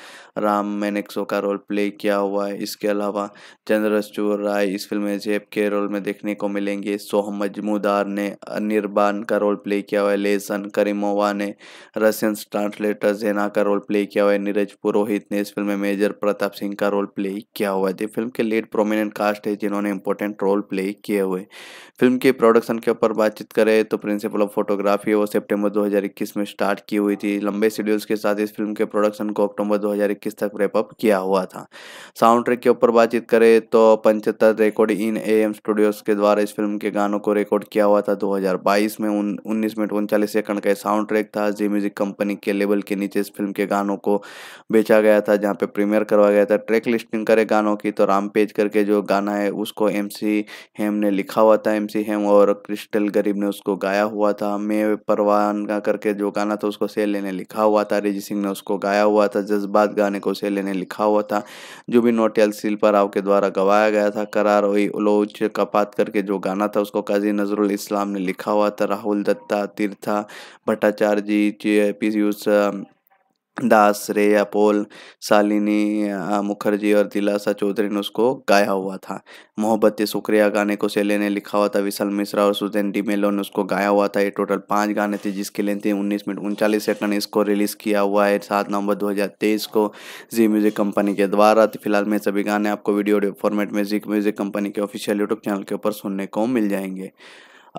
A: राम मैनेक्सो का रोल प्ले किया हुआ है इसके अलावा चंद्रचूर राय इस फिल्म में जेब के रोल में देखने को मिलेंगे सोहम मजमूदार ने निर्बान का रोल प्ले किया हुआ है लेसन करीमोवा ने रशियन ट्रांसलेटर जेना का रोल प्ले किया हुआ है नीरज पुरोहित ने इस फिल्म में मेजर प्रताप सिंह का रोल प्ले किया हुआ है फिल्म के लेट प्रोमिनेंट कास्ट है जिन्होंने इंपॉर्टेंट रोल प्ले किए हुए फिल्म के प्रोडक्शन के ऊपर बातचीत करें तो प्रिंसिपल ऑफ फोटोग्राफी वो सितंबर 2021 में स्टार्ट की हुई थी लंबे शेड्यूल्स के साथ इस फिल्म के प्रोडक्शन को अक्टूबर 2021 तक रेपअप किया हुआ था साउंड ट्रैक के ऊपर बातचीत करें तो पंचहत्तर record in A M studios के द्वारा इस फिल्म के गानों को रिकॉर्ड किया हुआ था 2022 में उन्नीस मिनट उनचालीस सेकंड का साउंड ट्रैक था जी म्यूजिक कंपनी के लेवल के नीचे इस फिल्म के गानों को बेचा गया था जहाँ पे प्रीमियर करवाया गया था ट्रैक लिस्टिंग करे गानों की तो राम पेज करके जो गाना है उसको एम हेम ने लिखा हुआ था एम हेम और क्रिस्टल गरीब ने उसको गाया हुआ था मैं परवान का करके जो गाना था उसको सेल लेने लिखा हुआ था रिजी सिंह ने उसको गाया हुआ था जज्बात गाने को सेल ने लिखा हुआ था जो भी नोटियल सिल्पा राव के द्वारा गवाया गया था करार वही उलोच कपात करके जो गाना था उसको काजी नजरुल इस्लाम ने लिखा हुआ था Rahul Dutta Tirtha Bhattacharya G P use Das रेया पोल शालिनी मुखर्जी और दिलासा चौधरी ने उसको गाया हुआ था मोहब्बत शुक्रिया गाने को सेले ने लिखा हुआ था विशाल मिश्रा और सुजैन डी मेलो ने उसको गाया हुआ था ये टोटल पांच गाने थे जिसकी लेंथ थे उन्नीस मिनट उनचालीस सेकंड इसको रिलीज़ किया हुआ है सात नवंबर 2023 को जी म्यूज़िक कंपनी के द्वारा फिलहाल मेरे सभी गाने आपको वीडियो फॉर्मेट में जी म्यूज़िक कंपनी के ऑफिशियल यूट्यूब चैनल के ऊपर सुनने को मिल जाएंगे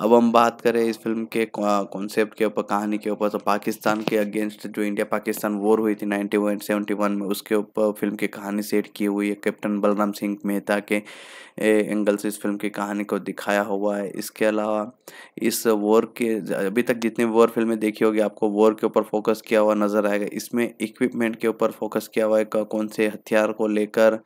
A: अब हम बात करें इस फिल्म के कॉन्सेप्ट के ऊपर कहानी के ऊपर तो पाकिस्तान के अगेंस्ट जो इंडिया पाकिस्तान वॉर हुई थी नाइनटी वन सेवेंटी वन में उसके ऊपर फिल्म की कहानी सेट की हुई है कैप्टन बलराम सिंह मेहता के एंगल से इस फिल्म की कहानी को दिखाया हुआ है इसके अलावा इस वॉर के अभी तक जितनी वॉर फिल्में देखी होगी आपको वॉर के ऊपर फोकस किया हुआ नज़र आएगा इसमें इक्विपमेंट के ऊपर फोकस किया हुआ है कौन से हथियार को लेकर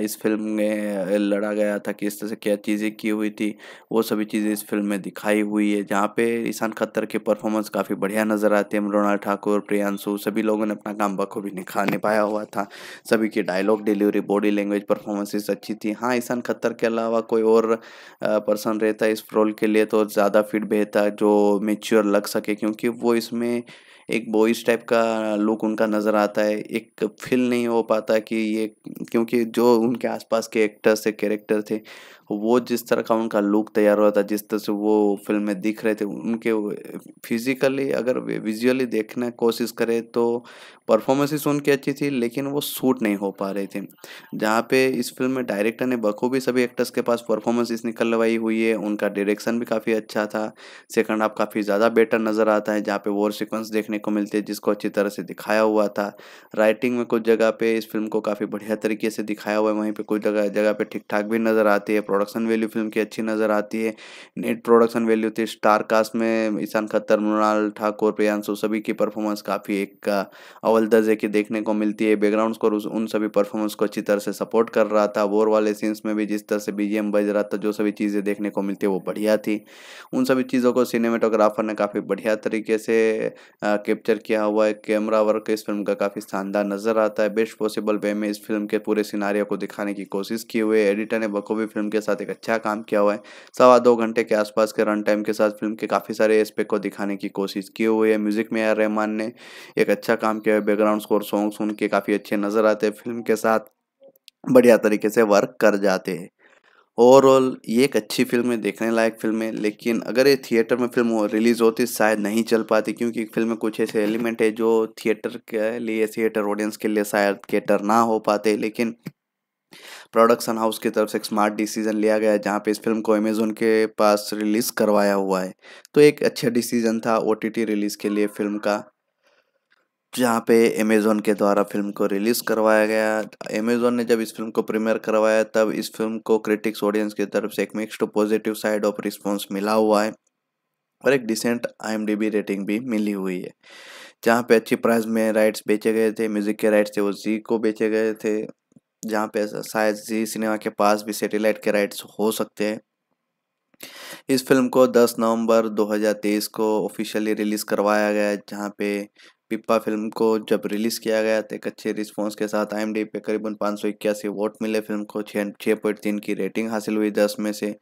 A: इस फिल्म में लड़ा गया था किस तरह से क्या चीज़ें की हुई थी वो सभी चीज़ें इस फिल्म में दिखाई हुई है जहाँ पे ईशान खत्तर के परफॉर्मेंस काफ़ी बढ़िया नज़र आते हैं मृणाल ठाकुर प्रियांशु सभी लोगों ने अपना काम बखूबी निखा निभाया हुआ था सभी की dialogue delivery body language performances अच्छी थी हाँ ईशान खत्तर के अलावा कोई और पर्सन रहता इस रोल के लिए तो ज़्यादा फिट बेहतर जो मेच्योर लग सके क्योंकि वो इसमें एक बॉयज टाइप का लुक उनका नज़र आता है एक फील नहीं हो पाता कि ये क्योंकि जो उनके आसपास के एक्टर्स थे कैरेक्टर थे वो जिस तरह का उनका लुक तैयार हुआ था जिस तरह से वो फिल्म में दिख रहे थे उनके फिजिकली अगर विजुअली देखने कोशिश करें तो परफॉर्मेंसेस उनकी अच्छी थी लेकिन वो सूट नहीं हो पा रहे थे जहाँ पे इस फिल्म में डायरेक्टर ने बखूबी सभी एक्टर्स के पास परफॉर्मेंसेस निकलवाई हुई है उनका डायरेक्शन भी काफ़ी अच्छा था सेकंड हाफ काफ़ी ज़्यादा बेटर नज़र आता है जहाँ पे वो सीक्वेंस देखने को मिलते हैं जिसको अच्छी तरह से दिखाया हुआ था राइटिंग में कुछ जगह पर इस फिल्म को काफ़ी बढ़िया तरीके से दिखाया हुआ है वहीं पर कुछ जगह जगह पर ठीक ठाक भी नज़र आती है प्रोडक्शन वैल्यू फिल्म की अच्छी नज़र आती है नेट प्रोडक्शन वैल्यू थी स्टार कास्ट में ईशान खत्तर मृणाल ठाकुर प्रियांशु सभी की परफॉर्मेंस काफ़ी एक अवल दर्जे की देखने को मिलती है बैकग्राउंड स्कोर उन सभी परफॉर्मेंस को अच्छी तरह से सपोर्ट कर रहा था वोर वाले सीन्स में भी जिस तरह से बी बज रहा था जो सभी चीज़ें देखने को मिलती है वो बढ़िया थी उन सभी चीज़ों को सिनेमेटोग्राफर ने काफ़ी बढ़िया तरीके से कैप्चर किया हुआ है कैमरा वर्क इस फिल्म का काफ़ी शानदार नज़र आता है बेस्ट पॉसिबल वे में इस फिल्म के पूरे सिनारियों को दिखाने की कोशिश की हुई है एडिटर ने बखूबी फिल्म के साथ एक अच्छा काम किया हुआ है सवा दो घंटे के आसपास के रन टाइम के साथ फिल्म के काफ़ी सारे एस्पेक्ट को दिखाने की कोशिश की हुई है म्यूजिक में आर रहमान ने एक अच्छा काम किया है बैकग्राउंड स्कोर सॉन्ग सुन के काफ़ी अच्छे नज़र आते हैं फिल्म के साथ बढ़िया तरीके से वर्क कर जाते हैं ओवरऑल ये एक अच्छी फिल्म है देखने लायक फिल्म है लेकिन अगर ये थिएटर में फिल्म रिलीज़ होती शायद नहीं चल पाती क्योंकि फिल्म में कुछ ऐसे एलिमेंट है जो थिएटर के लिए थिएटर ऑडियंस के लिए शायद कैटर ना हो पाते लेकिन प्रोडक्शन हाउस की तरफ से एक स्मार्ट डिसीजन लिया गया जहाँ पे इस फिल्म को अमेजोन के पास रिलीज़ करवाया हुआ है तो एक अच्छा डिसीजन था ओ रिलीज़ के लिए फिल्म का जहाँ पे अमेज़ोन के द्वारा फिल्म को रिलीज़ करवाया गया अमेज़ोन ने जब इस फिल्म को प्रीमियर करवाया तब इस फिल्म को क्रिटिक्स ऑडियंस की तरफ से एक mixed positive side of response मिला हुआ है और एक डिसेंट आई रेटिंग भी मिली हुई है जहाँ पे अच्छी प्राइस में राइट्स बेचे गए थे म्यूज़िक के राइट्स थे वो जी को बेचे गए थे जहाँ पे शायद जी सिनेमा के पास भी सैटेलाइट के राइट्स हो सकते हैं इस फिल्म को 10 नवंबर 2023 को ऑफिशियली रिलीज़ करवाया गया जहाँ पे पिप्पा फिल्म को जब रिलीज़ किया गया तो एक अच्छे रिस्पॉन्स के साथ आई एम डी पे करीबन पाँच सौ इक्यासी वोट मिले फिल्म को छः छः पॉइंट तीन की रेटिंग हासिल हुई दस में से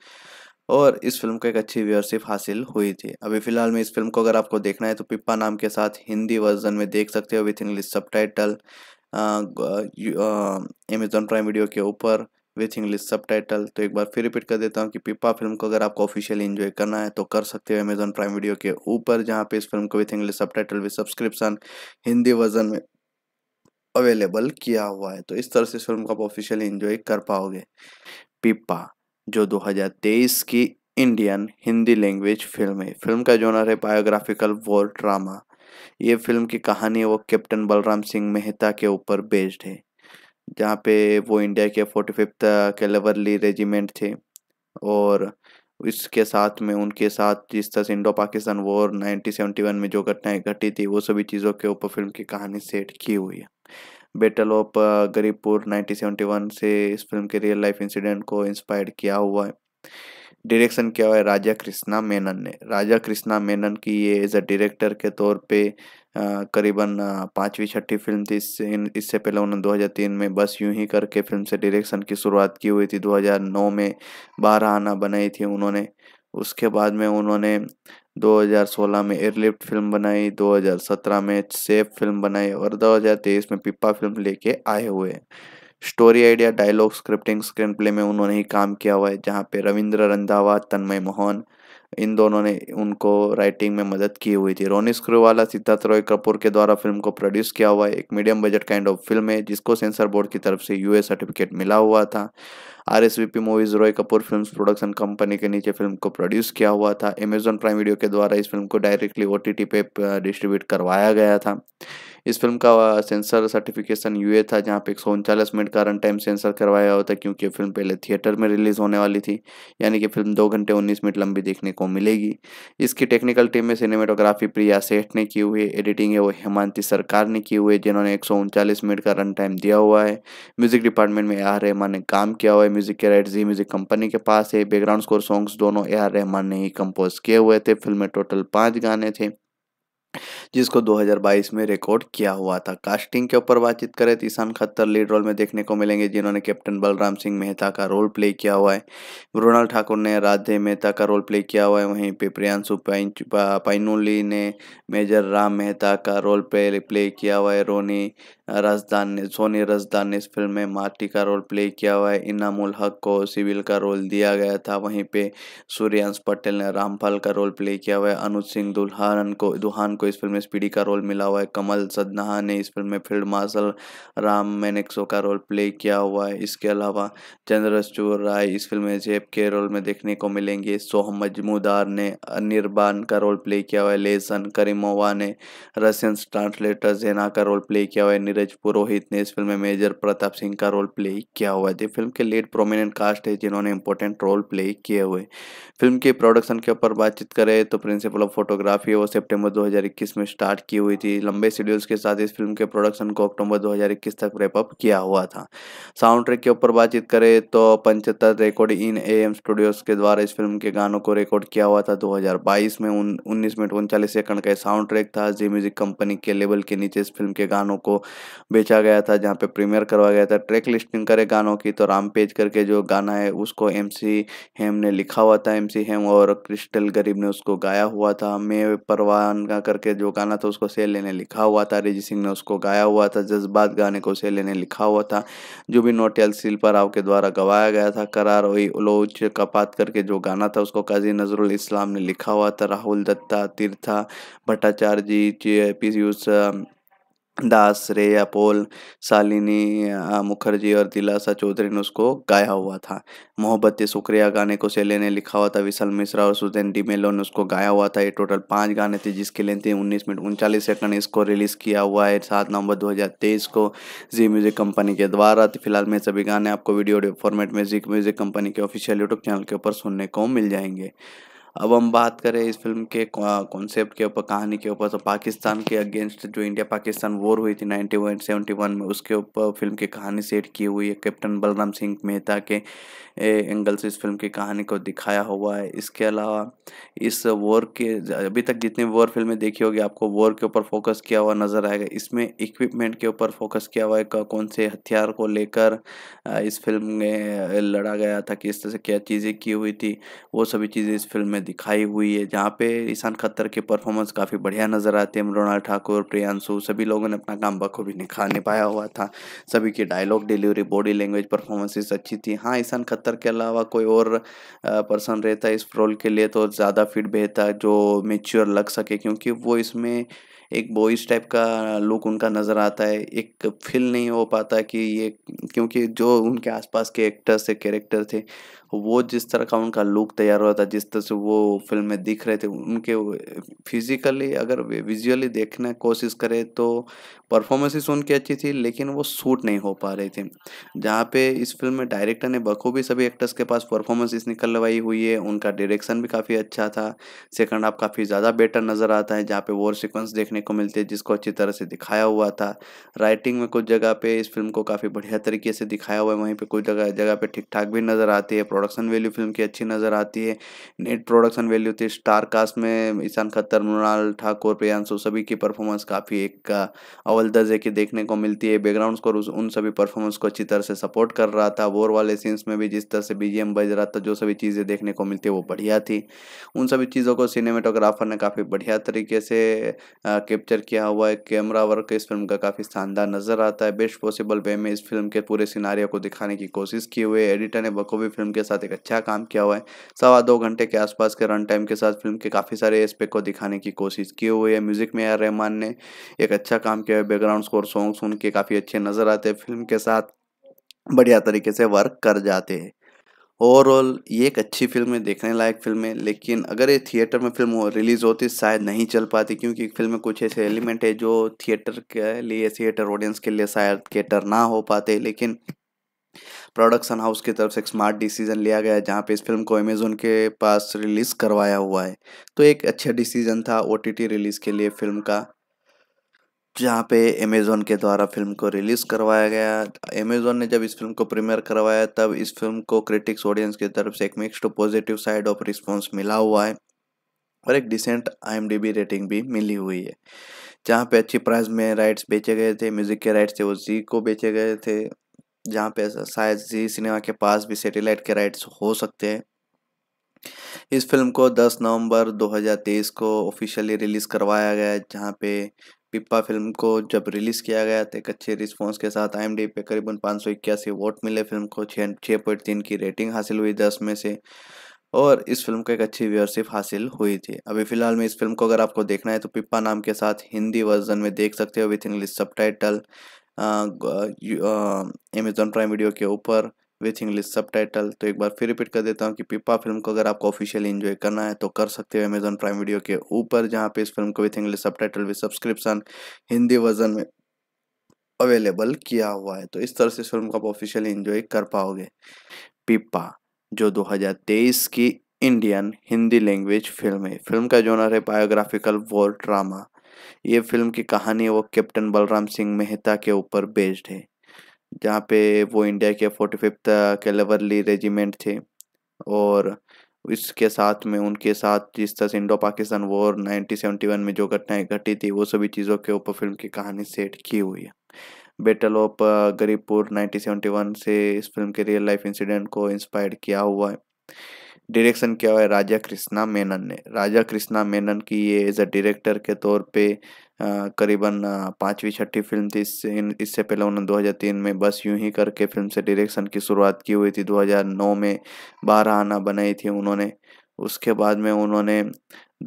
A: और इस फिल्म को एक अच्छी व्यवरशिप हासिल हुई थी अभी फिलहाल में इस फिल्म को अगर आपको देखना है तो पिप्पा नाम के साथ हिंदी वर्जन में देख सकते हो with English sub Amazon Prime video के ऊपर विथ इंग्लिश सब टाइटल तो एक बार फिर रिपीट कर देता हूँ कि पिपा फिल्म को अगर आपको ऑफिशियली इन्जॉय करना है तो कर सकते हो अमेजोन प्राइम वीडियो के ऊपर जहाँ पे इस फिल्म को with English subtitle with subscription Hindi version में अवेलेबल किया हुआ है तो इस तरह से इस फिल्म को आप ऑफिशियली इन्जॉय कर पाओगे पिपा जो 2023 की इंडियन हिंदी लैंग्वेज फिल्म है फिल्म का जोनर है बायोग्राफिकल वॉर ड्रामा ये फिल्म की कहानी वो कैप्टन बलराम सिंह मेहता के ऊपर बेस्ड है जहाँ पे वो इंडिया के फोर्टी फिफ्थ कैलेवरली रेजिमेंट थे और इसके साथ में उनके साथ जिस तरह से इंडो पाकिस्तान वॉर 1971 में जो घटनाएं घटी थी वो सभी चीज़ों के ऊपर फिल्म की कहानी सेट की हुई है बेटल ऑफ गरीबपुर 1971 से इस फिल्म के रियल लाइफ इंसिडेंट को इंस्पायर किया हुआ है डायरेक्शन किया हुआ है राजा कृष्णा मेनन ने राजा कृष्णा मेनन की ये एज अ डायरेक्टर के तौर पे करीबन पाँचवीं छठी फिल्म थी इससे इससे पहले उन्होंने 2003 में बस यूं ही करके फिल्म से डायरेक्शन की शुरुआत की हुई थी 2009 में बारह आना बनाई थी उन्होंने उसके बाद में उन्होंने 2016 में एयरलिफ्ट फिल्म बनाई 2017 में सेफ फिल्म बनाई और 2023 में पिप्पा फिल्म लेके आए हुए हैं story idea dialogue scripting screenplay में उन्होंने ही काम किया हुआ है जहाँ पे रविंद्र रंधावा तन्मय मोहन इन दोनों ने उनको राइटिंग में मदद की हुई थी रोनी स्क्रूवाला सिद्धार्थ रॉय कपूर के द्वारा फिल्म को प्रोड्यूस किया हुआ है एक medium budget kind of film है जिसको सेंसर बोर्ड की तरफ से यूए सर्टिफिकेट मिला हुआ था R S V P movies Roy Kapur film production company के नीचे फिल्म को प्रोड्यूस किया हुआ था अमेजोन प्राइम वीडियो के द्वारा इस फिल्म को डायरेक्टली ओ टी टी पे डिस्ट्रीब्यूट uh, करवाया गया था इस फिल्म का सेंसर सर्टिफिकेशन यूए था जहाँ पे एक सौ उनचालीस मिनट का रन टाइम सेंसर करवाया हुआ था क्योंकि फिल्म पहले थिएटर में रिलीज़ होने वाली थी यानी कि फिल्म दो घंटे उन्नीस मिनट लंबी देखने को मिलेगी इसकी टेक्निकल टीम में सिनेमेटोग्राफी प्रिया सेठ ने की हुई एडिटिंग है वो हेमांति सरकार ने की हुई है जिन्होंने एक मिनट का रन टाइम दिया हुआ है म्यूजिक डिपार्टमेंट में ए आर रहमान ने काम किया हुआ है म्यूजिक के राइट जी म्यूजिक कंपनी के पास है बैकग्राउंड स्कोर सॉन्ग्स दोनों ए आर रहमान ने ही कंपोज किए हुए थे फिल्म में टोटल पाँच गाने थे जिसको 2022 में रिकॉर्ड किया हुआ था कास्टिंग के ऊपर बातचीत करें तो ईशान खत्तर लीड रोल में देखने को मिलेंगे जिन्होंने कैप्टन बलराम सिंह मेहता का रोल प्ले किया हुआ है मृणाल ठाकुर ने राधे मेहता का रोल प्ले किया हुआ है वहीं पिप्रियांशु प्रियांशु पाइनुली ने मेजर राम मेहता का रोल प्ले प्ले किया हुआ है रोनी रसदान ने सोनी रजदान ने इस फिल्म में माटी का रोल प्ले किया हुआ है इनामुल हक को सिविल का रोल दिया गया था वहीं पे सूर्यांश पटेल ने रामपाल का रोल प्ले किया हुआ है अनुज सिंह दुल्हान को दुहान को इस फिल्म में स्पीडी का रोल मिला हुआ है कमल सदनाहा ने इस फिल्म में फील्ड मार्शल राम मैनेक्सो का रोल प्ले किया हुआ है इसके अलावा चंद्रचूर राय इस फिल्म में जेब के रोल में देखने को मिलेंगे सोहम मजमूदार ने निर्बान का रोल प्ले किया हुआ है लेसन करीमोवा ने रशियन ट्रांसलेटर जेना का रोल प्ले किया हुआ है ऋतुराज पुरोहित ने इस फिल्म में मेजर प्रताप सिंह का रोल प्ले किया हुआ है फिल्म के लीड प्रोमिनेंट कास्ट है जिन्होंने इंपॉर्टेंट रोल प्ले किए हुए फिल्म के प्रोडक्शन के ऊपर बातचीत करें तो प्रिंसिपल ऑफ फोटोग्राफी वो सितंबर 2021 में स्टार्ट की हुई थी लंबे शेड्यूल्स के साथ इस फिल्म के प्रोडक्शन को अक्टूबर 2021 तक रेपअप किया हुआ था साउंड ट्रैक के ऊपर बातचीत करें तो पंचहत्तर record in A M studios के द्वारा इस फिल्म के गानों को रिकॉर्ड किया हुआ था 2022 में उन्नीस मिनट उनचालीस सेकंड का साउंड ट्रैक था जी म्यूजिक कंपनी के लेवल के नीचे इस फिल्म के गानों को बेचा गया था जहाँ पे प्रीमियर करवाया गया था ट्रैक लिस्टिंग करे गानों की तो राम पेज करके जो गाना है उसको एम सी हेम ने लिखा हुआ था एम सी हेम और क्रिस्टल गरीब ने उसको गाया हुआ था मैं परवान का करके जो गाना था उसको सेल ने लिखा हुआ था रिजी सिंह ने उसको गाया हुआ था जज्बात गाने को सेल ने लिखा हुआ था जो भी नोटियल शिल्पा राव के द्वारा गवाया गया था करार वही उलोच कपात करके जो गाना था उसको काजी नजरुल इस्लाम ने लिखा हुआ था Rahul Dutta Tirtha Bhattacharya G P use Das रे पोल सालिनी मुखर्जी और दिलासा चौधरी ने उसको गाया हुआ था मोहब्बत शुक्रिया गाने को सेले ने लिखा हुआ था विशाल मिश्रा और सुदेन डी मेलो ने उसको गाया हुआ था ये टोटल पांच गाने थे जिसकी लेंथ थे उन्नीस मिनट उनचालीस सेकंड इसको रिलीज किया हुआ है सात नवंबर 2023 को जी म्यूजिक कंपनी के द्वारा तो फिलहाल मेरे सभी गाने आपको वीडियो फॉर्मेट में जी म्यूजिक कंपनी के ऑफिशियल यूट्यूब चैनल के ऊपर सुनने को मिल जाएंगे अब हम बात करें इस फिल्म के कॉन्सेप्ट के ऊपर कहानी के ऊपर तो पाकिस्तान के अगेंस्ट जो इंडिया पाकिस्तान वॉर हुई थी नाइनटी सेवेंटी वन में उसके ऊपर फिल्म की कहानी सेट की हुई है कैप्टन बलराम सिंह मेहता के एंगल से इस फिल्म की कहानी को दिखाया हुआ है इसके अलावा इस वॉर के अभी तक जितनी वॉर फिल्में देखी होगी आपको वॉर के ऊपर फोकस किया हुआ नज़र आएगा इसमें इक्विपमेंट के ऊपर फोकस किया हुआ है कौन से हथियार को लेकर इस फिल्म में लड़ा गया था कि इस तरह से क्या चीज़ें की हुई थी वो सभी चीज़ें इस फिल्म में दिखाई हुई है जहाँ पे ईशान खत्तर की परफॉर्मेंस काफ़ी बढ़िया नज़र आती है मृणाल ठाकुर प्रियांशु सभी लोगों ने अपना काम बखूबी निखा निभाया हुआ था सभी की dialogue delivery body language performances अच्छी थी हाँ ईशान खत्तर अख्तर के अलावा कोई और पर्सन रहता है इस रोल के लिए तो ज़्यादा फिट बेहतर जो मेच्योर लग सके क्योंकि वो इसमें एक बॉयज टाइप का लुक उनका नज़र आता है एक फील नहीं हो पाता कि ये क्योंकि जो उनके आसपास के एक्टर्स थे कैरेक्टर थे वो जिस तरह का उनका लुक तैयार हुआ था जिस तरह से वो फिल्म में दिख रहे थे उनके फिजिकली अगर विजुअली देखने कोशिश करें तो परफॉर्मेंसेस उनकी अच्छी थी लेकिन वो सूट नहीं हो पा रही थी जहाँ पे इस फिल्म में डायरेक्टर ने बखूबी सभी एक्टर्स के पास परफॉर्मेंसेस निकलवाई हुई है उनका डायरेक्शन भी काफ़ी अच्छा था सेकंड हाफ काफ़ी ज़्यादा बेटर नज़र आता है जहाँ पे वॉर सिक्वेंस देखने को मिलते हैं जिसको अच्छी तरह से दिखाया हुआ था राइटिंग में कुछ जगह पर इस फिल्म को काफ़ी बढ़िया तरीके से दिखाया हुआ है वहीं पर कुछ जगह जगह पर ठीक ठाक भी नज़र आती है प्रोडक्शन वैल्यू फिल्म की अच्छी नज़र आती है नेट प्रोडक्शन वैल्यू थी स्टार कास्ट में ईशान खत्तर मृणाल ठाकुर प्रियांशु सभी की परफॉर्मेंस काफ़ी एक अवल दर्जे की देखने को मिलती है बैकग्राउंड स्कोर उन सभी परफॉर्मेंस को अच्छी तरह से सपोर्ट कर रहा था वोर वाले सीन्स में भी जिस तरह से बी बज रहा था जो सभी चीज़ें देखने को मिलती है वो बढ़िया थी उन सभी चीज़ों को सिनेमेटोग्राफर ने काफ़ी बढ़िया तरीके से कैप्चर किया हुआ है कैमरा वर्क इस फिल्म का काफ़ी शानदार नज़र आता है बेस्ट पॉसिबल वे में इस फिल्म के पूरे सिनारियों को दिखाने की कोशिश की हुई है एडिटर ने बखूबी फिल्म के साथ एक अच्छा काम किया हुआ है सवा दो घंटे के आसपास के रन टाइम के साथ फिल्म के काफ़ी सारे एस्पेक्ट को दिखाने की कोशिश की हुई है म्यूजिक में आर रहमान ने एक अच्छा काम किया है बैकग्राउंड स्कोर सॉन्ग सुन के काफ़ी अच्छे नज़र आते हैं फिल्म के साथ बढ़िया तरीके से वर्क कर जाते हैं ओवरऑल ये एक अच्छी फिल्म है देखने लायक फिल्म है लेकिन अगर ये थिएटर में फिल्म हो, रिलीज़ होती शायद नहीं चल पाती क्योंकि फिल्म में कुछ ऐसे एलिमेंट है जो थिएटर के लिए थिएटर ऑडियंस के लिए शायद थिएटर ना हो पाते लेकिन प्रोडक्शन हाउस की तरफ से एक स्मार्ट डिसीजन लिया गया जहाँ पे इस फिल्म को अमेजोन के पास रिलीज़ करवाया हुआ है तो एक अच्छा डिसीजन था ओ रिलीज़ के लिए फिल्म का जहाँ पे अमेज़ोन के द्वारा फिल्म को रिलीज़ करवाया गया अमेज़ोन ने जब इस फिल्म को प्रीमियर करवाया तब इस फिल्म को क्रिटिक्स ऑडियंस की तरफ से एक mixed positive side of response मिला हुआ है और एक डिसेंट आई रेटिंग भी मिली हुई है जहाँ पे अच्छी प्राइस में राइट्स बेचे गए थे म्यूज़िक के राइट्स थे वो जी को बेचे गए थे जहाँ पे शायद जी सिनेमा के पास भी सैटेलाइट के राइट्स हो सकते हैं इस फिल्म को 10 नवंबर 2023 को ऑफिशियली रिलीज़ करवाया गया जहाँ पे पिप्पा फिल्म को जब रिलीज़ किया गया तो एक अच्छे रिस्पॉन्स के साथ आई एम डी पे करीबन पाँच सौ इक्यासी वोट मिले फिल्म को छः छः पॉइंट तीन की रेटिंग हासिल हुई दस में से और इस फिल्म को एक अच्छी व्यवरशिप हासिल हुई थी अभी फिलहाल में इस फिल्म को अगर आपको देखना है तो पिप्पा नाम के साथ हिंदी वर्जन में देख सकते हो with English sub Amazon Prime video के ऊपर विथ इंग्लिश सब टाइटल तो एक बार फिर रिपीट कर देता हूँ कि पिपा फिल्म को अगर आपको ऑफिशियली इन्जॉय करना है तो कर सकते हो अमेजोन प्राइम वीडियो के ऊपर जहाँ पे इस फिल्म को with English subtitle with subscription Hindi version में अवेलेबल किया हुआ है तो इस तरह से इस फिल्म को आप ऑफिशियली इन्जॉय कर पाओगे पिपा जो दो की इंडियन हिंदी लैंग्वेज फिल्म है फिल्म का जोनर है बायोग्राफिकल वॉर ड्रामा ये फिल्म की कहानी वो कैप्टन बलराम सिंह मेहता के ऊपर बेस्ड है जहाँ पे वो इंडिया के फोर्टी फिफ्थ कैलेवरली रेजिमेंट थे और इसके साथ में उनके साथ जिस तरह से Indo Pakistan war nineteen seventy one में जो घटनाएं घटी थी वो सभी चीज़ों के ऊपर फिल्म की कहानी सेट की हुई है battle of Garibpur nineteen seventy one से इस फिल्म के रियल लाइफ इंसिडेंट को इंस्पायर किया हुआ है डायरेक्शन किया हुआ है राजा कृष्णा मेनन ने राजा कृष्णा मेनन की ये एज अ डायरेक्टर के तौर पे करीबन पाँचवीं छठी फिल्म थी इससे इससे पहले उन्होंने 2003 में बस यूं ही करके फिल्म से डायरेक्शन की शुरुआत की हुई थी 2009 में बारह आना बनाई थी उन्होंने उसके बाद में उन्होंने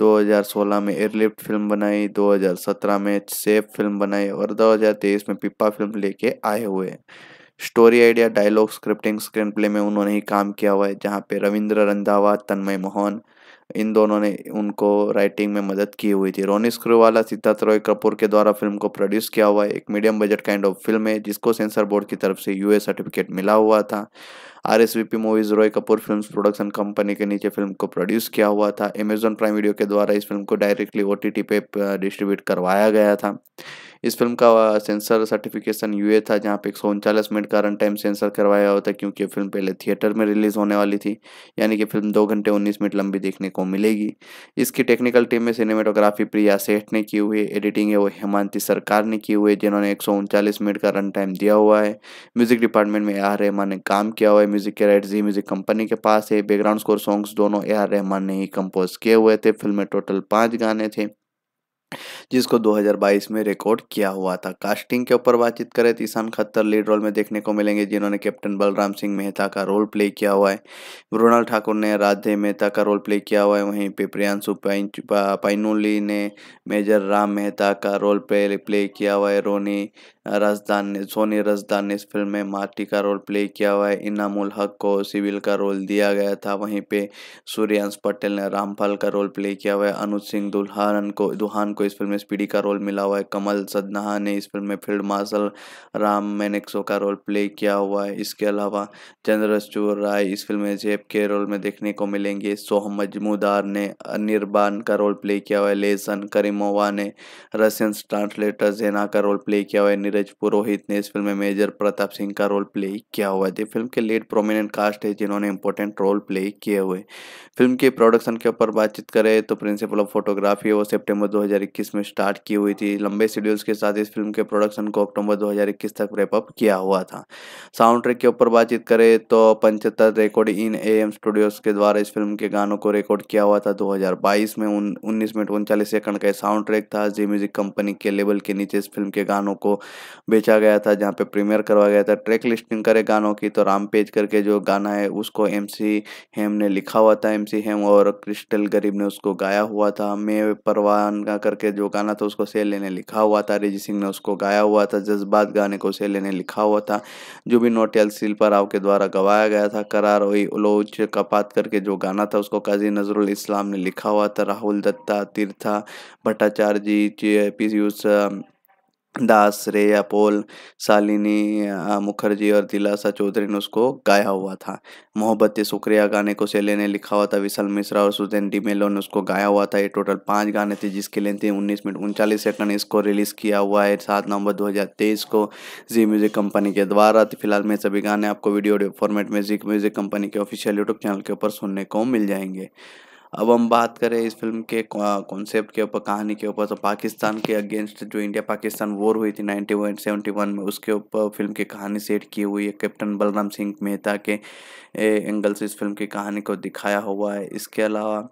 A: 2016 में एयरलिफ्ट फिल्म बनाई 2017 में सेफ फिल्म बनाई और 2023 में पिप्पा फिल्म लेके आए हुए हैं story idea dialogue scripting screenplay में उन्होंने ही काम किया हुआ है जहाँ पे रविंद्र रंधावा तन्मय मोहन इन दोनों ने उनको राइटिंग में मदद की हुई थी रोनी स्क्रूवाला सिद्धार्थ रॉय कपूर के द्वारा फिल्म को प्रोड्यूस किया हुआ है एक medium budget kind of film है जिसको सेंसर बोर्ड की तरफ से यूए सर्टिफिकेट मिला हुआ था R S V P movies Roy Kapur film production company के नीचे फिल्म को प्रोड्यूस किया हुआ था अमेजोन प्राइम वीडियो के द्वारा इस फिल्म को डायरेक्टली ओ टी टी पे डिस्ट्रीब्यूट uh, करवाया गया था इस फिल्म का सेंसर सर्टिफिकेशन यूए था जहाँ पे एक मिनट का रन टाइम सेंसर करवाया हुआ था क्योंकि फिल्म पहले थिएटर में रिलीज़ होने वाली थी यानी कि फिल्म दो घंटे उन्नीस मिनट लंबी देखने को मिलेगी इसकी टेक्निकल टीम में सिनेमेटोग्राफी प्रिया सेठ ने की हुई एडिटिंग है वो हेमांती सरकार ने की हुई जिन्होंने एक मिनट का रन टाइम दिया हुआ है म्यूजिक डिपार्टमेंट में ए आर रहमान ने काम किया हुआ है म्यूजिक के राइट जी म्यूजिक कंपनी के पास है बैकग्राउंड स्कोर सॉन्ग्स दोनों ए आर रहमान ने ही कंपोज किए हुए थे फिल्म में टोटल पाँच गाने थे जिसको 2022 में रिकॉर्ड किया हुआ था कास्टिंग के ऊपर बातचीत करें तो ईशान खत्तर लीड रोल में देखने को मिलेंगे जिन्होंने कैप्टन बलराम सिंह मेहता का रोल प्ले किया हुआ है मृणाल ठाकुर ने राधे मेहता का रोल प्ले किया हुआ है वहीं पे प्रियांशु पाइनोली ने मेजर राम मेहता का रोल प्ले प्ले किया हुआ है रोनी रजदान ने सोनी रजदान ने इस फिल्म में माटी का रोल प्ले किया हुआ है इनामुल हक को सिविल का रोल दिया गया था वहीं पे सूर्यांश पटेल ने रामपाल का रोल प्ले किया हुआ है अनुज सिंह दुल्हान को दुहान को इस फिल्म में स्पीडी का रोल मिला हुआ है कमल सदनाहा ने इस फिल्म में फील्ड मार्शल राम मैनेक्सो का रोल प्ले किया हुआ है इसके अलावा चंद्रचूर राय इस फिल्म में जेब के रोल में देखने को मिलेंगे सोहम मजमूदार ने निर्बान का रोल प्ले किया हुआ है लेसन करीमोवा ने रशियन ट्रांसलेटर जेना का रोल प्ले किया हुआ है नीरज पुरोहित ने इस फिल्म में मेजर प्रताप सिंह का रोल प्ले किया हुआ है फिल्म के लीड प्रोमिनेंट कास्ट है जिन्होंने इंपॉर्टेंट रोल प्ले किए हुए फिल्म के प्रोडक्शन के ऊपर बातचीत करें तो प्रिंसिपल ऑफ फोटोग्राफी वो सेप्टेम्बर दो में स्टार्ट की हुई थी लंबे शेड्यूल्स के साथ इस फिल्म के प्रोडक्शन को अक्टूबर दो तक रेपअप किया हुआ था साउंड ट्रैक के ऊपर बातचीत करें तो पंचहत्तर record in A M studios के द्वारा इस फिल्म के गानों को रिकॉर्ड किया हुआ था 2022 में उन्नीस मिनट उनचालीस सेकंड का साउंड ट्रैक था जी म्यूजिक कंपनी के लेबल के नीचे इस फिल्म के गानों को बेचा गया था जहाँ पे प्रीमियर करवाया गया था ट्रैक लिस्टिंग करे गानों की तो राम पेज करके जो गाना है उसको एम सी हेम ने लिखा हुआ था एम सी हेम और क्रिस्टल गरीब ने उसको गाया हुआ था मैं का करके जो गाना था उसको सेले ने लिखा हुआ था रिजी सिंह ने उसको गाया हुआ था जज्बात गाने को सेले ने लिखा हुआ था जो भी नोटियल शिल्पा राव के द्वारा गवाया गया था करार वही उलोच कपात करके जो गाना था उसको काजी नजरुल इस्लाम ने लिखा हुआ था Rahul Dutta Tirtha Bhattacharya G P use Das रेया पोल शालिनी मुखर्जी और दिलासा चौधरी ने उसको गाया हुआ था मोहब्बत शुक्रिया गाने को सेले ने लिखा हुआ था विशाल मिश्रा और सुदेन डी मेलो ने उसको गाया हुआ था ये टोटल पांच गाने थे जिसकी लिए थे उन्नीस मिनट उनचालीस सेकंड इसको रिलीज़ किया हुआ है सात नवंबर 2023 को जी म्यूज़िक कंपनी के द्वारा तो फिलहाल मैं सभी गाने आपको वीडियो फॉर्मेट में जी म्यूज़िक कंपनी के ऑफिशियल यूट्यूब चैनल के ऊपर सुनने को मिल जाएंगे अब हम बात करें इस फिल्म के कॉन्सेप्ट के ऊपर कहानी के ऊपर तो पाकिस्तान के अगेंस्ट जो इंडिया पाकिस्तान वॉर हुई थी नाइनटी वन सेवेंटी वन में उसके ऊपर फिल्म की कहानी सेट की हुई है कैप्टन बलराम सिंह मेहता के एंगल से इस फिल्म की कहानी को दिखाया हुआ है इसके अलावा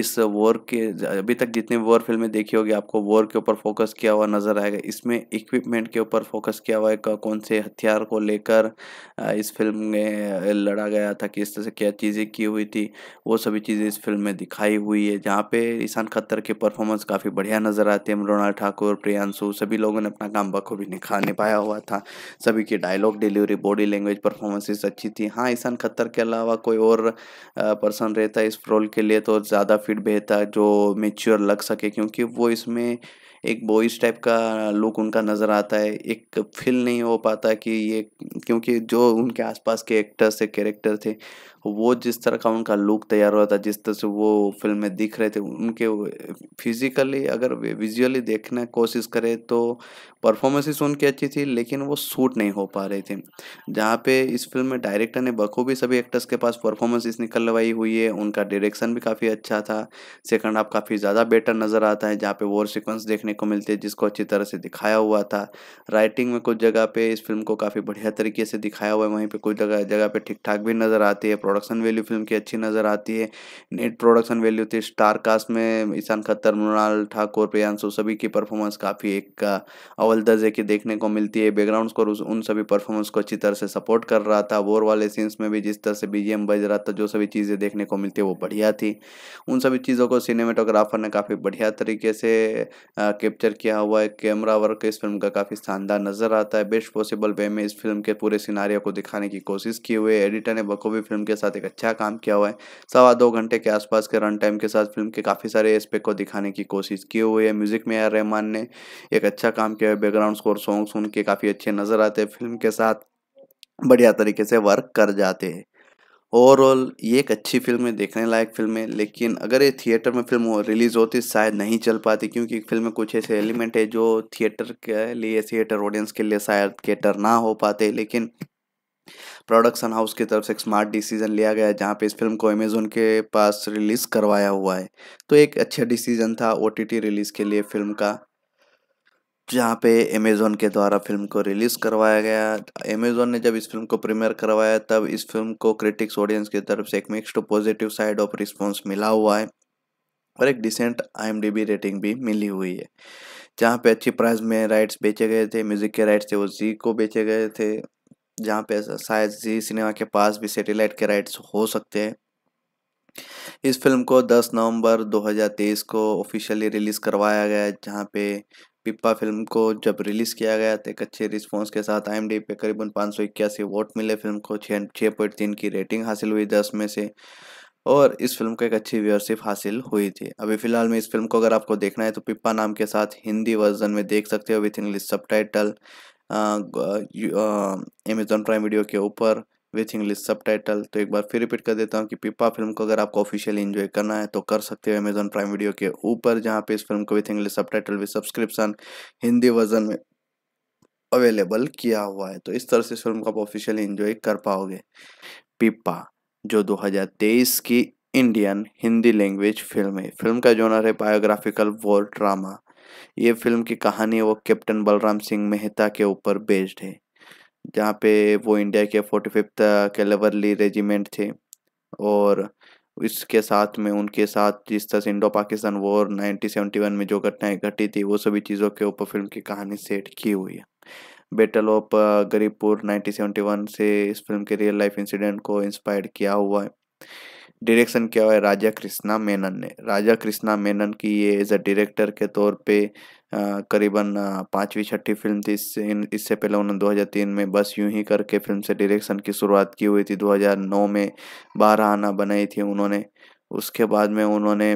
A: इस वॉर के अभी तक जितनी वॉर फिल्में देखी होगी आपको वॉर के ऊपर फोकस किया हुआ नज़र आएगा इसमें इक्विपमेंट के ऊपर फोकस किया हुआ है कौन से हथियार को लेकर इस फिल्म में लड़ा गया था किस तरह से क्या चीज़ें की हुई थी वो सभी चीज़ें इस फिल्म में दिखाई हुई है जहाँ पे ईशान खत्तर के परफॉर्मेंस काफ़ी बढ़िया नज़र आते हैं मृणाल ठाकुर प्रियांशु सभी लोगों ने अपना काम बखूबी निखा निभाया हुआ था सभी की dialogue delivery body language performances अच्छी थी हाँ ईशान खत्तर के अलावा कोई और पर्सन रहता इस रोल के लिए तो ज़्यादा फिट बेहतर जो मेच्योर लग सके क्योंकि वो इसमें एक बॉयज टाइप का लुक उनका नज़र आता है एक फील नहीं हो पाता कि ये क्योंकि जो उनके आसपास के एक्टर्स थे कैरेक्टर थे वो जिस तरह का उनका लुक तैयार हुआ था जिस तरह से वो फिल्म में दिख रहे थे उनके फिजिकली अगर विजुअली देखने कोशिश करें तो परफॉर्मेंसेस उनकी अच्छी थी लेकिन वो सूट नहीं हो पा रहे थे जहाँ पे इस फिल्म में डायरेक्टर ने बखूबी सभी एक्टर्स के पास परफॉर्मेंसेस निकलवाई हुई है उनका डायरेक्शन भी काफ़ी अच्छा था सेकंड हाफ काफ़ी ज़्यादा बेटर नज़र आता है जहाँ पे वो सिक्वेंस देखने को मिलते हैं जिसको अच्छी तरह से दिखाया हुआ था राइटिंग में कुछ जगह पर इस फिल्म को काफ़ी बढ़िया तरीके से दिखाया हुआ है वहीं पर कुछ जगह जगह पर ठीक ठाक भी नज़र आती है प्रोडक्ट प्रोडक्शन वैल्यू फिल्म की अच्छी नज़र आती है नेट प्रोडक्शन वैल्यू थी स्टार कास्ट में ईशान खत्तर मृणाल ठाकुर प्रियांशु सभी की परफॉर्मेंस काफ़ी एक अवल दर्जे की देखने को मिलती है बैकग्राउंड स्कोर उन सभी परफॉर्मेंस को अच्छी तरह से सपोर्ट कर रहा था वोर वाले सीन्स में भी जिस तरह से बी बज रहा था जो सभी चीज़ें देखने को मिलती है वो बढ़िया थी उन सभी चीज़ों को सिनेमेटोग्राफर ने काफ़ी बढ़िया तरीके से कैप्चर किया हुआ है कैमरा वर्क इस फिल्म का काफ़ी शानदार नज़र आता है बेस्ट पॉसिबल वे में इस फिल्म के पूरे सिनारियों को दिखाने की कोशिश की हुई है एडिटर ने बखूबी फिल्म के साथ एक अच्छा काम किया हुआ है सवा दो घंटे के आसपास के रन टाइम के साथ फिल्म के काफ़ी सारे एस्पेक्ट को दिखाने की कोशिश की हुई है म्यूजिक में आर रहमान ने एक अच्छा काम किया है बैकग्राउंड स्कोर सॉन्ग सुन के काफ़ी अच्छे नज़र आते हैं फिल्म के साथ बढ़िया तरीके से वर्क कर जाते हैं ओवरऑल ये एक अच्छी फिल्म है देखने लायक फिल्म है लेकिन अगर ये थिएटर में फिल्म रिलीज़ होती शायद नहीं चल पाती क्योंकि फिल्म में कुछ ऐसे एलिमेंट है जो थिएटर के लिए थिएटर ऑडियंस के लिए शायद कैटर ना हो पाते लेकिन प्रोडक्शन हाउस की तरफ से एक स्मार्ट डिसीजन लिया गया जहाँ पे इस फिल्म को अमेजोन के पास रिलीज़ करवाया हुआ है तो एक अच्छा डिसीजन था ओ रिलीज़ के लिए फिल्म का जहाँ पे अमेज़ोन के द्वारा फिल्म को रिलीज़ करवाया गया अमेज़ोन ने जब इस फिल्म को प्रीमियर करवाया तब इस फिल्म को क्रिटिक्स ऑडियंस की तरफ से एक mixed positive side of response मिला हुआ है और एक डिसेंट आई रेटिंग भी मिली हुई है जहाँ पे अच्छी प्राइस में राइट्स बेचे गए थे म्यूज़िक के राइट्स थे वो जी को बेचे गए थे जहाँ पे शायद जी सिनेमा के पास भी सैटेलाइट के राइट्स हो सकते हैं इस फिल्म को 10 नवंबर 2023 को ऑफिशियली रिलीज़ करवाया गया जहाँ पे पिप्पा फिल्म को जब रिलीज़ किया गया तो एक अच्छे रिस्पॉन्स के साथ आई पे करीबन पाँच सौ इक्यासी वोट मिले फिल्म को छः छः पॉइंट तीन की रेटिंग हासिल हुई दस में से और इस फिल्म को एक अच्छी व्यूअरशिप हासिल हुई थी अभी फिलहाल में इस फिल्म को अगर आपको देखना है तो पिप्पा नाम के साथ हिंदी वर्जन में देख सकते हो with English sub Amazon Prime video के ऊपर विथ इंग्लिश सब टाइटल तो एक बार फिर रिपीट कर देता हूँ कि पिपा फिल्म को अगर आपको ऑफिशियली इन्जॉय करना है तो कर सकते हो अमेजोन प्राइम वीडियो के ऊपर जहाँ पे इस फिल्म को with English subtitle with subscription Hindi version में अवेलेबल किया हुआ है तो इस तरह से इस फिल्म को आप ऑफिशियली इन्जॉय कर पाओगे पिपा जो 2023 की इंडियन हिंदी लैंग्वेज फिल्म है फिल्म का जोनर है बायोग्राफिकल वॉर ड्रामा ये फिल्म की कहानी वो कैप्टन बलराम सिंह मेहता के ऊपर बेस्ड है जहाँ पे वो इंडिया के फोर्टी फिफ्थ कैलेवरली रेजिमेंट थे और इसके साथ में उनके साथ जिस तरह से इंडो पाकिस्तान वॉर 1971 में जो घटनाएं घटी थी वो सभी चीज़ों के ऊपर फिल्म की कहानी सेट की हुई है बेटल ऑफ गरीबपुर 1971 से इस फिल्म के रियल लाइफ इंसिडेंट को इंस्पायर किया हुआ है डायरेक्शन किया हुआ है राजा कृष्णा मेनन ने राजा कृष्णा मेनन की ये एज अ डायरेक्टर के तौर पे करीबन पाँचवीं छठी फिल्म थी इससे इससे पहले उन्होंने 2003 में बस यूं ही करके फिल्म से डायरेक्शन की शुरुआत की हुई थी 2009 में बारह आना बनाई थी उन्होंने उसके बाद में उन्होंने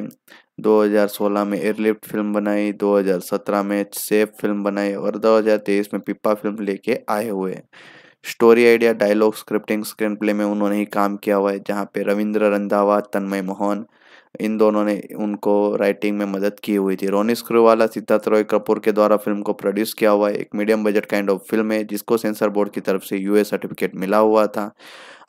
A: 2016 में एयरलिफ्ट फिल्म बनाई 2017 में सेफ फिल्म बनाई और 2023 में पिप्पा फिल्म लेके आए हुए हैं story idea dialogue scripting screenplay में उन्होंने ही काम किया हुआ है जहाँ पे रविंद्र रंधावा तन्मय मोहन इन दोनों ने उनको राइटिंग में मदद की हुई थी रोनी स्क्रूवाला सिद्धार्थ रॉय कपूर के द्वारा फिल्म को प्रोड्यूस किया हुआ है एक medium budget kind of film है जिसको सेंसर बोर्ड की तरफ से यूए सर्टिफिकेट मिला हुआ था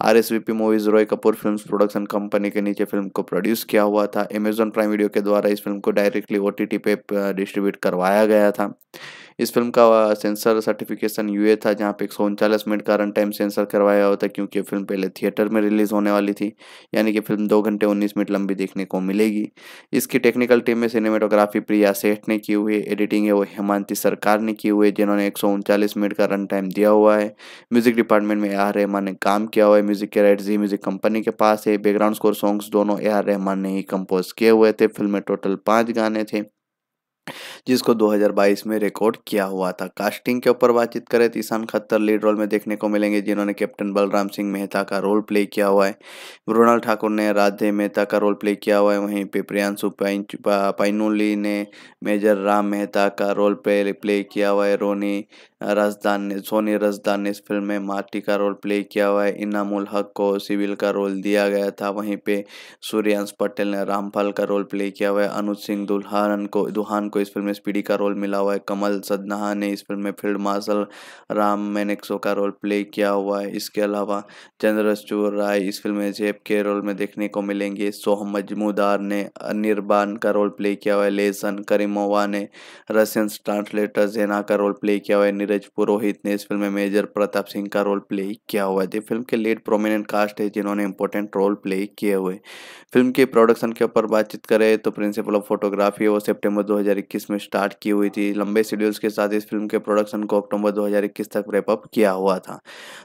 A: R S V P movies Roy Kapur film production company के नीचे फिल्म को प्रोड्यूस किया हुआ था अमेजोन प्राइम वीडियो के द्वारा इस फिल्म को डायरेक्टली ओ टी टी पे डिस्ट्रीब्यूट uh, करवाया गया था इस फिल्म का सेंसर सर्टिफिकेशन यूए था जहाँ पे एक सौ उनचालीस मिनट का रन टाइम सेंसर करवाया हुआ था क्योंकि फिल्म पहले थिएटर में रिलीज होने वाली थी यानी कि फिल्म दो घंटे उन्नीस मिनट लंबी देखने को मिलेगी इसकी टेक्निकल टीम में सिनेमेटोग्राफी प्रिया सेठ ने की हुई एडिटिंग है वो हेमांति सरकार ने की हुई है जिन्होंने एक मिनट का रन टाइम दिया हुआ है म्यूजिक डिपार्टमेंट में ए आर रहमान ने काम किया हुआ है म्यूजिक के राइट जी म्यूजिक कंपनी के पास है बैकग्राउंड स्कोर सॉन्ग्स दोनों ए आर रहमान ने ही कंपोज किए हुए थे फिल्म में टोटल पाँच गाने थे जिसको 2022 में रिकॉर्ड किया हुआ था कास्टिंग के ऊपर बातचीत करें तो ईशान खत्तर लीड रोल में देखने को मिलेंगे जिन्होंने कैप्टन बलराम सिंह मेहता का रोल प्ले किया हुआ है मृणाल ठाकुर ने राधे मेहता का रोल प्ले किया हुआ है वहीं पे प्रियांशु पाइनुली ने मेजर राम मेहता का रोल प्ले प्ले किया हुआ है रोनी रजदान ने सोनी रजदान ने इस फिल्म में माटी का रोल प्ले किया हुआ है इनाम हक को सिविल का रोल दिया गया था वहीं पे सूर्यांश पटेल ने रामपाल का रोल प्ले किया हुआ है अनुज सिंह दुल्हान को दुहान को इस फिल्म में स्पीडी का रोल मिला हुआ है कमल सदनाहा ने इस फिल्म में फील्ड मार्शल राम मेनेक्सो का रोल प्ले किया हुआ है इसके अलावा चंद्रचूर राय इस फिल्म में जेब के रोल में देखने को मिलेंगे सोहम मजमूदार ने निर्बान का रोल प्ले किया हुआ है लेसन करीमोवा ने रशियन ट्रांसलेटर जेना का रोल प्ले किया हुआ है नीरज पुरोहित ने इस फिल्म में मेजर प्रताप सिंह का रोल प्ले किया हुआ है फिल्म के लीड प्रोमिनेंट कास्ट है जिन्होंने इंपॉर्टेंट रोल प्ले किए हुए फिल्म के प्रोडक्शन के ऊपर बातचीत करें तो प्रिंसिपल ऑफ फोटोग्राफी वो सेप्टेम्बर दो 2021 में स्टार्ट की हुई थी लंबे शेड्यूल्स के साथ इस फिल्म के प्रोडक्शन को अक्टूबर 2021 तक रैपअप किया हुआ था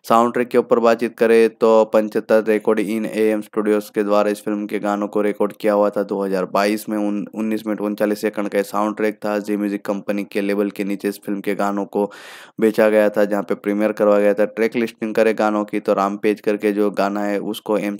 A: साउंड ट्रैक के ऊपर बातचीत करें तो पंचहत्तर record in A M studios के द्वारा इस फिल्म के गानों को रिकॉर्ड किया हुआ था 2022 में उन्नीस मिनट उनचालीस सेकंड का साउंड ट्रैक था जी म्यूजिक कंपनी के लेवल के नीचे इस फिल्म के गानों को बेचा गया था जहाँ पे प्रीमियर करवाया गया था ट्रैक लिस्टिंग करे गानों की तो राम पेज करके जो गाना है उसको एम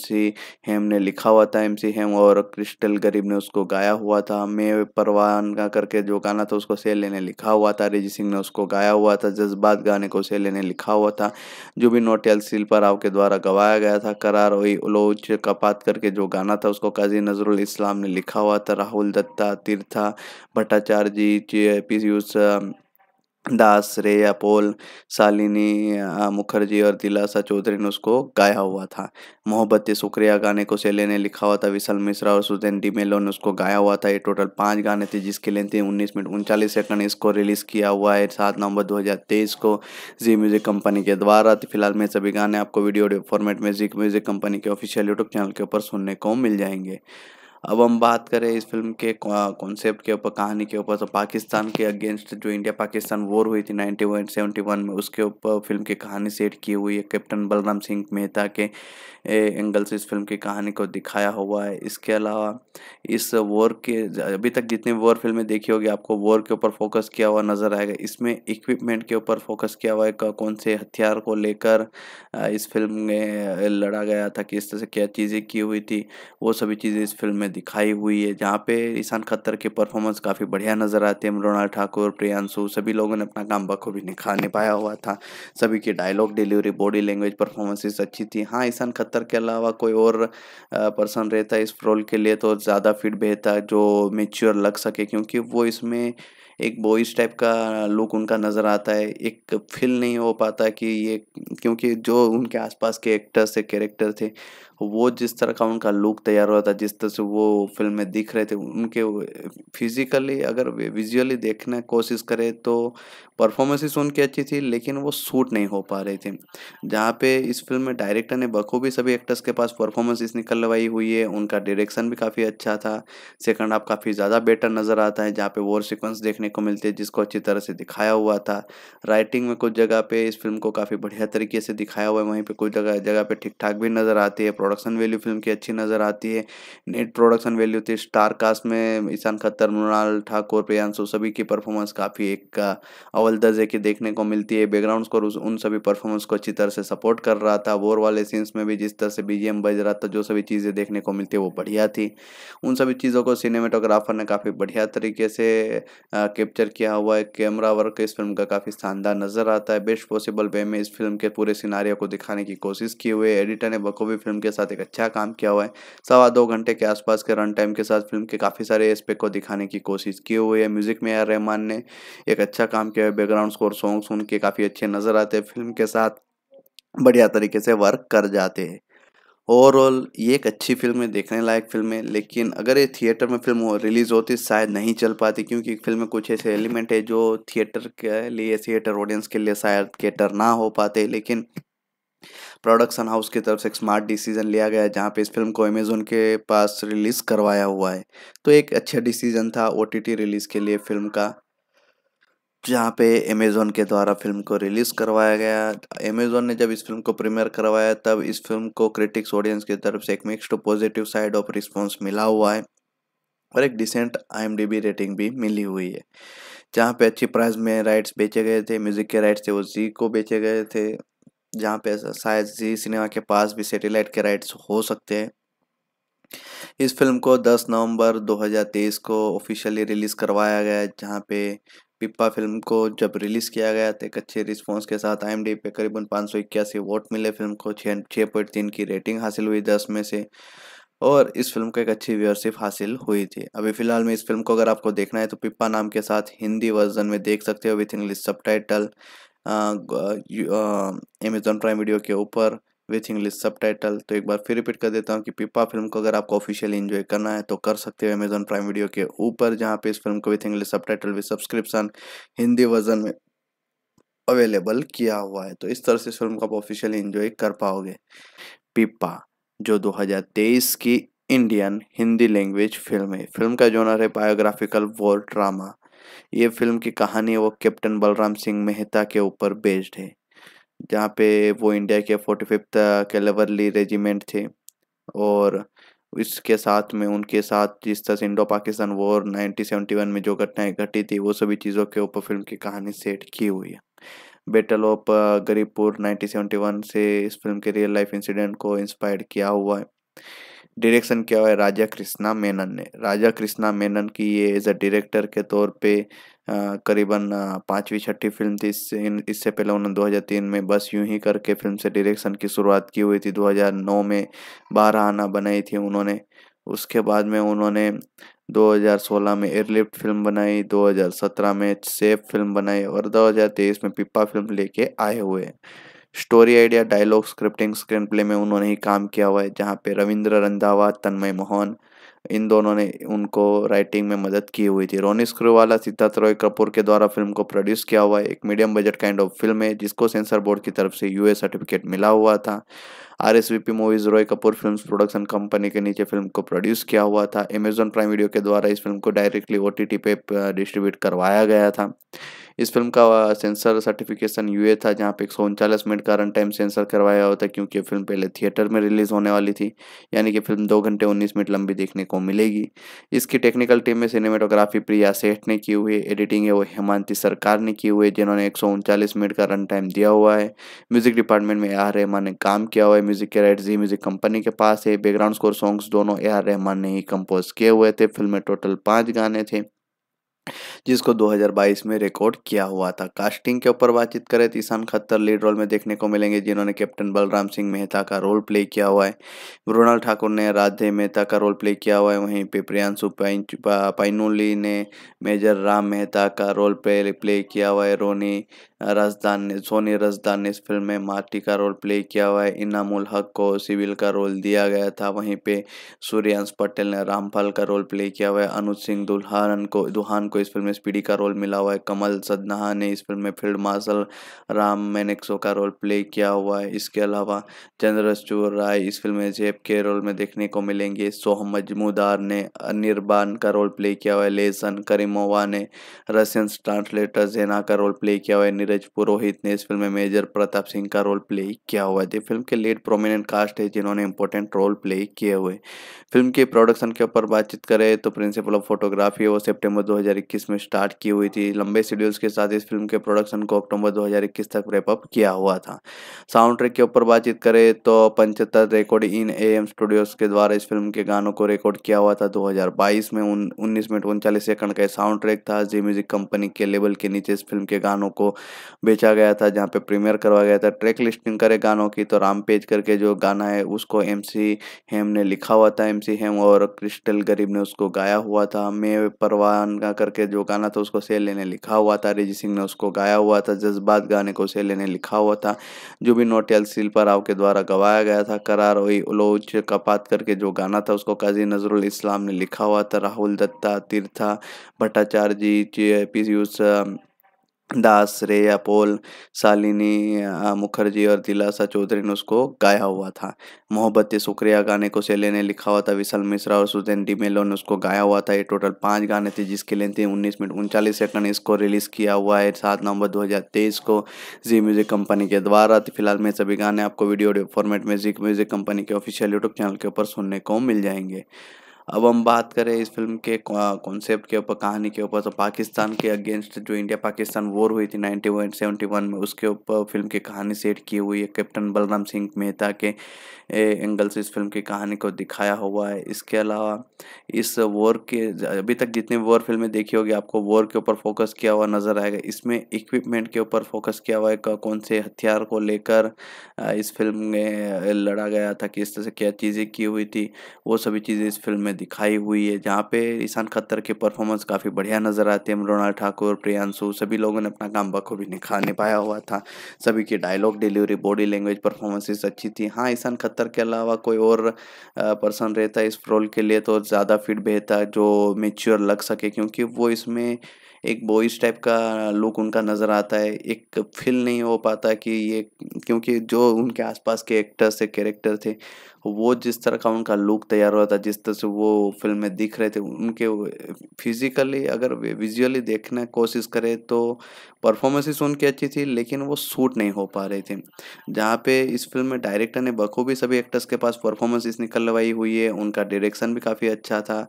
A: हेम ने लिखा हुआ था एम हेम और क्रिस्टल गरीब ने उसको गाया हुआ था मैं परवान का कर करके जो गाना था उसको सेले लेने लिखा हुआ था रिजी सिंह ने उसको गाया हुआ था जज्बात गाने को सेले लेने लिखा हुआ था जो भी नोटियल पर राव के द्वारा गवाया गया था करार वही उलोच कपात करके जो गाना था उसको काजी नजरुल इस्लाम ने लिखा हुआ था Rahul Dutta Tirtha Bhattacharya G P use Das रेया पोल सालिनी मुखर्जी और दिलासा चौधरी ने उसको गाया हुआ था मोहब्बत शुक्रिया गाने को सेले ने लिखा हुआ था विशाल मिश्रा और सुदेन डी मेलो ने उसको गाया हुआ था ये टोटल पांच गाने थे जिसकी लेंथ थी उन्नीस मिनट उनचालीस सेकंड इसको रिलीज किया हुआ है सात नवंबर 2023 को जी म्यूजिक कंपनी के द्वारा तो फिलहाल में सभी गाने आपको वीडियो फॉर्मेट में जी म्यूजिक कंपनी के ऑफिशियल यूट्यूब चैनल के ऊपर सुनने को मिल जाएंगे अब हम बात करें इस फिल्म के कॉन्सेप्ट के ऊपर कहानी के ऊपर तो पाकिस्तान के अगेंस्ट जो इंडिया पाकिस्तान वॉर हुई थी नाइनटी सेवेंटी वन में उसके ऊपर फिल्म की कहानी सेट की हुई है कैप्टन बलराम सिंह मेहता के एंगल से इस फिल्म की कहानी को दिखाया हुआ है इसके अलावा इस वॉर के अभी तक जितनी वॉर फिल्में देखी होगी आपको वॉर के ऊपर फोकस किया हुआ नज़र आएगा इसमें इक्विपमेंट के ऊपर फोकस किया हुआ है कौन से हथियार को लेकर इस फिल्म में लड़ा गया था किस तरह से क्या चीज़ें की हुई थी वो सभी चीज़ें इस फिल्म में दिखाई हुई है जहाँ पे ईशान खत्तर के परफॉर्मेंस काफ़ी बढ़िया नज़र आते हैं मृणाल ठाकुर प्रियांशु सभी लोगों ने अपना काम बखूबी निखा निभाया हुआ था सभी की dialogue delivery body language performances अच्छी थी हाँ ईशान खत्तर अतर के अलावा कोई और पर्सन रहता है इस रोल के लिए तो ज़्यादा फिट बेहता जो मेच्योर लग सके क्योंकि वो इसमें एक बॉयज टाइप का लुक उनका नज़र आता है एक फील नहीं हो पाता कि ये क्योंकि जो उनके आसपास के एक्टर्स थे कैरेक्टर थे वो जिस तरह का उनका लुक तैयार हुआ था जिस तरह से वो फिल्म में दिख रहे थे उनके फिजिकली अगर विजुअली देखने कोशिश करें तो परफॉर्मेंसेस उनकी अच्छी थी लेकिन वो सूट नहीं हो पा रहे थे जहाँ पे इस फिल्म में डायरेक्टर ने बखूबी सभी एक्टर्स के पास परफॉर्मेंसेस निकलवाई हुई है उनका डायरेक्शन भी काफ़ी अच्छा था सेकंड हाफ काफ़ी ज़्यादा बेटर नज़र आता है जहाँ पे वॉर सीक्वेंस देखने को मिलते हैं जिसको अच्छी तरह से दिखाया हुआ था राइटिंग में कुछ जगह पर इस फिल्म को काफ़ी बढ़िया तरीके से दिखाया हुआ है वहीं पर कुछ जगह जगह पर ठीक ठाक भी नज़र आती है प्रोडक्शन वैल्यू फिल्म की अच्छी नज़र आती है नेट प्रोडक्शन वैल्यू थी स्टार कास्ट में ईशान खत्तर मृणाल ठाकुर प्रियांशु सभी की परफॉर्मेंस काफ़ी एक अवल दर्जे की देखने को मिलती है बैकग्राउंड स्कोर उन सभी परफॉर्मेंस को अच्छी तरह से सपोर्ट कर रहा था वोर वाले सीन्स में भी जिस तरह से बी बज रहा था जो सभी चीज़ें देखने को मिलती है वो बढ़िया थी उन सभी चीज़ों को सिनेमेटोग्राफर ने काफ़ी बढ़िया तरीके से कैप्चर किया हुआ है कैमरा वर्क इस फिल्म का काफ़ी शानदार नज़र आता है बेस्ट पॉसिबल वे में इस फिल्म के पूरे सिनारियों को दिखाने की कोशिश की हुई है एडिटर ने बखूबी फिल्म के साथ एक अच्छा काम किया हुआ है सवा दो घंटे के आसपास के रन टाइम के साथ फिल्म के काफ़ी सारे एस्पेक्ट को दिखाने की कोशिश की हुई है म्यूजिक में आर रहमान ने एक अच्छा काम किया है बैकग्राउंड स्कोर सॉन्ग सुन के काफ़ी अच्छे नज़र आते हैं फिल्म के साथ बढ़िया तरीके से वर्क कर जाते हैं ओवरऑल ये एक अच्छी फिल्म है देखने लायक फिल्म है लेकिन अगर ये थिएटर में फिल्म हो, रिलीज़ होती शायद नहीं चल पाती क्योंकि फिल्म में कुछ ऐसे एलिमेंट है जो थिएटर के लिए थिएटर ऑडियंस के लिए शायद थिएटर ना हो पाते लेकिन प्रोडक्शन हाउस की तरफ से एक स्मार्ट डिसीजन लिया गया जहाँ पे इस फिल्म को अमेजोन के पास रिलीज़ करवाया हुआ है तो एक अच्छा डिसीजन था ओ रिलीज़ के लिए फिल्म का जहाँ पे अमेज़ोन के द्वारा फिल्म को रिलीज़ करवाया गया अमेज़ोन ने जब इस फिल्म को प्रीमियर करवाया तब इस फिल्म को क्रिटिक्स ऑडियंस की तरफ से एक mixed positive side of response मिला हुआ है और एक डिसेंट आई रेटिंग भी मिली हुई है जहाँ पे अच्छी प्राइस में राइट्स बेचे गए थे म्यूज़िक के राइट्स थे वो जी को बेचे गए थे जहाँ पे शायद जी सिनेमा के पास भी सैटेलाइट के राइट्स हो सकते हैं इस फिल्म को 10 नवंबर 2023 को ऑफिशियली रिलीज़ करवाया गया जहाँ पे पिप्पा फिल्म को जब रिलीज़ किया गया तो एक अच्छे रिस्पॉन्स के साथ आई एम डी पे करीबन पाँच सौ इक्यासी वोट मिले फिल्म को छः छः पॉइंट तीन की रेटिंग हासिल हुई दस में से और इस फिल्म को एक अच्छी व्यूअरशिप हासिल हुई थी अभी फिलहाल में इस फिल्म को अगर आपको देखना है तो पिप्पा नाम के साथ हिंदी वर्जन में देख सकते हो with English sub Amazon Prime video के ऊपर विथ इंग्लिश सब टाइटल तो एक बार फिर रिपीट कर देता हूँ कि पिपा फिल्म को अगर आपको ऑफिशियली इन्जॉय करना है तो कर सकते हो अमेजोन प्राइम वीडियो के ऊपर जहाँ पे इस फिल्म को with English subtitle with subscription Hindi version में अवेलेबल किया हुआ है तो इस तरह से इस फिल्म को आप ऑफिशियली इन्जॉय कर पाओगे पिपा जो 2023 की इंडियन हिंदी लैंग्वेज फिल्म है फिल्म का जोनर है बायोग्राफिकल वॉर ड्रामा ये फिल्म की कहानी वो कैप्टन बलराम सिंह मेहता के ऊपर बेस्ड है जहाँ पे वो इंडिया के फोर्टी फिफ्थ कैलेवरली रेजिमेंट थे और इसके साथ में उनके साथ जिस तरह से इंडो पाकिस्तान वॉर वन में जो घटनाएं घटी थी वो सभी चीज़ों के ऊपर फिल्म की कहानी सेट की हुई है बेटल ऑफ गरीबपुर वन से इस फिल्म के रियल लाइफ इंसिडेंट को इंस्पायर किया हुआ है डायरेक्शन किया हुआ है राजा कृष्णा मेनन ने राजा कृष्णा मेनन की ये एज अ डायरेक्टर के तौर पे करीबन पाँचवीं छठी फिल्म थी इससे इससे पहले उन्होंने 2003 में बस यूं ही करके फिल्म से डायरेक्शन की शुरुआत की हुई थी 2009 में बारह आना बनाई थी उन्होंने उसके बाद में उन्होंने 2016 में एयरलिफ्ट फिल्म बनाई 2017 में सेफ फिल्म बनाई और 2023 में पिपा फिल्म लेके आए हुए हैं story idea dialogue scripting screenplay में उन्होंने ही काम किया हुआ है जहाँ पे रविंद्र रंधावा तन्मय मोहन इन दोनों ने उनको राइटिंग में मदद की हुई थी रोनी स्क्रूवाला सिद्धार्थ रॉय कपूर के द्वारा फिल्म को प्रोड्यूस किया हुआ है एक medium budget kind of film है जिसको सेंसर बोर्ड की तरफ से यूए सर्टिफिकेट मिला हुआ था R S V P movies Roy Kapur film production company के नीचे फिल्म को प्रोड्यूस किया हुआ था अमेजोन प्राइम वीडियो के द्वारा इस फिल्म को डायरेक्टली ओ टी टी पे डिस्ट्रीब्यूट uh, करवाया गया था इस फिल्म का सेंसर सर्टिफिकेशन यूए था जहाँ पे एक सौ मिनट का रन टाइम सेंसर करवाया हुआ था क्योंकि फिल्म पहले थिएटर में रिलीज़ होने वाली थी यानी कि फिल्म दो घंटे उन्नीस मिनट लंबी देखने को मिलेगी इसकी टेक्निकल टीम में सिनेमेटोग्राफी प्रिया सेठ ने की हुई एडिटिंग है वो हेमांति सरकार ने की हुई है जिन्होंने एक मिनट का रन टाइम दिया हुआ है म्यूज़िक डिपार्टमेंट में ए आर रहमान ने काम किया हुआ है म्यूज़िक के राइट जी म्यूज़िक कंपनी के पास है बैकग्राउंड स्कोर सॉन्ग्स दोनों ए आर रहमान ने ही कंपोज किए हुए थे फिल्म में टोटल पाँच गाने थे जिसको 2022 में रिकॉर्ड किया हुआ था कास्टिंग के ऊपर बातचीत करें तो ईशान खत्तर लीड रोल में देखने को मिलेंगे जिन्होंने कैप्टन बलराम सिंह मेहता का रोल प्ले किया हुआ है मृणाल ठाकुर ने राधे मेहता का रोल प्ले किया हुआ है वहीं पे प्रियांशु पाइनोली ने मेजर राम मेहता का रोल प्ले किया हुआ है रोनी रजदान ने सोनी रजदान ने इस फिल्म में माटी का रोल प्ले किया हुआ है इनामुल हक को सिविल का रोल दिया गया था वहीं पे सूर्यांश पटेल ने रामपाल का रोल प्ले किया हुआ है अनुज सिंह दुल्हान को दुहान को इस फिल्म में स्पीडी का रोल मिला हुआ है कमल सदनाहा ने इस फिल्म में फील्ड मार्शल राम मैनेक्सो का रोल प्ले किया हुआ है इसके अलावा चंद्रचूर राय इस फिल्म में जेब के रोल में देखने को मिलेंगे सोहम मजमूदार ने निर्बान का रोल प्ले किया हुआ है लेसन करीमोवा ने रशियन ट्रांसलेटर जेना का रोल प्ले किया हुआ है नीरज पुरोहित ने इस फिल्म में मेजर प्रताप सिंह का रोल प्ले किया हुआ है फिल्म के लीड प्रोमिनेंट कास्ट है जिन्होंने इंपॉर्टेंट रोल प्ले किए हुए फिल्म के प्रोडक्शन के ऊपर बातचीत करें तो प्रिंसिपल ऑफ फोटोग्राफी वो सेप्टेम्बर दो में स्टार्ट की हुई थी लंबे शेड्यूल्स के साथ इस फिल्म के प्रोडक्शन को अक्टूबर दो तक रेपअप किया हुआ था साउंड ट्रैक के ऊपर बातचीत करें तो पंचहत्तर record in A M studios के द्वारा इस फिल्म के गानों को रिकॉर्ड किया हुआ था 2022 में उन्नीस मिनट उनचालीस सेकंड का साउंड ट्रैक था जी म्यूजिक कंपनी के लेबल के नीचे इस फिल्म के गानों को बेचा गया था जहाँ पे प्रीमियर करवाया गया था ट्रैक लिस्टिंग करे गानों की तो राम पेज करके जो गाना है उसको एम हेम ने लिखा हुआ था एम हेम और क्रिस्टल गरीब ने उसको गाया हुआ था मैं परवान का करके जो गाना था उसको सेले ने लिखा हुआ था रिजी सिंह ने उसको गाया हुआ था जज्बात गाने को सेले ने लिखा हुआ था जो भी नोटियल शिल्पा राव के द्वारा गवाया गया था करार वही उलोच कपात करके जो गाना था उसको काजी नजरुल इस्लाम ने लिखा हुआ था Rahul Dutta Tirtha Bhattacharya G P use Das रे पोल शालिनी मुखर्जी और दिलासा चौधरी ने उसको गाया हुआ था मोहब्बत शुक्रिया गाने को सेले ने लिखा हुआ था विशाल मिश्रा और सुजैन डी मेलो ने उसको गाया हुआ था ये टोटल पांच गाने थे जिसकी लिए थे उन्नीस मिनट उनचालीस सेकंड इसको रिलीज़ किया हुआ है सात नवंबर 2023 को जी म्यूज़िक कंपनी के द्वारा तो फिलहाल मैं सभी गाने आपको वीडियो फॉर्मेट में जी म्यूज़िक कंपनी के ऑफिशियल यूट्यूब चैनल के ऊपर सुनने को मिल जाएंगे अब हम बात करें इस फिल्म के कॉन्सेप्ट के ऊपर कहानी के ऊपर तो पाकिस्तान के अगेंस्ट जो इंडिया पाकिस्तान वॉर हुई थी नाइन्टी वन सेवेंटी वन में उसके ऊपर फिल्म की कहानी सेट की हुई है कैप्टन बलराम सिंह मेहता के एंगल से इस फिल्म की कहानी को दिखाया हुआ है इसके अलावा इस वॉर के अभी तक जितनी वॉर फिल्में देखी होगी आपको वॉर के ऊपर फोकस किया हुआ नज़र आएगा इसमें इक्विपमेंट के ऊपर फोकस किया हुआ है कौन से हथियार को लेकर इस फिल्म में लड़ा गया था किस तरह से क्या चीज़ें की हुई थी वो सभी चीज़ें इस फिल्म में दिखाई हुई है जहाँ पे ईशान खत्तर के परफॉर्मेंस काफ़ी बढ़िया नज़र आते हैं मृणाल ठाकुर प्रियांशु सभी लोगों ने अपना काम बखूबी निखा निभाया हुआ था सभी की dialogue delivery body language performances अच्छी थी हाँ ईशान खत्तर के अलावा कोई और पर्सन रहता इस रोल के लिए तो ज़्यादा फिट बेहतर जो मेच्योर लग सके क्योंकि वो इसमें एक बॉयज टाइप का लुक उनका नज़र आता है एक फील नहीं हो पाता कि ये क्योंकि जो उनके आसपास के एक्टर्स थे कैरेक्टर थे वो जिस तरह का उनका लुक तैयार हुआ था जिस तरह से वो फिल्म में दिख रहे थे उनके फिजिकली अगर विजुअली देखने कोशिश करें तो परफॉर्मेंसेस उनकी अच्छी थी लेकिन वो सूट नहीं हो पा रहे थे जहाँ पे इस फिल्म में डायरेक्टर ने बखूबी सभी एक्टर्स के पास परफॉर्मेंसेस निकलवाई हुई है उनका डायरेक्शन भी काफ़ी अच्छा था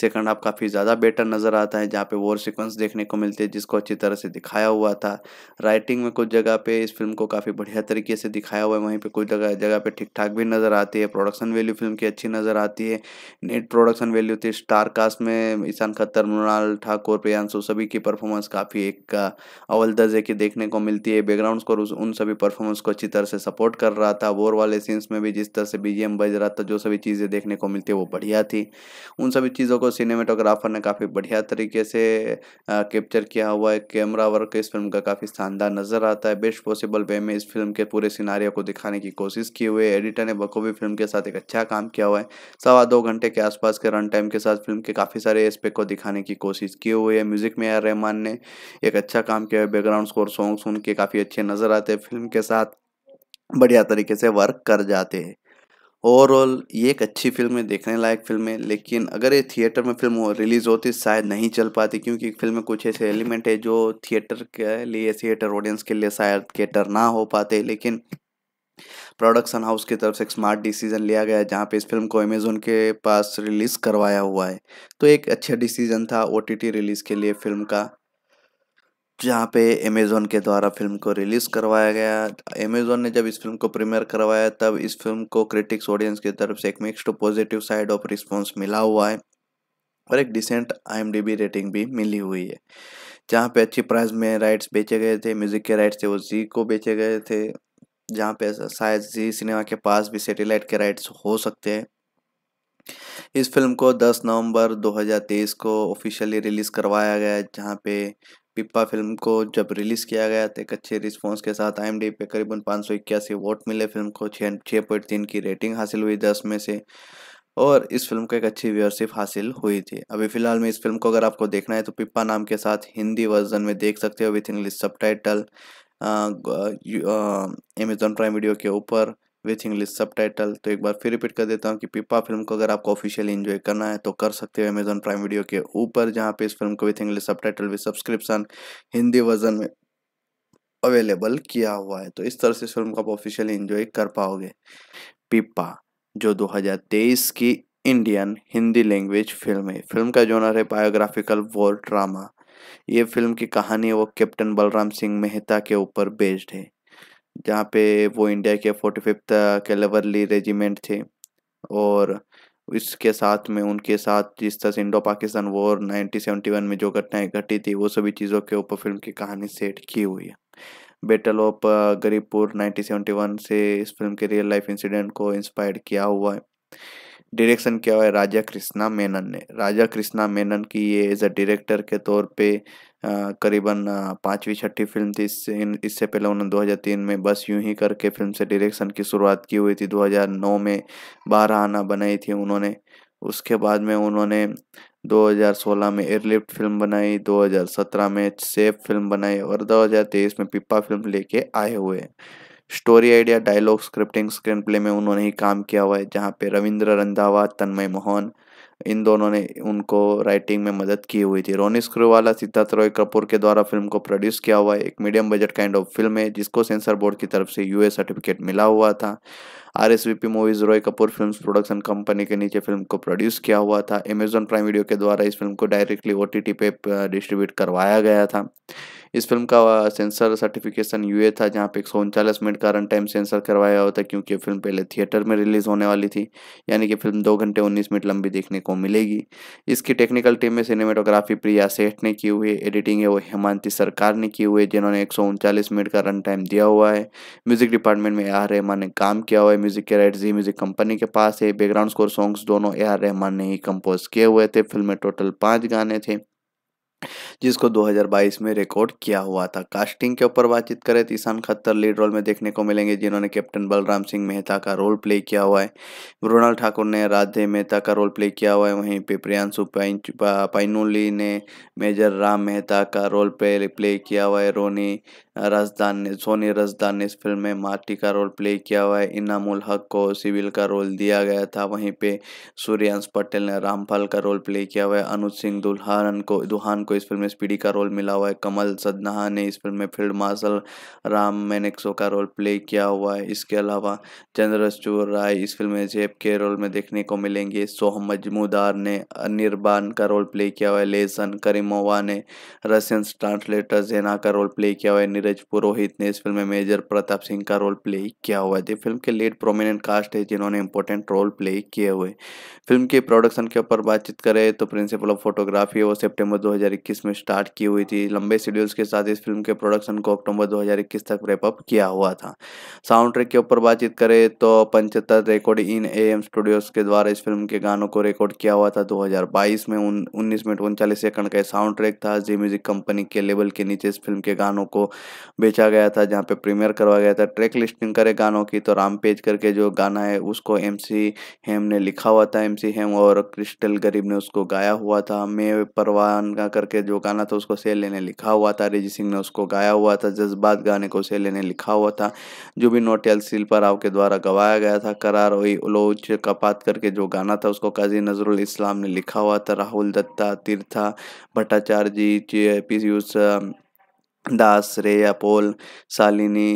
A: सेकंड हाफ काफ़ी ज़्यादा बेटर नज़र आता है जहाँ पे वॉर सिक्वेंस देखने को मिलते हैं जिसको अच्छी तरह से दिखाया हुआ था राइटिंग में कुछ जगह पर इस फिल्म को काफ़ी बढ़िया तरीके से दिखाया हुआ है वहीं पर कुछ जगह जगह पर ठीक ठाक भी नज़र आती है प्रोडक्शन वैल्यू फिल्म की अच्छी नज़र आती है नेट प्रोडक्शन वैल्यू थी स्टार कास्ट में ईशान खत्तर मृणाल ठाकुर प्रियांशु सभी की परफॉर्मेंस काफ़ी एक अवल दर्जे की देखने को मिलती है बैकग्राउंड स्कोर उन सभी परफॉर्मेंस को अच्छी तरह से सपोर्ट कर रहा था वोर वाले सीन्स में भी जिस तरह से बी बज रहा था जो सभी चीज़ें देखने को मिलती है वो बढ़िया थी उन सभी चीज़ों को सिनेमेटोग्राफर ने काफ़ी बढ़िया तरीके से कैप्चर किया हुआ है कैमरा वर्क इस फिल्म का काफ़ी शानदार नज़र आता है बेस्ट पॉसिबल वे में इस फिल्म के पूरे सिनारियों को दिखाने की कोशिश की हुई है एडिटर ने बखूबी फिल्म के साथ एक अच्छा काम किया हुआ है सवा दो घंटे के आसपास के रन टाइम के साथ फिल्म के काफ़ी सारे एस्पेक्ट को दिखाने की कोशिश की हुई है म्यूजिक में आर रहमान ने एक अच्छा काम किया है बैकग्राउंड स्कोर सॉन्ग सुन के काफ़ी अच्छे नज़र आते हैं फिल्म के साथ बढ़िया तरीके से वर्क कर जाते हैं ओवरऑल ये एक अच्छी फिल्म है देखने लायक फिल्म है लेकिन अगर ये थिएटर में फिल्म हो, रिलीज़ होती शायद नहीं चल पाती क्योंकि फिल्म में कुछ ऐसे एलिमेंट है जो थिएटर के लिए थिएटर ऑडियंस के लिए शायद केटर ना हो पाते लेकिन प्रोडक्शन हाउस की तरफ से एक स्मार्ट डिसीजन लिया गया जहाँ पे इस फिल्म को अमेजोन के पास रिलीज़ करवाया हुआ है तो एक अच्छा डिसीजन था ओ रिलीज़ के लिए फिल्म का जहाँ पे अमेज़ोन के द्वारा फिल्म को रिलीज़ करवाया गया अमेज़ोन ने जब इस फिल्म को प्रीमियर करवाया तब इस फिल्म को क्रिटिक्स ऑडियंस की तरफ से एक mixed positive side of response मिला हुआ है और एक डिसेंट आई रेटिंग भी मिली हुई है जहाँ पे अच्छी प्राइस में राइट्स बेचे गए थे म्यूज़िक के राइट्स थे वो जी को बेचे गए थे जहाँ पे शायद जी सिनेमा के पास भी सैटेलाइट के राइट्स हो सकते हैं इस फिल्म को 10 नवंबर 2023 को ऑफिशियली रिलीज़ करवाया गया जहाँ पे पिप्पा फिल्म को जब रिलीज़ किया गया तो एक अच्छे रिस्पॉन्स के साथ आई एम डी पे करीबन पाँच सौ इक्यासी वोट मिले फिल्म को छः छः पॉइंट तीन की रेटिंग हासिल हुई दस में से और इस फिल्म को एक अच्छी व्यूअरशिप हासिल हुई थी अभी फिलहाल में इस फिल्म को अगर आपको देखना है तो पिप्पा नाम के साथ हिंदी वर्जन में देख सकते हो with English sub Amazon Prime video के ऊपर विथ इंग्लिश सब टाइटल तो एक बार फिर रिपीट कर देता हूँ कि पिपा फिल्म को अगर आपको ऑफिशियली इन्जॉय करना है तो कर सकते हो अमेजोन प्राइम वीडियो के ऊपर जहाँ पे इस फिल्म को with English subtitle with subscription Hindi version में अवेलेबल किया हुआ है तो इस तरह से इस फिल्म को आप ऑफिशियली इन्जॉय कर पाओगे पिपा जो 2023 की इंडियन हिंदी लैंग्वेज फिल्म है फिल्म का जोनर है बायोग्राफिकल वॉर ड्रामा ये फिल्म की कहानी वो कैप्टन बलराम सिंह मेहता के ऊपर बेस्ड है जहाँ पे वो इंडिया के फोर्टी फिफ्थ कैलेवरली रेजिमेंट थे और इसके साथ में उनके साथ जिस तरह से इंडो पाकिस्तान वॉर 1971 में जो घटनाएं घटी थी वो सभी चीज़ों के ऊपर फिल्म की कहानी सेट की हुई है बैटल ऑफ गरीबपुर 1971 से इस फिल्म के रियल लाइफ इंसिडेंट को इंस्पायर किया हुआ है डायरेक्शन किया हुआ है राजा कृष्णा मेनन ने राजा कृष्णा मेनन की ये एज अ डायरेक्टर के तौर पे करीबन पाँचवीं छठी फिल्म थी इससे इससे पहले उन्होंने 2003 में बस यूं ही करके फिल्म से डायरेक्शन की शुरुआत की हुई थी 2009 में बारह आना बनाई थी उन्होंने उसके बाद में उन्होंने 2016 में एयरलिफ्ट फिल्म बनाई 2017 में सेफ फिल्म बनाई और 2023 में पिप्पा फिल्म लेके आए हुए हैं story idea dialogue scripting screenplay में उन्होंने ही काम किया हुआ है जहाँ पे रविंद्र रंधावा तन्मय मोहन इन दोनों ने उनको राइटिंग में मदद की हुई थी रोनी स्क्रूवाला सिद्धार्थ रॉय कपूर के द्वारा फिल्म को प्रोड्यूस किया हुआ है एक medium budget kind of film है जिसको सेंसर बोर्ड की तरफ से यूए सर्टिफिकेट मिला हुआ था R S V P movies Roy Kapur film production company के नीचे फिल्म को प्रोड्यूस किया हुआ था अमेजोन प्राइम वीडियो के द्वारा इस फिल्म को डायरेक्टली ओ टी टी पे डिस्ट्रीब्यूट uh, करवाया गया था इस फिल्म का सेंसर सर्टिफिकेशन यूए था जहाँ पे एक मिनट का रन टाइम सेंसर करवाया होता क्योंकि फिल्म पहले थिएटर में रिलीज होने वाली थी यानी कि फिल्म दो घंटे उन्नीस मिनट लंबी देखने को मिलेगी इसकी टेक्निकल टीम में सिनेमेटोग्राफी प्रिया सेठ ने की हुई एडिटिंग है वो हेमांती सरकार ने की हुई है जिन्होंने एक मिनट का रन टाइम दिया हुआ है म्यूजिक डिपार्टमेंट में ए आर रहमान ने काम किया हुआ है म्यूजिक के राइट जी म्यूजिक कंपनी के पास है बैकग्राउंड स्कोर सॉन्ग्स दोनों ए आर रहमान ने ही कंपोज किए हुए थे फिल्म में टोटल पाँच गाने थे जिसको 2022 में रिकॉर्ड किया हुआ था कास्टिंग के ऊपर बातचीत करें तो ईशान खत्तर लीड रोल में देखने को मिलेंगे जिन्होंने कैप्टन बलराम सिंह मेहता का रोल प्ले किया हुआ है मृणाल ठाकुर ने राधे मेहता का रोल प्ले किया हुआ है वहीं पे प्रियांशु पाइनुली ने मेजर राम मेहता का रोल प्ले प्ले किया हुआ है रोनी रजदान ने सोनी रजदान ने इस फिल्म में माटी का रोल प्ले किया हुआ है इनामुल हक को सिविल का रोल दिया गया था वहीं पे सूर्यांश पटेल ने रामपाल का रोल प्ले किया हुआ है अनुज सिंह दुल्हान को दुहान को इस फिल्म में स्पीडी का रोल मिला हुआ है कमल सदनाहा ने इस फिल्म में फील्ड मार्शल राम मैनेक्सो का रोल प्ले किया हुआ है इसके अलावा चंद्रचूर राय इस फिल्म में जेब के रोल में देखने को मिलेंगे सोहम मजमूदार ने निर्बान का रोल प्ले किया हुआ है लेसन करीमोवा ने रशियन ट्रांसलेटर जेना का रोल प्ले किया हुआ है नीरज पुरोहित ने इस फिल्म में मेजर प्रताप सिंह का रोल प्ले किया हुआ है फिल्म के लीड प्रोमिनेंट कास्ट है जिन्होंने इंपॉर्टेंट रोल प्ले किए हुए फिल्म के प्रोडक्शन के ऊपर बातचीत करें तो प्रिंसिपल ऑफ फोटोग्राफी वो सितंबर 2021 में स्टार्ट की हुई थी लंबे शेड्यूल्स के साथ इस फिल्म के प्रोडक्शन को अक्टूबर दो तक रेपअप किया हुआ था साउंड ट्रैक के ऊपर बातचीत करे तो पंचहत्तर record in A M studios के द्वारा इस फिल्म के गानों को रिकॉर्ड किया हुआ था दो में उन्नीस मिनट उनचालीस सेकंड का साउंड ट्रैक था जी म्यूजिक कंपनी के लेवल के नीचे इस फिल्म के गानों को बेचा गया था जहाँ पे प्रीमियर करवाया गया था ट्रैक लिस्टिंग करे गानों की तो राम पेज करके जो गाना है उसको एम सी हेम ने लिखा हुआ था एम सी हेम और क्रिस्टल गरीब ने उसको गाया हुआ था मैं परवान का करके जो गाना था उसको सेले ने लिखा हुआ था रिजी सिंह ने उसको गाया हुआ था जज्बात गाने को सेले ने लिखा हुआ था जो भी नोटियल शिल्पा राव के द्वारा गवाया गया था करार वही उलोच कपात करके जो गाना था उसको काजी नजरुल इस्लाम ने लिखा हुआ था Rahul Dutta Tirtha Bhattacharya G P use Das रेया पोल सालिनी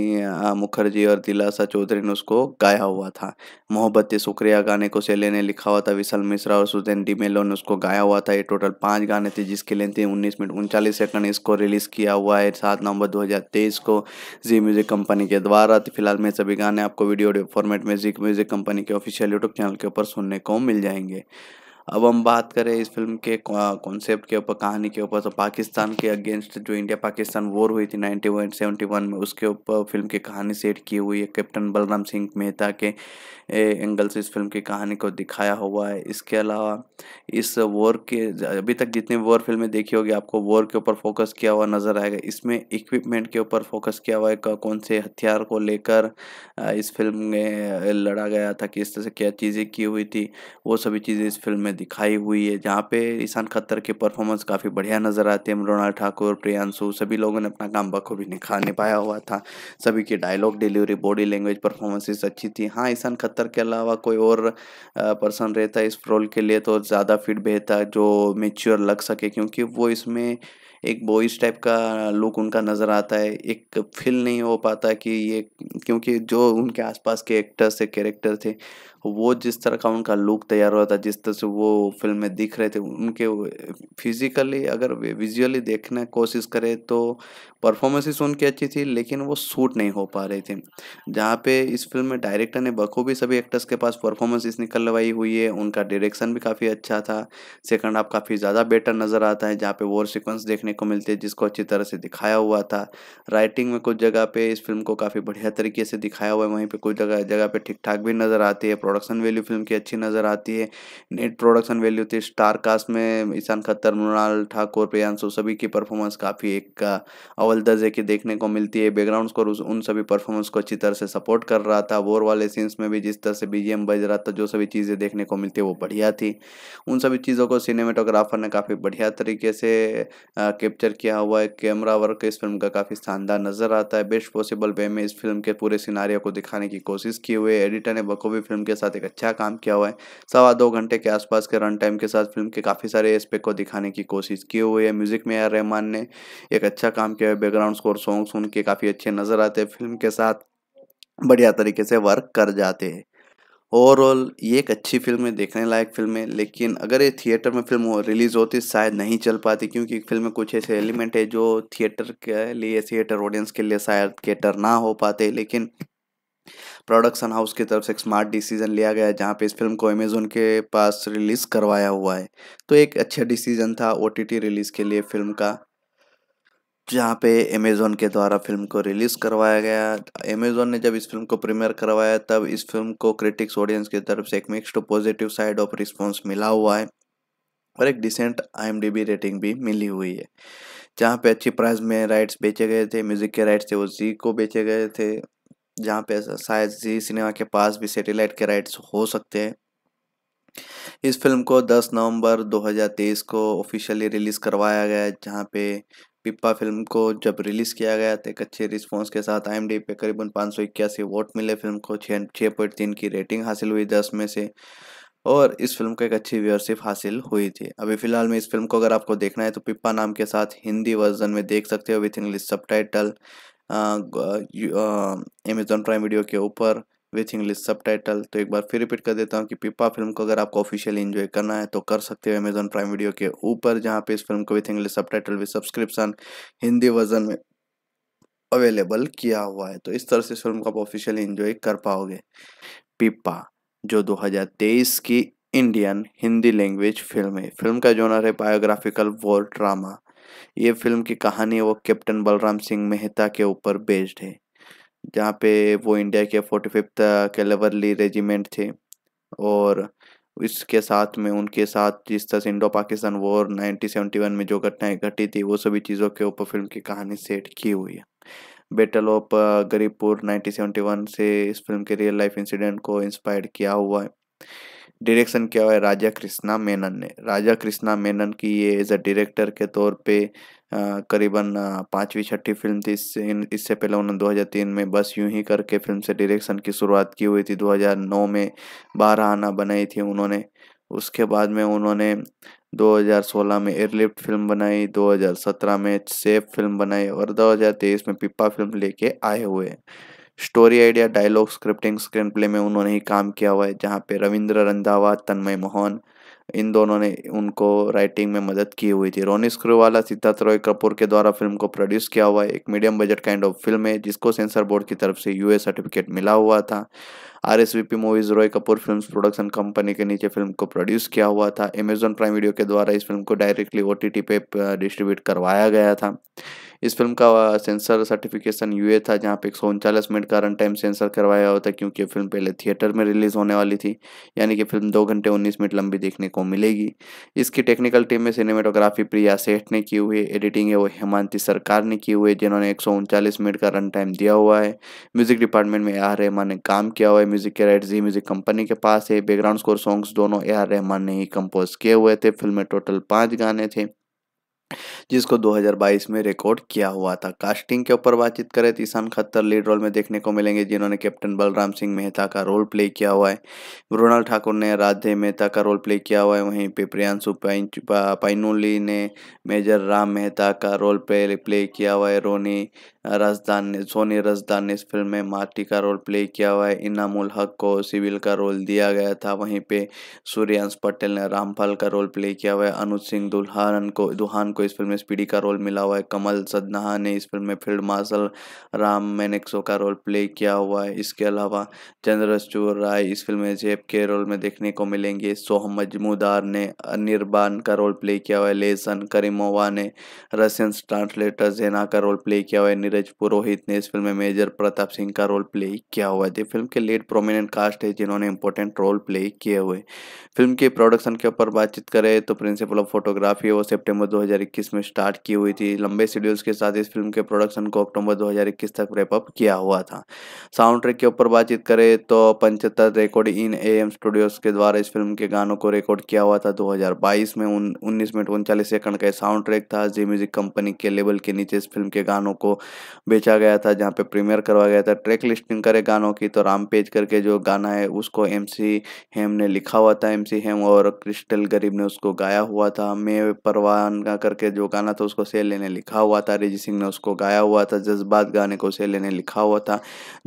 A: मुखर्जी और दिलासा चौधरी ने उसको गाया हुआ था मोहब्बत शुक्रिया गाने को सेले ने लिखा हुआ था विशाल मिश्रा और सुजैन डी मेलो ने उसको गाया हुआ था ये टोटल पांच गाने थे जिसकी लेंथ थी उन्नीस मिनट उनचालीस सेकंड इसको रिलीज किया हुआ है सात नवंबर 2023 को जी म्यूजिक कंपनी के द्वारा तो फिलहाल मेरे सभी गाने आपको वीडियो फॉर्मेट में जी म्यूजिक कंपनी के ऑफिशियल यूट्यूब चैनल के ऊपर सुनने को मिल जाएंगे अब हम बात करें इस फिल्म के कॉन्सेप्ट के ऊपर कहानी के ऊपर तो पाकिस्तान के अगेंस्ट जो इंडिया पाकिस्तान वॉर हुई थी नाइनटी वन सेवेंटी वन में उसके ऊपर फिल्म की कहानी सेट की हुई है कैप्टन बलराम सिंह मेहता के एंगल से इस फिल्म की कहानी को दिखाया हुआ है इसके अलावा इस वॉर के अभी तक जितनी वॉर फिल्में देखी होगी आपको वॉर के ऊपर फोकस किया हुआ नज़र आएगा इसमें इक्विपमेंट के ऊपर फोकस किया हुआ है कौन से हथियार को लेकर इस फिल्म में लड़ा गया था किस तरह से क्या चीज़ें की हुई थी वो सभी चीज़ें इस फिल्म में दिखाई हुई है जहाँ पे ईशान खत्तर की परफॉर्मेंस काफ़ी बढ़िया नज़र आती है मृणाल ठाकुर प्रियांशु सभी लोगों ने अपना काम बखूबी निखा निभाया हुआ था सभी की dialogue delivery body language performances अच्छी थी हाँ ईशान खत्तर अख्तर के अलावा कोई और पर्सन रहता है इस रोल के लिए तो ज़्यादा फिट बेहता जो मेच्योर लग सके क्योंकि वो इसमें एक बॉयज टाइप का लुक उनका नज़र आता है एक फील नहीं हो पाता कि ये क्योंकि जो उनके आसपास के एक्टर्स थे कैरेक्टर थे वो जिस तरह का उनका लुक तैयार हुआ था जिस तरह से वो फिल्म में दिख रहे थे उनके फिजिकली अगर विजुअली देखने कोशिश करें तो परफॉर्मेंसेस उनकी अच्छी थी लेकिन वो सूट नहीं हो पा रहे थे जहाँ पे इस फिल्म में डायरेक्टर ने बखूबी सभी एक्टर्स के पास परफॉर्मेंसेस निकलवाई हुई है उनका डायरेक्शन भी काफ़ी अच्छा था सेकंड हाफ काफ़ी ज़्यादा बेटर नज़र आता है जहाँ पे वॉर सीक्वेंस देखने को मिलते हैं जिसको अच्छी तरह से दिखाया हुआ था राइटिंग में कुछ जगह पर इस फिल्म को काफ़ी बढ़िया तरीके से दिखाया हुआ है वहीं पर कुछ जगह जगह पर ठीक ठाक भी नज़र आती है प्रोडक्शन वैल्यू फिल्म की अच्छी नज़र आती है नेट प्रोडक्शन वैल्यू थी स्टार कास्ट में ईशान खत्तर मृणाल ठाकुर प्रियांशु सभी की परफॉर्मेंस काफ़ी एक अवल दर्जे की देखने को मिलती है बैकग्राउंड स्कोर उन सभी परफॉर्मेंस को अच्छी तरह से सपोर्ट कर रहा था वोर वाले सीन्स में भी जिस तरह से बीजेम बज रहा था जो सभी चीज़ें देखने को मिलती है वो बढ़िया थी उन सभी चीज़ों को सिनेमेटोग्राफर ने काफ़ी बढ़िया तरीके से कैप्चर किया हुआ है कैमरा वर्क इस फिल्म का काफ़ी शानदार नज़र आता है बेस्ट पॉसिबल वे में इस फिल्म के पूरे सिनारियों को दिखाने की कोशिश की हुई है एडिटर ने बखूबी फिल्म के साथ एक अच्छा काम किया हुआ है सवा दो घंटे के आसपास के रन टाइम के साथ फिल्म के काफ़ी सारे एस्पेक्ट को दिखाने की कोशिश की हुई है म्यूजिक में आर रहमान ने एक अच्छा काम किया है बैकग्राउंड स्कोर सॉन्ग सुन के काफ़ी अच्छे नज़र आते हैं फिल्म के साथ बढ़िया तरीके से वर्क कर जाते हैं ओवरऑल ये एक अच्छी फिल्म है देखने लायक फिल्म है लेकिन अगर ये थिएटर में फिल्म हो, रिलीज़ होती शायद नहीं चल पाती क्योंकि फिल्म में कुछ ऐसे एलिमेंट है जो थिएटर के लिए थिएटर ऑडियंस के लिए शायद थिएटर ना हो पाते लेकिन प्रोडक्शन हाउस की तरफ से एक स्मार्ट डिसीजन लिया गया जहां जहाँ पे इस फिल्म को अमेजोन के पास रिलीज़ करवाया हुआ है तो एक अच्छा डिसीजन था ओ रिलीज़ के लिए फिल्म का जहाँ पे अमेज़ोन के द्वारा फिल्म को रिलीज़ करवाया गया अमेज़ोन ने जब इस फिल्म को प्रीमियर करवाया तब इस फिल्म को क्रिटिक्स ऑडियंस की तरफ से एक mixed positive side of response मिला हुआ है और एक डिसेंट आई रेटिंग भी मिली हुई है जहाँ पे अच्छी प्राइस में राइट्स बेचे गए थे म्यूज़िक के राइट्स थे वो जी को बेचे गए थे जहाँ पे शायद जी सिनेमा के पास भी सैटेलाइट के राइट्स हो सकते हैं इस फिल्म को 10 नवंबर 2023 को ऑफिशियली रिलीज़ करवाया गया जहाँ पे पिप्पा फिल्म को जब रिलीज़ किया गया तो एक अच्छे रिस्पॉन्स के साथ आई एम डी पे करीबन पाँच सौ इक्यासी वोट मिले फिल्म को छः छः पॉइंट तीन की रेटिंग हासिल हुई दस में से और इस फिल्म को एक अच्छी व्यूअरशिप हासिल हुई थी अभी फिलहाल में इस फिल्म को अगर आपको देखना है तो पिप्पा नाम के साथ हिंदी वर्जन में देख सकते हो with English sub Amazon Prime video के ऊपर विथ इंग्लिश सब टाइटल तो एक बार फिर रिपीट कर देता हूँ कि पिपा फिल्म को अगर आपको ऑफिशियली इन्जॉय करना है तो कर सकते हो अमेजोन प्राइम वीडियो के ऊपर जहाँ पे इस फिल्म को with English subtitle with subscription Hindi version में अवेलेबल किया हुआ है तो इस तरह से इस फिल्म को आप ऑफिशियली इन्जॉय कर पाओगे पिपा जो 2023 की इंडियन हिंदी लैंग्वेज फिल्म है फिल्म का जोनर है बायोग्राफिकल वॉर ड्रामा ये फिल्म की कहानी वो कैप्टन बलराम सिंह मेहता के ऊपर बेस्ड है जहाँ पे वो इंडिया के फोर्टी फिफ्थ कैलेवरली रेजिमेंट थे और इसके साथ में उनके साथ जिस तरह से Indo Pakistan war nineteen one में जो घटनाएं घटी थी वो सभी चीज़ों के ऊपर फिल्म की कहानी सेट की हुई है battle of Garibpur nineteen one से इस फिल्म के रियल लाइफ इंसिडेंट को इंस्पायर किया हुआ है डायरेक्शन किया हुआ है राजा कृष्णा मेनन ने राजा कृष्णा मेनन की ये एज अ डायरेक्टर के तौर पे करीबन पाँचवीं छठी फिल्म थी इससे इससे पहले उन्होंने 2003 में बस यूं ही करके फिल्म से डायरेक्शन की शुरुआत की हुई थी 2009 में बारह आना बनाई थी उन्होंने उसके बाद में उन्होंने 2016 में एयरलिफ्ट फिल्म बनाई 2017 में सेफ फिल्म बनाई और 2023 में पिप्पा फिल्म लेके आए हुए हैं story idea dialogue scripting screenplay में उन्होंने ही काम किया हुआ है जहाँ पे रविंद्र रंधावा तन्मय मोहन इन दोनों ने उनको राइटिंग में मदद की हुई थी रोनी स्क्रूवाला सिद्धार्थ रॉय कपूर के द्वारा फिल्म को प्रोड्यूस किया हुआ है एक medium budget kind of film है जिसको सेंसर बोर्ड की तरफ से यूए सर्टिफिकेट मिला हुआ था R S V P movies Roy Kapur film production company के नीचे फिल्म को प्रोड्यूस किया हुआ था अमेजोन प्राइम वीडियो के द्वारा इस फिल्म को डायरेक्टली ओ टी टी पे डिस्ट्रीब्यूट uh, करवाया गया था इस फिल्म का सेंसर सर्टिफिकेशन यूए था जहाँ पे एक सौ मिनट का रन टाइम सेंसर करवाया हुआ था क्योंकि फिल्म पहले थिएटर में रिलीज़ होने वाली थी यानी कि फिल्म दो घंटे उन्नीस मिनट लंबी देखने को मिलेगी इसकी टेक्निकल टीम में सिनेमेटोग्राफी प्रिया सेठ ने की हुई एडिटिंग है वो हेमांति सरकार ने की हुई है जिन्होंने एक मिनट का रन टाइम दिया हुआ है म्यूजिक डिपार्टमेंट में ए आर रहमान ने काम किया हुआ है म्यूजिक के राइट जी म्यूजिक कंपनी के पास है बैकग्राउंड स्कोर सॉन्ग्स दोनों ए आर रहमान ने ही कंपोज किए हुए थे फिल्म में टोटल पाँच गाने थे जिसको 2022 में रिकॉर्ड किया हुआ था कास्टिंग के ऊपर बातचीत करें तो ईशान खत्तर लीड रोल में देखने को मिलेंगे जिन्होंने कैप्टन बलराम सिंह मेहता का रोल प्ले किया हुआ है मृणाल ठाकुर ने राधे मेहता का रोल प्ले किया हुआ है वहीं पिप्रियांशु पाइनुली ने मेजर राम मेहता का रोल प्ले प्ले किया हुआ है रोनी रजदान ने सोनी रजदान ने इस फिल्म में मार्टी का रोल प्ले किया हुआ है इनामुल हक को सिविल का रोल दिया गया था वहीं पे सूर्यांश पटेल ने रामपाल का रोल प्ले किया हुआ है अनुज सिंह दुल्हान को दुहान को इस फिल्म एमएसपीडी का रोल मिला हुआ है कमल सदनाहा ने इस फिल्म में फील्ड मार्शल राम मैनेक्सो का रोल प्ले किया हुआ है इसके अलावा चंद्रचूर राय इस फिल्म में जेब के रोल में देखने को मिलेंगे सोहम मजमूदार ने अनिरबान का रोल प्ले किया हुआ है लेसन करीमोवा ने रशियन ट्रांसलेटर जेना का रोल प्ले किया हुआ है नीरज पुरोहित ने इस फिल्म में मेजर प्रताप सिंह का रोल प्ले किया हुआ है फिल्म के लेट प्रोमिनेंट कास्ट है जिन्होंने इंपॉर्टेंट रोल प्ले किए हुए फिल्म के प्रोडक्शन के ऊपर बातचीत करें तो प्रिंसिपल ऑफ फोटोग्राफी वो सेप्टेम्बर 2021 में स्टार्ट की हुई थी लंबे शेड्यूल्स के साथ इस फिल्म के प्रोडक्शन को अक्टूबर 2021 तक रेपअप किया हुआ था साउंड ट्रैक के ऊपर बातचीत करें तो पंचहत्तर record in A M studios के द्वारा इस फिल्म के गानों को रिकॉर्ड किया हुआ था 2022 में उन्नीस मिनट उनचालीस सेकंड का साउंड ट्रैक था जी म्यूजिक कंपनी के लेवल के नीचे इस फिल्म के गानों को बेचा गया था जहाँ पे प्रीमियर करवाया गया था ट्रैक लिस्टिंग करे गानों की तो राम पेज करके जो गाना है उसको एम हेम ने लिखा हुआ था एम हेम और क्रिस्टल गरीब ने उसको गाया हुआ था मैं परवान करके जो गाना था उसको सेले ने लिखा हुआ था अरिजीत सिंह ने उसको गाया हुआ था जज्बात गाने को सेले ने लिखा हुआ था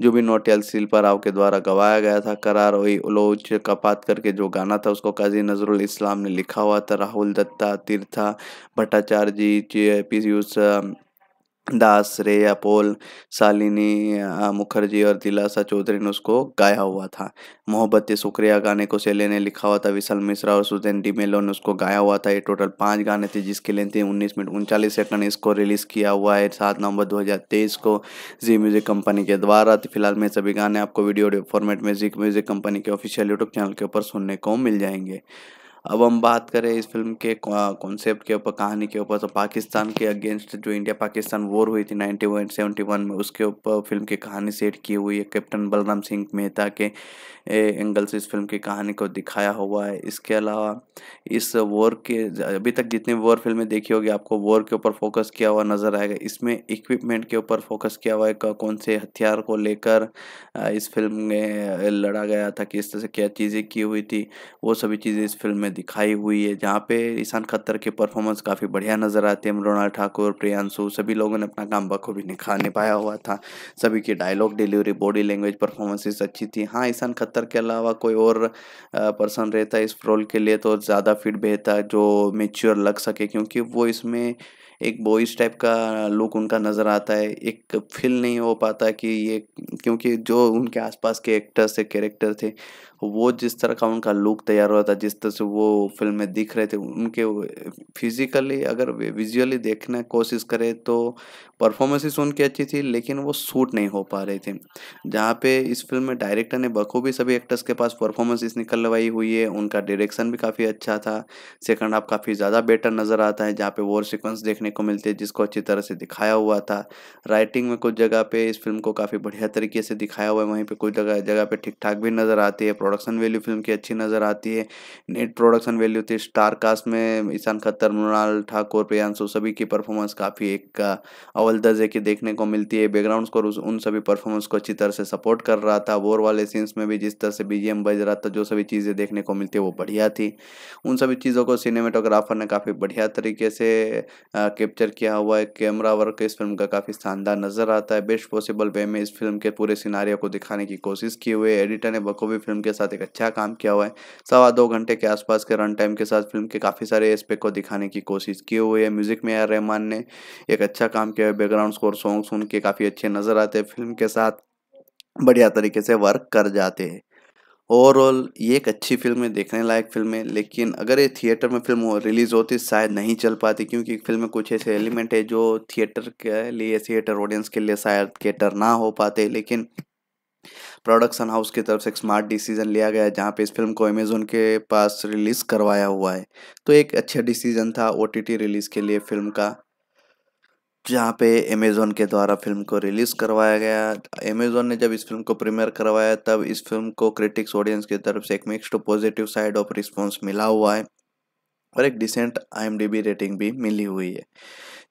A: जो भी नोटियाल शिल्पा राव के द्वारा गवाया गया था करार वही उलोच कपात करके जो गाना था उसको काजी नजरुल इस्लाम ने लिखा हुआ था Rahul Dutta Tirtha Bhattacharya G P use Das Shreya पोल शालिनी मुखर्जी और दिलासा चौधरी ने उसको गाया हुआ था मोहब्बत शुक्रिया गाने को सेले ने लिखा हुआ था विशाल मिश्रा और सुजैन डी मेलो ने उसको गाया हुआ था ये टोटल पांच गाने थे जिसकी लिए थे उन्नीस मिनट उनचालीस सेकंड इसको रिलीज किया हुआ है सात नवंबर 2023 को जी म्यूजिक कंपनी के द्वारा तो फिलहाल मैं सभी गाने आपको वीडियो फॉर्मेट में जी म्यूजिक कंपनी के ऑफिशियल यूट्यूब चैनल के ऊपर सुनने को मिल जाएंगे अब हम बात करें इस फिल्म के कॉन्सेप्ट के ऊपर कहानी के ऊपर तो पाकिस्तान के अगेंस्ट जो इंडिया पाकिस्तान वॉर हुई थी नाइनटी सेवेंटी वन में उसके ऊपर फिल्म की कहानी सेट की हुई है कैप्टन बलराम सिंह मेहता के एंगल से इस फिल्म की कहानी को दिखाया हुआ है इसके अलावा इस वॉर के अभी तक जितनी वॉर फिल्में देखी होगी आपको वॉर के ऊपर फोकस किया हुआ नज़र आएगा इसमें इक्विपमेंट के ऊपर फोकस किया हुआ है कौन से हथियार को लेकर इस फिल्म में लड़ा गया था किस तरह से क्या चीज़ें की हुई थी वो सभी चीज़ें इस फिल्म में दिखाई हुई है जहाँ पे ईशान खत्तर की परफॉर्मेंस काफ़ी बढ़िया नज़र आती है मृणाल ठाकुर प्रियांशु सभी लोगों ने अपना काम बखूबी निखा निभाया हुआ था सभी की dialogue delivery body language performances अच्छी थी हाँ ईशान खत्तर ऑथर के अलावा कोई और पर्सन रहता है इस रोल के लिए तो ज़्यादा फिट बेहतर जो मेच्योर लग सके क्योंकि वो इसमें एक बॉयज टाइप का लुक उनका नज़र आता है एक फील नहीं हो पाता कि ये क्योंकि जो उनके आसपास के एक्टर्स थे कैरेक्टर थे वो जिस तरह का उनका लुक तैयार हुआ था जिस तरह से वो फिल्म में दिख रहे थे उनके फिजिकली अगर विजुअली देखने कोशिश करें तो परफॉर्मेंसेस उनकी अच्छी थी लेकिन वो सूट नहीं हो पा रहे थे जहाँ पे इस फिल्म में डायरेक्टर ने बखूबी सभी एक्टर्स के पास परफॉर्मेंसेस निकलवाई हुई है उनका डायरेक्शन भी काफ़ी अच्छा था सेकंड हाफ काफ़ी ज़्यादा बेटर नज़र आता है जहाँ पे वॉर सिक्वेंस देखने को मिलते हैं जिसको अच्छी तरह से दिखाया हुआ था राइटिंग में कुछ जगह पर इस फिल्म को काफ़ी बढ़िया तरीके से दिखाया हुआ है वहीं पर कुछ जगह जगह पे ठीक ठाक भी नज़र आती है प्रोडक्शन वैल्यू फिल्म की अच्छी नज़र आती है नेट प्रोडक्शन वैल्यू थी स्टार कास्ट में ईशान खत्तर मृणाल ठाकुर प्रियांशु सभी की परफॉर्मेंस काफ़ी एक अवल दर्जे की देखने को मिलती है बैकग्राउंड स्कोर उन सभी परफॉर्मेंस को अच्छी तरह से सपोर्ट कर रहा था वोर वाले सीन्स में भी जिस तरह से बी बज रहा था जो सभी चीज़ें देखने को मिलती है वो बढ़िया थी उन सभी चीज़ों को सिनेमाटोग्राफर ने काफ़ी बढ़िया तरीके से कैप्चर किया हुआ है कैमरा वर्क इस फिल्म का काफ़ी शानदार नज़र आता है बेस्ट पॉसिबल वे में इस फिल्म के पूरे सिनारियों को दिखाने की कोशिश की हुई है एडिटर ने बखूबी फिल्म के साथ एक अच्छा काम किया हुआ है सवा दो घंटे के आसपास के रन टाइम के साथ फिल्म के काफ़ी सारे एस्पेक्ट को दिखाने की कोशिश की हुई है म्यूजिक में आर रहमान ने एक अच्छा काम किया है बैकग्राउंड स्कोर सॉन्ग सुन के काफ़ी अच्छे नज़र आते हैं फिल्म के साथ बढ़िया तरीके से वर्क कर जाते हैं ओवरऑल ये एक अच्छी फिल्म है देखने लायक फिल्म है लेकिन अगर ये थिएटर में फिल्म हो, रिलीज़ होती शायद नहीं चल पाती क्योंकि फिल्म में कुछ ऐसे एलिमेंट है जो थिएटर के लिए थिएटर ऑडियंस के लिए शायद कैटर ना हो पाते लेकिन प्रोडक्शन हाउस की तरफ से एक स्मार्ट डिसीजन लिया गया जहाँ पे इस फिल्म को अमेजोन के पास रिलीज़ करवाया हुआ है तो एक अच्छा डिसीजन था ओ रिलीज़ के लिए फिल्म का जहाँ पे अमेज़ोन के द्वारा फिल्म को रिलीज़ करवाया गया अमेज़ोन ने जब इस फिल्म को प्रीमियर करवाया तब इस फिल्म को क्रिटिक्स ऑडियंस की तरफ से एक mixed positive side of response मिला हुआ है और एक डिसेंट आई रेटिंग भी मिली हुई है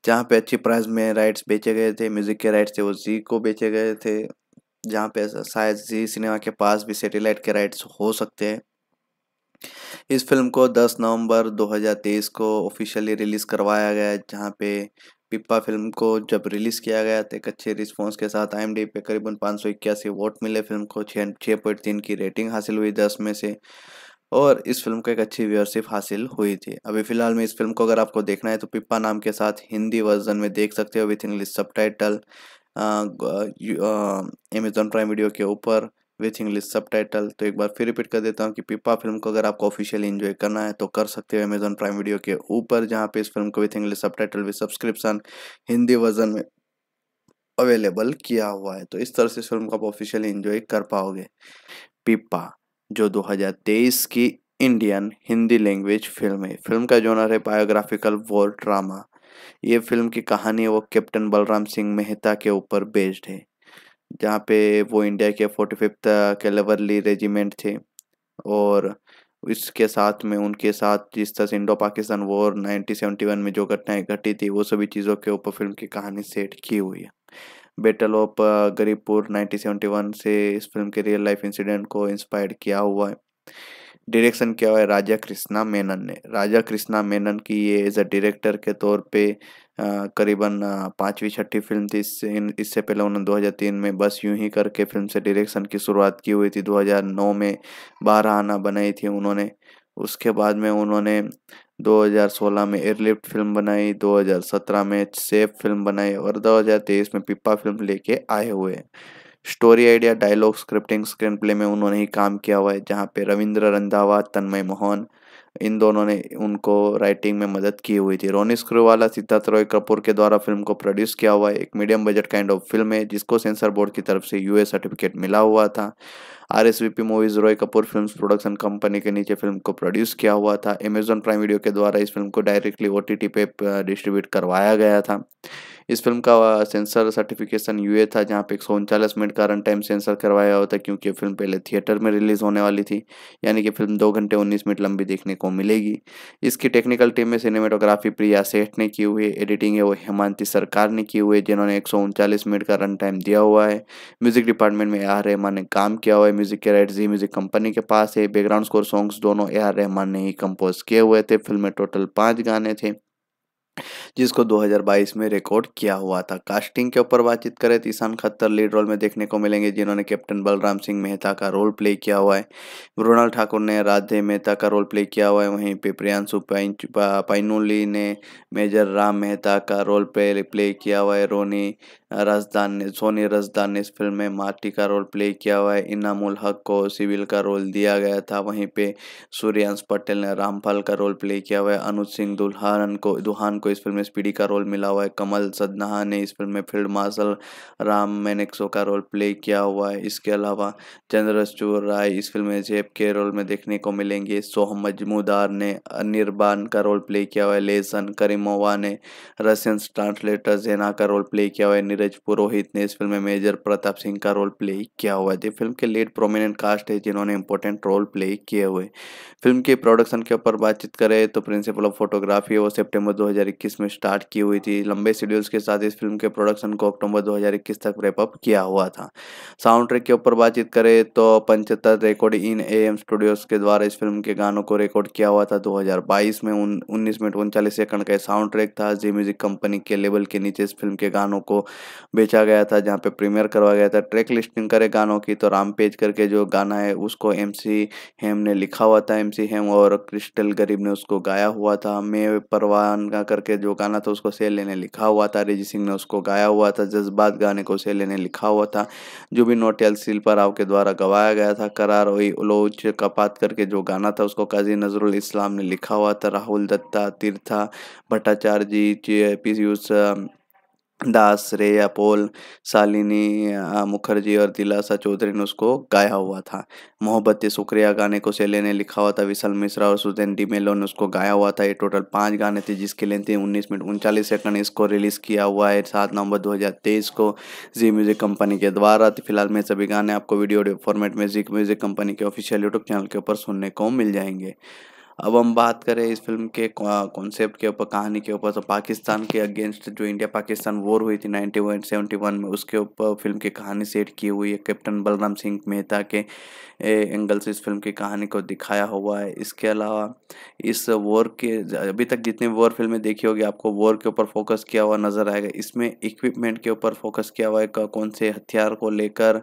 A: जहाँ पे अच्छी प्राइस में राइट्स बेचे गए थे म्यूज़िक के राइट्स थे वो जी को बेचे गए थे जहाँ पे शायद जी सिनेमा के पास भी सेटेलाइट के राइट्स हो सकते हैं इस फिल्म को 10 नवंबर 2023 को ऑफिशियली रिलीज़ करवाया गया जहाँ पे पिप्पा फिल्म को जब रिलीज़ किया गया तो एक अच्छे रिस्पॉन्स के साथ आई पे करीबन पाँच सौ इक्यासी वोट मिले फिल्म को छः छः पॉइंट तीन की रेटिंग हासिल हुई दस में से और इस फिल्म को एक अच्छी व्यूअरशिप हासिल हुई थी अभी फिलहाल में इस फिल्म को अगर आपको देखना है तो पिप्पा नाम के साथ हिंदी वर्जन में देख सकते हो with English sub Amazon Prime video के ऊपर विथ इंग्लिश सब टाइटल तो एक बार फिर रिपीट कर देता हूँ कि पिपा फिल्म को अगर आपको ऑफिशियली इन्जॉय करना है तो कर सकते हो अमेजोन प्राइम वीडियो के ऊपर जहाँ पे इस फिल्म को with English subtitle with subscription Hindi version में अवेलेबल किया हुआ है तो इस तरह से इस फिल्म को आप ऑफिशियली इन्जॉय कर पाओगे पिपा जो 2023 की इंडियन हिंदी लैंग्वेज फिल्म है फिल्म का जोनर है बायोग्राफिकल वॉर ड्रामा ये फिल्म की कहानी वो कैप्टन बलराम सिंह मेहता के ऊपर बेस्ड है जहाँ पे वो इंडिया के फोर्टी फिफ्थ कैलेवरली रेजिमेंट थे और इसके साथ में उनके साथ जिस तरह से इंडो पाकिस्तान वॉर 1971 में जो घटनाएं घटी थी वो सभी चीज़ों के ऊपर फिल्म की कहानी सेट की हुई है बैटल ऑफ गरीबपुर 1971 से इस फिल्म के रियल लाइफ इंसिडेंट को इंस्पायर किया हुआ है डायरेक्शन किया हुआ है राजा कृष्णा मेनन ने राजा कृष्णा मेनन की ये एज अ डायरेक्टर के तौर पे करीबन पाँचवीं छठी फिल्म थी इससे इससे पहले उन्होंने 2003 में बस यूं ही करके फिल्म से डायरेक्शन की शुरुआत की हुई थी 2009 में बारह आना बनाई थी उन्होंने उसके बाद में उन्होंने 2016 में एयरलिफ्ट फिल्म बनाई 2017 में सेफ फिल्म बनाई और 2023 में पिप्पा फिल्म लेके आए हुए हैं story idea dialogue scripting screenplay में उन्होंने ही काम किया हुआ है जहाँ पे रविंद्र रंधावा तन्मय मोहन इन दोनों ने उनको राइटिंग में मदद की हुई थी रोनी स्क्रूवाला सिद्धार्थ रॉय कपूर के द्वारा फिल्म को प्रोड्यूस किया हुआ है एक medium budget kind of film है जिसको सेंसर बोर्ड की तरफ से यूए सर्टिफिकेट मिला हुआ था R S V P movies Roy Kapur films production company के नीचे फिल्म को प्रोड्यूस किया हुआ था अमेजॉन प्राइम वीडियो के द्वारा इस फिल्म को डायरेक्टली ओ टी टी पे डिस्ट्रीब्यूट uh, करवाया गया था इस फिल्म का सेंसर सर्टिफिकेशन यूए था जहाँ पे एक मिनट का रन टाइम सेंसर करवाया हुआ था क्योंकि फिल्म पहले थिएटर में रिलीज होने वाली थी यानी कि फिल्म दो घंटे उन्नीस मिनट लंबी देखने को मिलेगी इसकी टेक्निकल टीम में सिनेमेटोग्राफी प्रिया सेठ ने की हुई एडिटिंग है वो हेमांति सरकार ने की हुई है जिन्होंने एक मिनट का रन टाइम दिया हुआ है म्यूजिक डिपार्टमेंट में ए आर रहमान ने काम किया हुआ है म्यूजिक के राइट जी म्यूजिक कंपनी के पास है बैकग्राउंड स्कोर सॉन्ग्स दोनों ए आर रहमान ने ही कंपोज किए हुए थे फिल्म में टोटल पाँच गाने थे जिसको 2022 में रिकॉर्ड किया हुआ था कास्टिंग के ऊपर बातचीत करें तो ईशान खत्तर लीड रोल में देखने को मिलेंगे जिन्होंने कैप्टन बलराम सिंह मेहता का रोल प्ले किया हुआ है मृणाल ठाकुर ने राधे मेहता का रोल प्ले किया हुआ है वहीं पे प्रियांशु पाइनुली ने मेजर राम मेहता का रोल प्ले प्ले किया हुआ है रोनी रजदान ने सोनी रजदान ने इस फिल्म में माटी का रोल प्ले किया हुआ है इनामुल हक को सिविल का रोल दिया गया था वहीं पे सूर्यांश पटेल ने रामपाल का रोल प्ले किया हुआ है अनुज सिंह दुल्हान को दुहान को इस फिल्म में स्पीडी का रोल मिला हुआ है कमल सदनाहा ने इस फिल्म में फील्ड मार्शल राम मैनिक्सो का रोल प्ले किया हुआ है इसके अलावा चंद्रचूर राय इस फिल्म में जेब के रोल में देखने को मिलेंगे सोहम मजमूदार ने निर्बान का रोल प्ले किया हुआ है लेसन करीमोवा ने रशियन ट्रांसलेटर जेना का रोल प्ले किया हुआ है नीरज पुरोहित ने इस फिल्म में मेजर प्रताप सिंह का रोल प्ले किया हुआ है फिल्म के लीड प्रोमिनेंट कास्ट है जिन्होंने इंपॉर्टेंट रोल प्ले किए हुए फिल्म के प्रोडक्शन के ऊपर बातचीत करें तो प्रिंसिपल ऑफ फोटोग्राफी वो सितंबर 2021 में स्टार्ट की हुई थी लंबे शेड्यूल्स के साथ इस फिल्म के प्रोडक्शन को अक्टूबर दो तक रेपअप किया हुआ था साउंड ट्रैक के ऊपर बातचीत करें तो पंचहत्तर record in A M studios के द्वारा इस फिल्म के गानों को रिकॉर्ड किया हुआ था 2022 में उन्नीस मिनट उनचालीस सेकंड का साउंड ट्रैक था जी म्यूजिक कंपनी के लेवल के नीचे इस फिल्म के गानों को बेचा गया था जहाँ पे प्रीमियर करवाया गया था ट्रैक लिस्टिंग करे गानों की तो राम पेज करके जो गाना है उसको एम सी हेम ने लिखा हुआ था एम सी हेम और क्रिस्टल गरीब ने उसको गाया हुआ था मैं परवान का करके जो गाना था उसको सेले ने लिखा हुआ था रिजी सिंह ने उसको गाया हुआ था जज्बात गाने को सेले ने लिखा हुआ था जो भी नोटियल शिल्पा राव के द्वारा गवाया गया था करार वही उलोच कपात करके जो गाना था उसको काजी नजरुल इस्लाम ने लिखा हुआ था Rahul Dutta Tirtha Bhattacharya G P use Das Shreya पोल शालिनी मुखर्जी और दिलासा चौधरी ने उसको गाया हुआ था मोहब्बत शुक्रिया गाने को सेले ने लिखा हुआ था विशाल मिश्रा और डी मेलो ने उसको गाया हुआ था ये टोटल पांच गाने थे जिसकी लेंथ थे उन्नीस मिनट उनचालीस सेकंड इसको रिलीज किया हुआ है सात नवंबर 2023 को जी म्यूजिक कंपनी के द्वारा तो फिलहाल में सभी गाने आपको वीडियो फॉर्मेट में जी म्यूजिक कंपनी के ऑफिशियल यूट्यूब चैनल के ऊपर सुनने को मिल जाएंगे अब हम बात करें इस फिल्म के कॉन्सेप्ट के ऊपर कहानी के ऊपर तो पाकिस्तान के अगेंस्ट जो इंडिया पाकिस्तान वॉर हुई थी नाइनटी वन सेवेंटी वन में उसके ऊपर फिल्म की कहानी सेट की हुई है कैप्टन बलराम सिंह मेहता के एंगल से इस फिल्म की कहानी को दिखाया हुआ है इसके अलावा इस वॉर के अभी तक जितनी वॉर फिल्में देखी होगी आपको वॉर के ऊपर फोकस किया हुआ नज़र आएगा इसमें इक्विपमेंट के ऊपर फोकस किया हुआ है कौन से हथियार को लेकर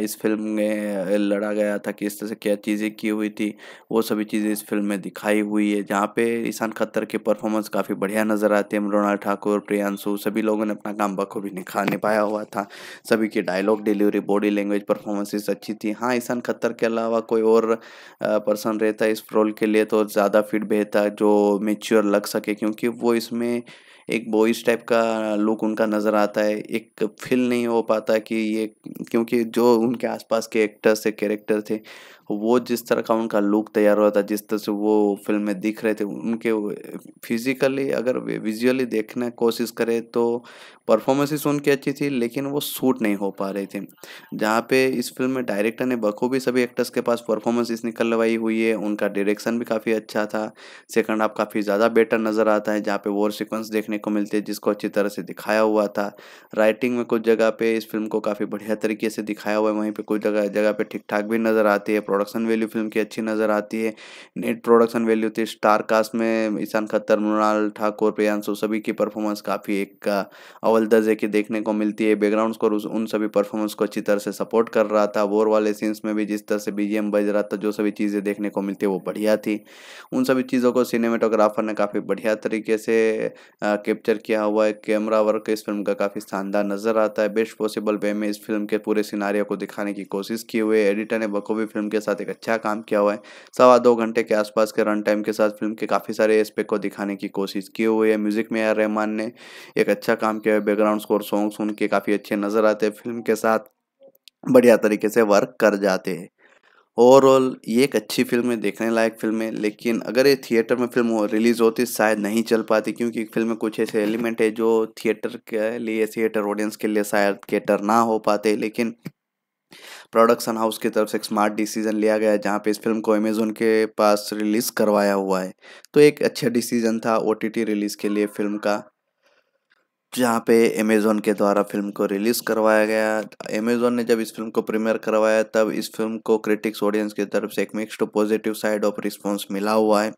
A: इस फिल्म में लड़ा गया था किस तरह से क्या चीज़ें की हुई थी वो सभी चीज़ें इस फिल्म में दिखाई हुई है जहाँ पे ईशान खत्तर के परफॉर्मेंस काफ़ी बढ़िया नज़र आते हैं मृणाल ठाकुर प्रियांशु सभी लोगों ने अपना काम बखूबी निखा निभाया हुआ था सभी की dialogue delivery body language performances अच्छी थी हाँ ईशान खत्तर के अलावा कोई और पर्सन रहता इस रोल के लिए तो ज़्यादा फिट बेहतर जो मेच्योर लग सके क्योंकि वो इसमें एक बॉयज टाइप का लुक उनका नज़र आता है एक फील नहीं हो पाता कि ये क्योंकि जो उनके आसपास के एक्टर्स थे कैरेक्टर थे वो जिस तरह का उनका लुक तैयार हुआ था जिस तरह से वो फिल्म में दिख रहे थे उनके फिजिकली अगर विजुअली देखने कोशिश करें तो परफॉर्मेंसेस उनकी अच्छी थी लेकिन वो सूट नहीं हो पा रहे थे जहाँ पे इस फिल्म में डायरेक्टर ने बखूबी सभी एक्टर्स के पास परफॉर्मेंसेस निकलवाई हुई है उनका डायरेक्शन भी काफ़ी अच्छा था सेकंड हाफ काफ़ी ज़्यादा बेटर नज़र आता है जहाँ पे वॉर सिक्वेंस देखने को मिलते हैं जिसको अच्छी तरह से दिखाया हुआ था राइटिंग में कुछ जगह पर इस फिल्म को काफ़ी बढ़िया तरीके से दिखाया हुआ है वहीं पर कुछ जगह जगह पर ठीक ठाक भी नज़र आती है प्रोडक्शन वैल्यू फिल्म की अच्छी नज़र आती है नेट प्रोडक्शन वैल्यू थी स्टार कास्ट में ईशान खत्तर मृणाल ठाकुर प्रियांशु सभी की परफॉर्मेंस काफ़ी एक अव्वल दर्जे की देखने को मिलती है बैकग्राउंड स्कोर उन सभी परफॉर्मेंस को अच्छी तरह से सपोर्ट कर रहा था वोर वाले सीन्स में भी जिस तरह से बी बज रहा था जो सभी चीज़ें देखने को मिलती है वो बढ़िया थी उन सभी चीज़ों को सिनेमाटोग्राफर ने काफ़ी बढ़िया तरीके से कैप्चर किया हुआ है कैमरा वर्क इस फिल्म का काफ़ी शानदार नज़र आता है बेस्ट पॉसिबल वे में इस फिल्म के पूरे सिनारियों को दिखाने की कोशिश की हुई है एडिटर ने बखूबी फिल्म के साथ साथ एक अच्छा काम किया हुआ है सवा दो घंटे के आसपास के रन टाइम के साथ फिल्म के काफ़ी सारे एस्पेक्ट को दिखाने की कोशिश की हुई है म्यूजिक में आर रहमान ने एक अच्छा काम किया है बैकग्राउंड स्कोर सॉन्ग सुन के काफ़ी अच्छे नज़र आते हैं फिल्म के साथ बढ़िया तरीके से वर्क कर जाते हैं ओवरऑल ये एक अच्छी फिल्म है देखने लायक फिल्म है लेकिन अगर ये थिएटर में फिल्म रिलीज़ होती शायद नहीं चल पाती क्योंकि फिल्म में कुछ ऐसे एलिमेंट है जो थिएटर के लिए थिएटर ऑडियंस के लिए शायद थिएटर ना हो पाते लेकिन प्रोडक्शन हाउस की तरफ से एक स्मार्ट डिसीजन लिया गया जहाँ पे इस फिल्म को अमेजोन के पास रिलीज़ करवाया हुआ है तो एक अच्छा डिसीजन था ओ रिलीज़ के लिए फिल्म का जहाँ पे अमेज़ोन के द्वारा फिल्म को रिलीज़ करवाया गया अमेज़ोन ने जब इस फिल्म को प्रीमियर करवाया तब इस फिल्म को क्रिटिक्स ऑडियंस की तरफ से एक mixed positive side of response मिला हुआ है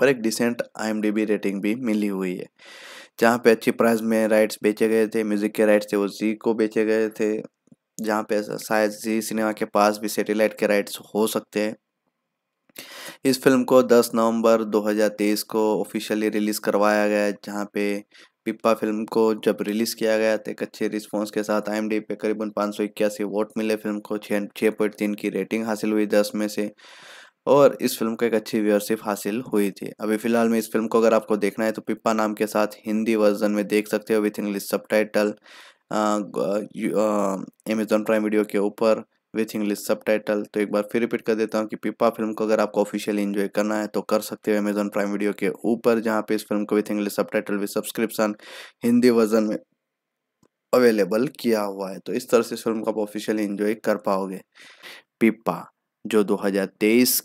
A: और एक डिसेंट आई रेटिंग भी मिली हुई है जहाँ पे अच्छी प्राइस में राइट्स बेचे गए थे म्यूज़िक के राइट्स थे वो जी को बेचे गए थे जहाँ पे शायद जी सिनेमा के पास भी सैटेलाइट के राइट्स हो सकते हैं इस फिल्म को 10 नवंबर 2023 को ऑफिशियली रिलीज़ करवाया गया जहाँ पे पिप्पा फिल्म को जब रिलीज़ किया गया तो एक अच्छे रिस्पॉन्स के साथ आई एम डी पे करीबन पाँच सौ इक्यासी वोट मिले फिल्म को छः छः पॉइंट तीन की रेटिंग हासिल हुई दस में से और इस फिल्म को एक अच्छी व्यूअरशिप हासिल हुई थी अभी फिलहाल में इस फिल्म को अगर आपको देखना है तो पिप्पा नाम के साथ हिंदी वर्जन में देख सकते हो with English sub Amazon Prime video के ऊपर विथ इंग्लिश सब टाइटल तो एक बार फिर रिपीट कर देता हूँ कि पिपा फिल्म को अगर आपको ऑफिशियली इन्जॉय करना है तो कर सकते हो अमेजोन प्राइम वीडियो के ऊपर जहाँ पे इस फिल्म को with English subtitle with subscription Hindi version में अवेलेबल किया हुआ है तो इस तरह से इस फिल्म को आप ऑफिशियली इन्जॉय कर पाओगे पिपा जो दो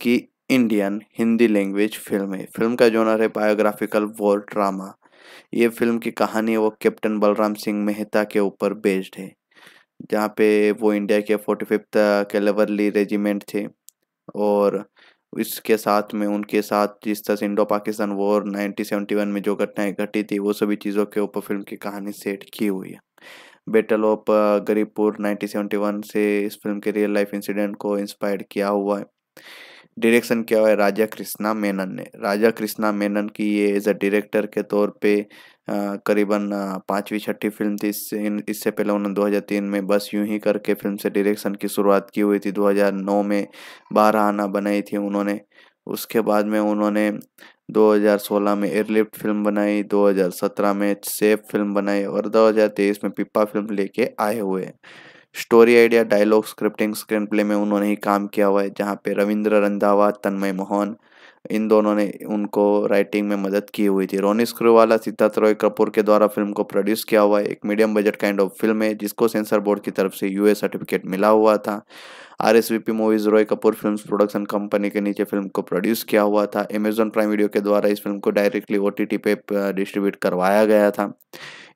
A: की इंडियन हिंदी लैंग्वेज फिल्म है फिल्म का जोनर है बायोग्राफिकल वॉर ड्रामा ये फिल्म की कहानी वो कैप्टन बलराम सिंह मेहता के ऊपर बेस्ड है जहाँ पे वो इंडिया के फोर्टी फिफ्थ कैलेवरली रेजिमेंट थे और इसके साथ में उनके साथ जिस तरह से इंडो पाकिस्तान वॉर 1971 में जो घटनाएं घटी थी वो सभी चीज़ों के ऊपर फिल्म की कहानी सेट की हुई है बेटल ऑफ गरीबपुर 1971 से इस फिल्म के रियल लाइफ इंसिडेंट को इंस्पायर किया हुआ है डायरेक्शन किया हुआ है राजा कृष्णा मेनन ने राजा कृष्णा मेनन की ये एज अ डायरेक्टर के तौर पे करीबन पाँचवीं छठी फिल्म थी इससे इससे पहले उन्होंने 2003 में बस यूं ही करके फिल्म से डायरेक्शन की शुरुआत की हुई थी 2009 में बारह आना बनाई थी उन्होंने उसके बाद में उन्होंने 2016 में एयरलिफ्ट फिल्म बनाई 2017 में सेफ फिल्म बनाई और 2023 में पिप्पा फिल्म लेके आए हुए हैं story idea dialogue scripting screenplay में उन्होंने ही काम किया हुआ है जहाँ पे रविंद्र रंधावा तन्मय मोहन इन दोनों ने उनको राइटिंग में मदद की हुई थी रोनी स्क्रूवाला सिद्धार्थ रॉय कपूर के द्वारा फिल्म को प्रोड्यूस किया हुआ है एक medium budget kind of film है जिसको सेंसर बोर्ड की तरफ से यूए सर्टिफिकेट मिला हुआ था R S V P movies Roy Kapur film production company के नीचे फिल्म को प्रोड्यूस किया हुआ था अमेजोन प्राइम वीडियो के द्वारा इस फिल्म को डायरेक्टली ओ टी टी पे डिस्ट्रीब्यूट uh, करवाया गया था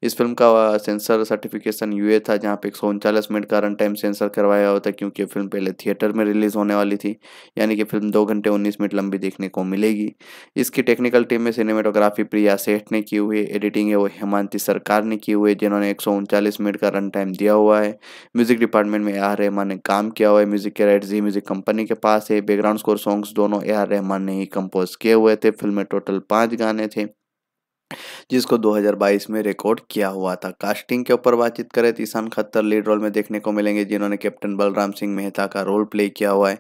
A: इस फिल्म का सेंसर सर्टिफिकेशन यूए था जहाँ पे एक मिनट का रन टाइम सेंसर करवाया हुआ था क्योंकि फिल्म पहले थिएटर में रिलीज़ होने वाली थी यानी कि फिल्म दो घंटे उन्नीस मिनट लंबी देखने को मिलेगी इसकी टेक्निकल टीम में सिनेमेटोग्राफी प्रिया सेठ ने की हुई एडिटिंग है वो हेमांति सरकार ने की हुई जिन्होंने एक मिनट का रन टाइम दिया हुआ है म्यूजिक डिपार्टमेंट में ए आर रहमान ने काम किया हुआ है म्यूजिक के राइट जी म्यूजिक कंपनी के पास है बैकग्राउंड स्कोर सॉन्ग्स दोनों ए आर रहमान ने ही कंपोज किए हुए थे फिल्म में टोटल पाँच गाने थे जिसको 2022 में रिकॉर्ड किया हुआ था कास्टिंग के ऊपर बातचीत करें तो ईशान खत्तर लीड रोल में देखने को मिलेंगे जिन्होंने कैप्टन बलराम सिंह मेहता का रोल प्ले किया हुआ है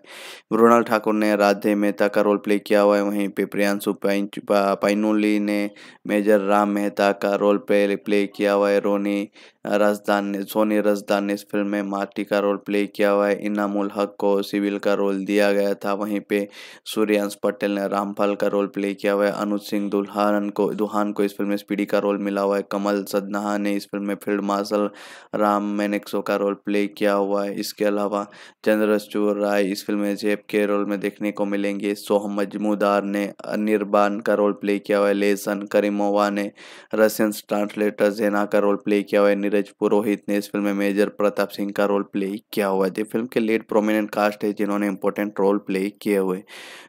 A: मृणाल ठाकुर ने राधे मेहता का रोल प्ले किया हुआ है वहीं पिप्रियांशु पाइनुली ने मेजर राम मेहता का रोल प्ले प्ले किया हुआ है रोनी रजदान ने सोनी रजदान ने इस फिल्म में मार्टी का रोल प्ले किया हुआ है इनामुल हक को सिविल का रोल दिया गया था वहीं पे सूर्यांश पटेल ने रामपाल का रोल प्ले किया हुआ है अनुज सिंह दुल्हान को दुहान को इस फिल्म में स्पीडी का रोल मिला हुआ है कमल सदनाहा ने इस फिल्म में फील्ड मार्शल राम मैनेक्सो का रोल प्ले किया हुआ है इसके अलावा चंद्रचूर राय इस फिल्म में जेब के रोल में देखने को मिलेंगे सोहम मजमूदार ने निर्बान का रोल प्ले किया हुआ है लेसन करीमोवा ने रशियन ट्रांसलेटर जेना का रोल प्ले किया हुआ है नीरज पुरोहित ने इस फिल्म में मेजर प्रताप सिंह का रोल प्ले किया हुआ है फिल्म के लीड प्रोमिनेंट कास्ट है जिन्होंने इंपॉर्टेंट रोल प्ले किए हुए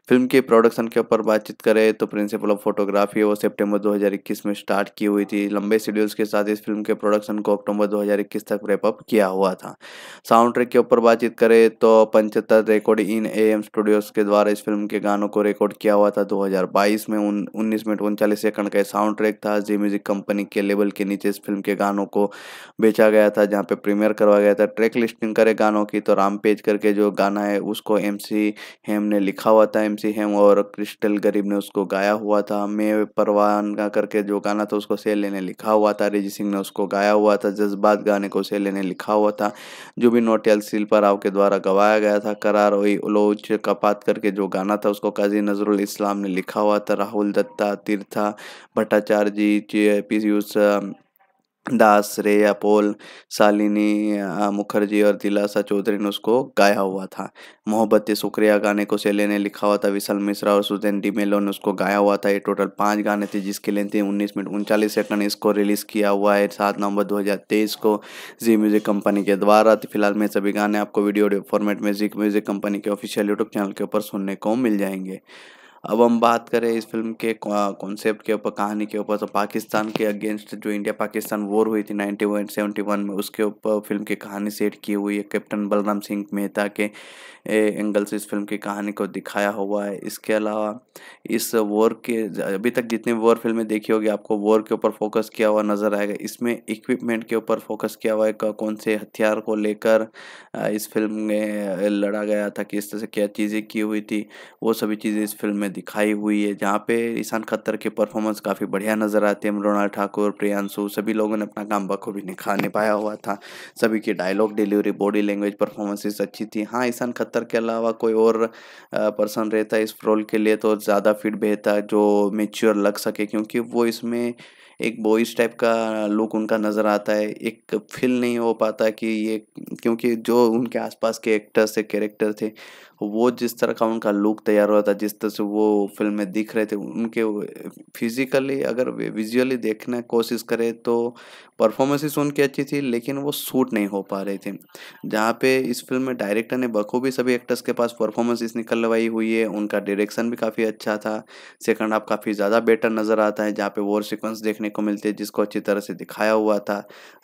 A: फिल्म के प्रोडक्शन के ऊपर बातचीत करें तो प्रिंसिपल ऑफ फोटोग्राफी वो सितंबर 2021 में स्टार्ट की हुई थी लंबे शेड्यूल्स के साथ इस फिल्म के प्रोडक्शन को अक्टूबर दो तक रेपअप किया हुआ था साउंड ट्रैक के ऊपर बातचीत करें तो पंचहत्तर record in A M studios के द्वारा इस फिल्म के गानों को रिकॉर्ड किया हुआ था दो में उन्नीस मिनट उनचालीस सेकंड का साउंड ट्रैक था जी म्यूजिक कंपनी के लेवल के नीचे इस फिल्म के गानों को बेचा गया था जहाँ पे प्रीमियर करवाया गया था ट्रैक लिस्टिंग करे गानों की तो राम पेज करके जो गाना है उसको एम सी हेम ने लिखा हुआ था एम सी हेम और क्रिस्टल गरीब ने उसको गाया हुआ था मैं परवान का करके जो गाना था उसको सेले ने लिखा हुआ था रिजी सिंह ने उसको गाया हुआ था जज्बात गाने को सेले ने लिखा हुआ था जो भी नोटियल शिल्पा राव के द्वारा गवाया गया था करार वही उलोच कपात करके जो गाना था उसको काजी नजरुल इस्लाम ने लिखा हुआ था Rahul Dutta Tirtha Bhattacharya G P use Das Shreya पोल शालिनी मुखर्जी और दिलासा चौधरी ने उसको गाया हुआ था मोहब्बत शुक्रिया गाने को सेले ने लिखा हुआ था विशाल मिश्रा और सुजैन डी मेलो ने उसको गाया हुआ था ये टोटल पांच गाने थे जिसकी लिए थे उन्नीस मिनट उनचालीस सेकंड इसको रिलीज किया हुआ है सात नवंबर 2023 को जी म्यूजिक कंपनी के द्वारा तो फिलहाल मेरे सभी गाने आपको वीडियो ऑडियो फॉर्मेट में जी म्यूजिक कंपनी के ऑफिशियल यूट्यूब चैनल के ऊपर सुनने को मिल जाएंगे अब हम बात करें इस फिल्म के कॉन्सेप्ट के ऊपर कहानी के ऊपर तो पाकिस्तान के अगेंस्ट जो इंडिया पाकिस्तान वॉर हुई थी नाइनटीन सेवेंटी वन में उसके ऊपर फिल्म की कहानी सेट की हुई है कैप्टन बलराम सिंह मेहता के एंगल से इस फिल्म की कहानी को दिखाया हुआ है इसके अलावा इस वॉर के अभी तक जितनी वॉर फिल्में देखी होगी आपको वॉर के ऊपर फोकस किया हुआ नज़र आएगा इसमें इक्विपमेंट के ऊपर फोकस किया हुआ है कौन से हथियार को लेकर इस फिल्म में लड़ा गया था किस तरह से क्या चीज़ें की हुई थी वो सभी चीज़ें इस फिल्म में में दिखाई हुई है जहाँ पे ईशान खत्तर के परफॉर्मेंस काफ़ी बढ़िया नज़र आते हैं मृणाल ठाकुर प्रियांशु सभी लोगों ने अपना काम बखूबी निखा निभाया हुआ था सभी की dialogue delivery body language performances अच्छी थी हाँ ईशान खत्तर के अलावा कोई और पर्सन रहता इस रोल के लिए तो ज़्यादा फिट बेहतर जो मेच्योर लग सके क्योंकि वो इसमें एक बॉयज टाइप का लुक उनका नज़र आता है एक फील नहीं हो पाता कि ये क्योंकि जो उनके आसपास के एक्टर्स थे कैरेक्टर थे वो जिस तरह का उनका लुक तैयार हुआ था जिस तरह से वो फिल्म में दिख रहे थे उनके फिजिकली अगर विजुअली देखने कोशिश करें तो परफॉर्मेंसेस उनकी अच्छी थी लेकिन वो सूट नहीं हो पा रहे थे जहाँ पे इस फिल्म में डायरेक्टर ने बखूबी सभी एक्टर्स के पास परफॉर्मेंसेस निकलवाई हुई है उनका डायरेक्शन भी काफ़ी अच्छा था सेकंड हाफ काफ़ी ज़्यादा बेटर नज़र आता है जहाँ पे वॉर सिक्वेंस देखने को मिलते हैं जिसको अच्छी तरह से दिखाया हुआ था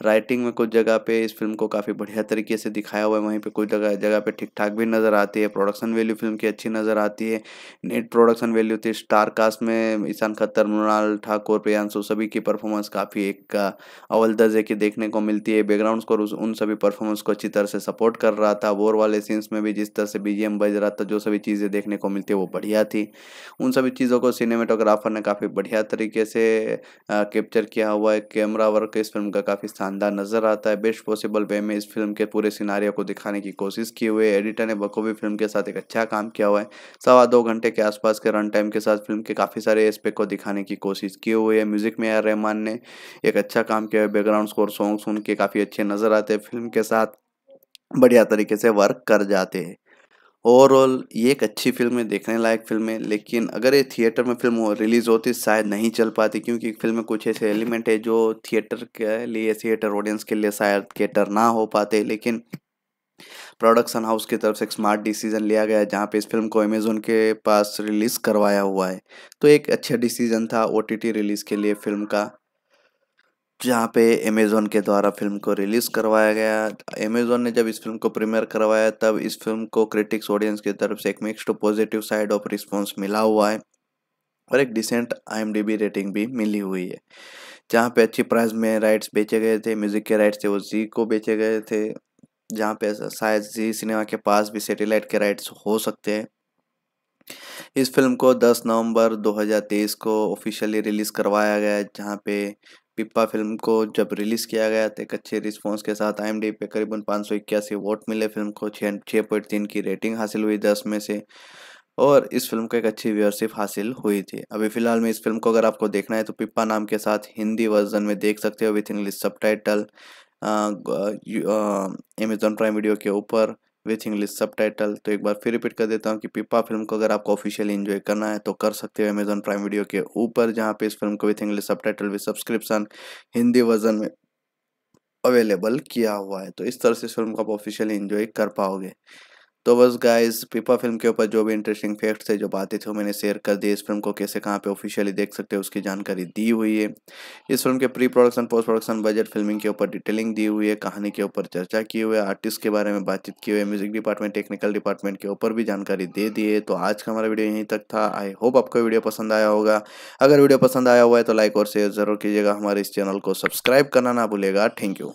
A: राइटिंग में कुछ जगह पर इस फिल्म को काफ़ी बढ़िया तरीके से दिखाया हुआ है वहीं पर कुछ जगह जगह पर ठीक ठाक भी नज़र आती है प्रोडक्शन वैल्यू फिल्म की अच्छी नज़र आती है नेट प्रोडक्शन वैल्यू थी स्टार कास्ट में ईशान खत्तर मृणाल ठाकुर प्रियांशु सभी की परफॉर्मेंस काफ़ी एक अव्वल दर्जे की देखने को मिलती है बैकग्राउंड स्कोर उन सभी परफॉर्मेंस को अच्छी तरह से सपोर्ट कर रहा था वोर वाले सीन्स में भी जिस तरह से बी बज रहा था जो सभी चीज़ें देखने को मिलती है वो बढ़िया थी उन सभी चीज़ों को सिनेमाटोग्राफर ने काफ़ी बढ़िया तरीके से कैप्चर किया हुआ है कैमरा वर्क इस फिल्म का काफ़ी शानदार नज़र आता है बेस्ट पॉसिबल वे में इस फिल्म के पूरे सिनारियों को दिखाने की कोशिश की हुई है एडिटर ने बखूबी फिल्म के साथ एक अच्छा काम किया हुआ है सवा दो घंटे के आसपास के रन टाइम के साथ फिल्म के काफ़ी सारे एस्पेक्ट को दिखाने की कोशिश की हुई है म्यूजिक में आर रहमान ने एक अच्छा काम किया है बैकग्राउंड स्कोर सॉन्ग सुन के काफ़ी अच्छे नज़र आते हैं फिल्म के साथ बढ़िया तरीके से वर्क कर जाते हैं ओवरऑल ये एक अच्छी फिल्म है देखने लायक फिल्म है लेकिन अगर ये थिएटर में फिल्म हो, रिलीज़ होती शायद नहीं चल पाती क्योंकि फिल्म में कुछ ऐसे एलिमेंट है जो थिएटर के लिए थिएटर ऑडियंस के लिए शायद थिएटर ना हो पाते लेकिन प्रोडक्शन हाउस की तरफ से एक स्मार्ट डिसीजन लिया गया है जहाँ पे इस फिल्म को अमेजोन के पास रिलीज़ करवाया हुआ है तो एक अच्छा डिसीजन था ओ रिलीज़ के लिए फिल्म का जहाँ पे अमेज़ोन के द्वारा फिल्म को रिलीज़ करवाया गया अमेज़ोन ने जब इस फिल्म को प्रीमियर करवाया तब इस फिल्म को क्रिटिक्स ऑडियंस की तरफ से एक mixed positive side of response मिला हुआ है और एक डिसेंट आई रेटिंग भी मिली हुई है जहाँ पे अच्छी प्राइस में राइट्स बेचे गए थे म्यूज़िक के राइट्स थे वो जी को बेचे गए थे जहाँ पे शायद जी सिनेमा के पास भी सेटेलाइट के राइट्स हो सकते हैं इस फिल्म को 10 नवंबर 2023 को ऑफिशियली रिलीज़ करवाया गया जहाँ पे पिप्पा फिल्म को जब रिलीज़ किया गया तो एक अच्छे रिस्पॉन्स के साथ आई एम डी पे करीबन पाँच सौ इक्यासी वोट मिले फिल्म को छः छः पॉइंट तीन की रेटिंग हासिल हुई दस में से और इस फिल्म को एक अच्छी व्यवरशिप हासिल हुई थी अभी फिलहाल में इस फिल्म को अगर आपको देखना है तो पिप्पा नाम के साथ हिंदी वर्जन में देख सकते हो with English sub Amazon Prime video के ऊपर विथ इंग्लिश सब टाइटल तो एक बार फिर रिपीट कर देता हूँ कि पिपा फिल्म को अगर आपको ऑफिशियली इन्जॉय करना है तो कर सकते हो अमेजोन प्राइम वीडियो के ऊपर जहाँ पे इस फिल्म को with English subtitle with subscription Hindi version में अवेलेबल किया हुआ है तो इस तरह से इस फिल्म को आप ऑफिशियली इन्जॉय कर पाओगे तो बस गाइस पीपा फिल्म के ऊपर जो भी इंटरेस्टिंग फैक्ट्स थे जो बातें थी वो मैंने शेयर कर दी इस फिल्म को कैसे कहाँ पे ऑफिशियली देख सकते हैं उसकी जानकारी दी हुई है इस फिल्म के pre production post production budget filming के ऊपर डिटेलिंग दी हुई है कहानी के ऊपर चर्चा की हुई है आर्टिस्ट के बारे में बातचीत की हुई है म्यूजिक डिपार्टमेंट टेक्निकल डिपार्टमेंट के ऊपर भी जानकारी दे दी है तो आज का हमारा वीडियो यहीं तक था आई होप आपको वीडियो पसंद आया होगा अगर वीडियो पसंद आया हुआ है तो लाइक और शेयर जरूर कीजिएगा हमारे इस चैनल को सब्सक्राइब करना ना भूलेगा थैंक यू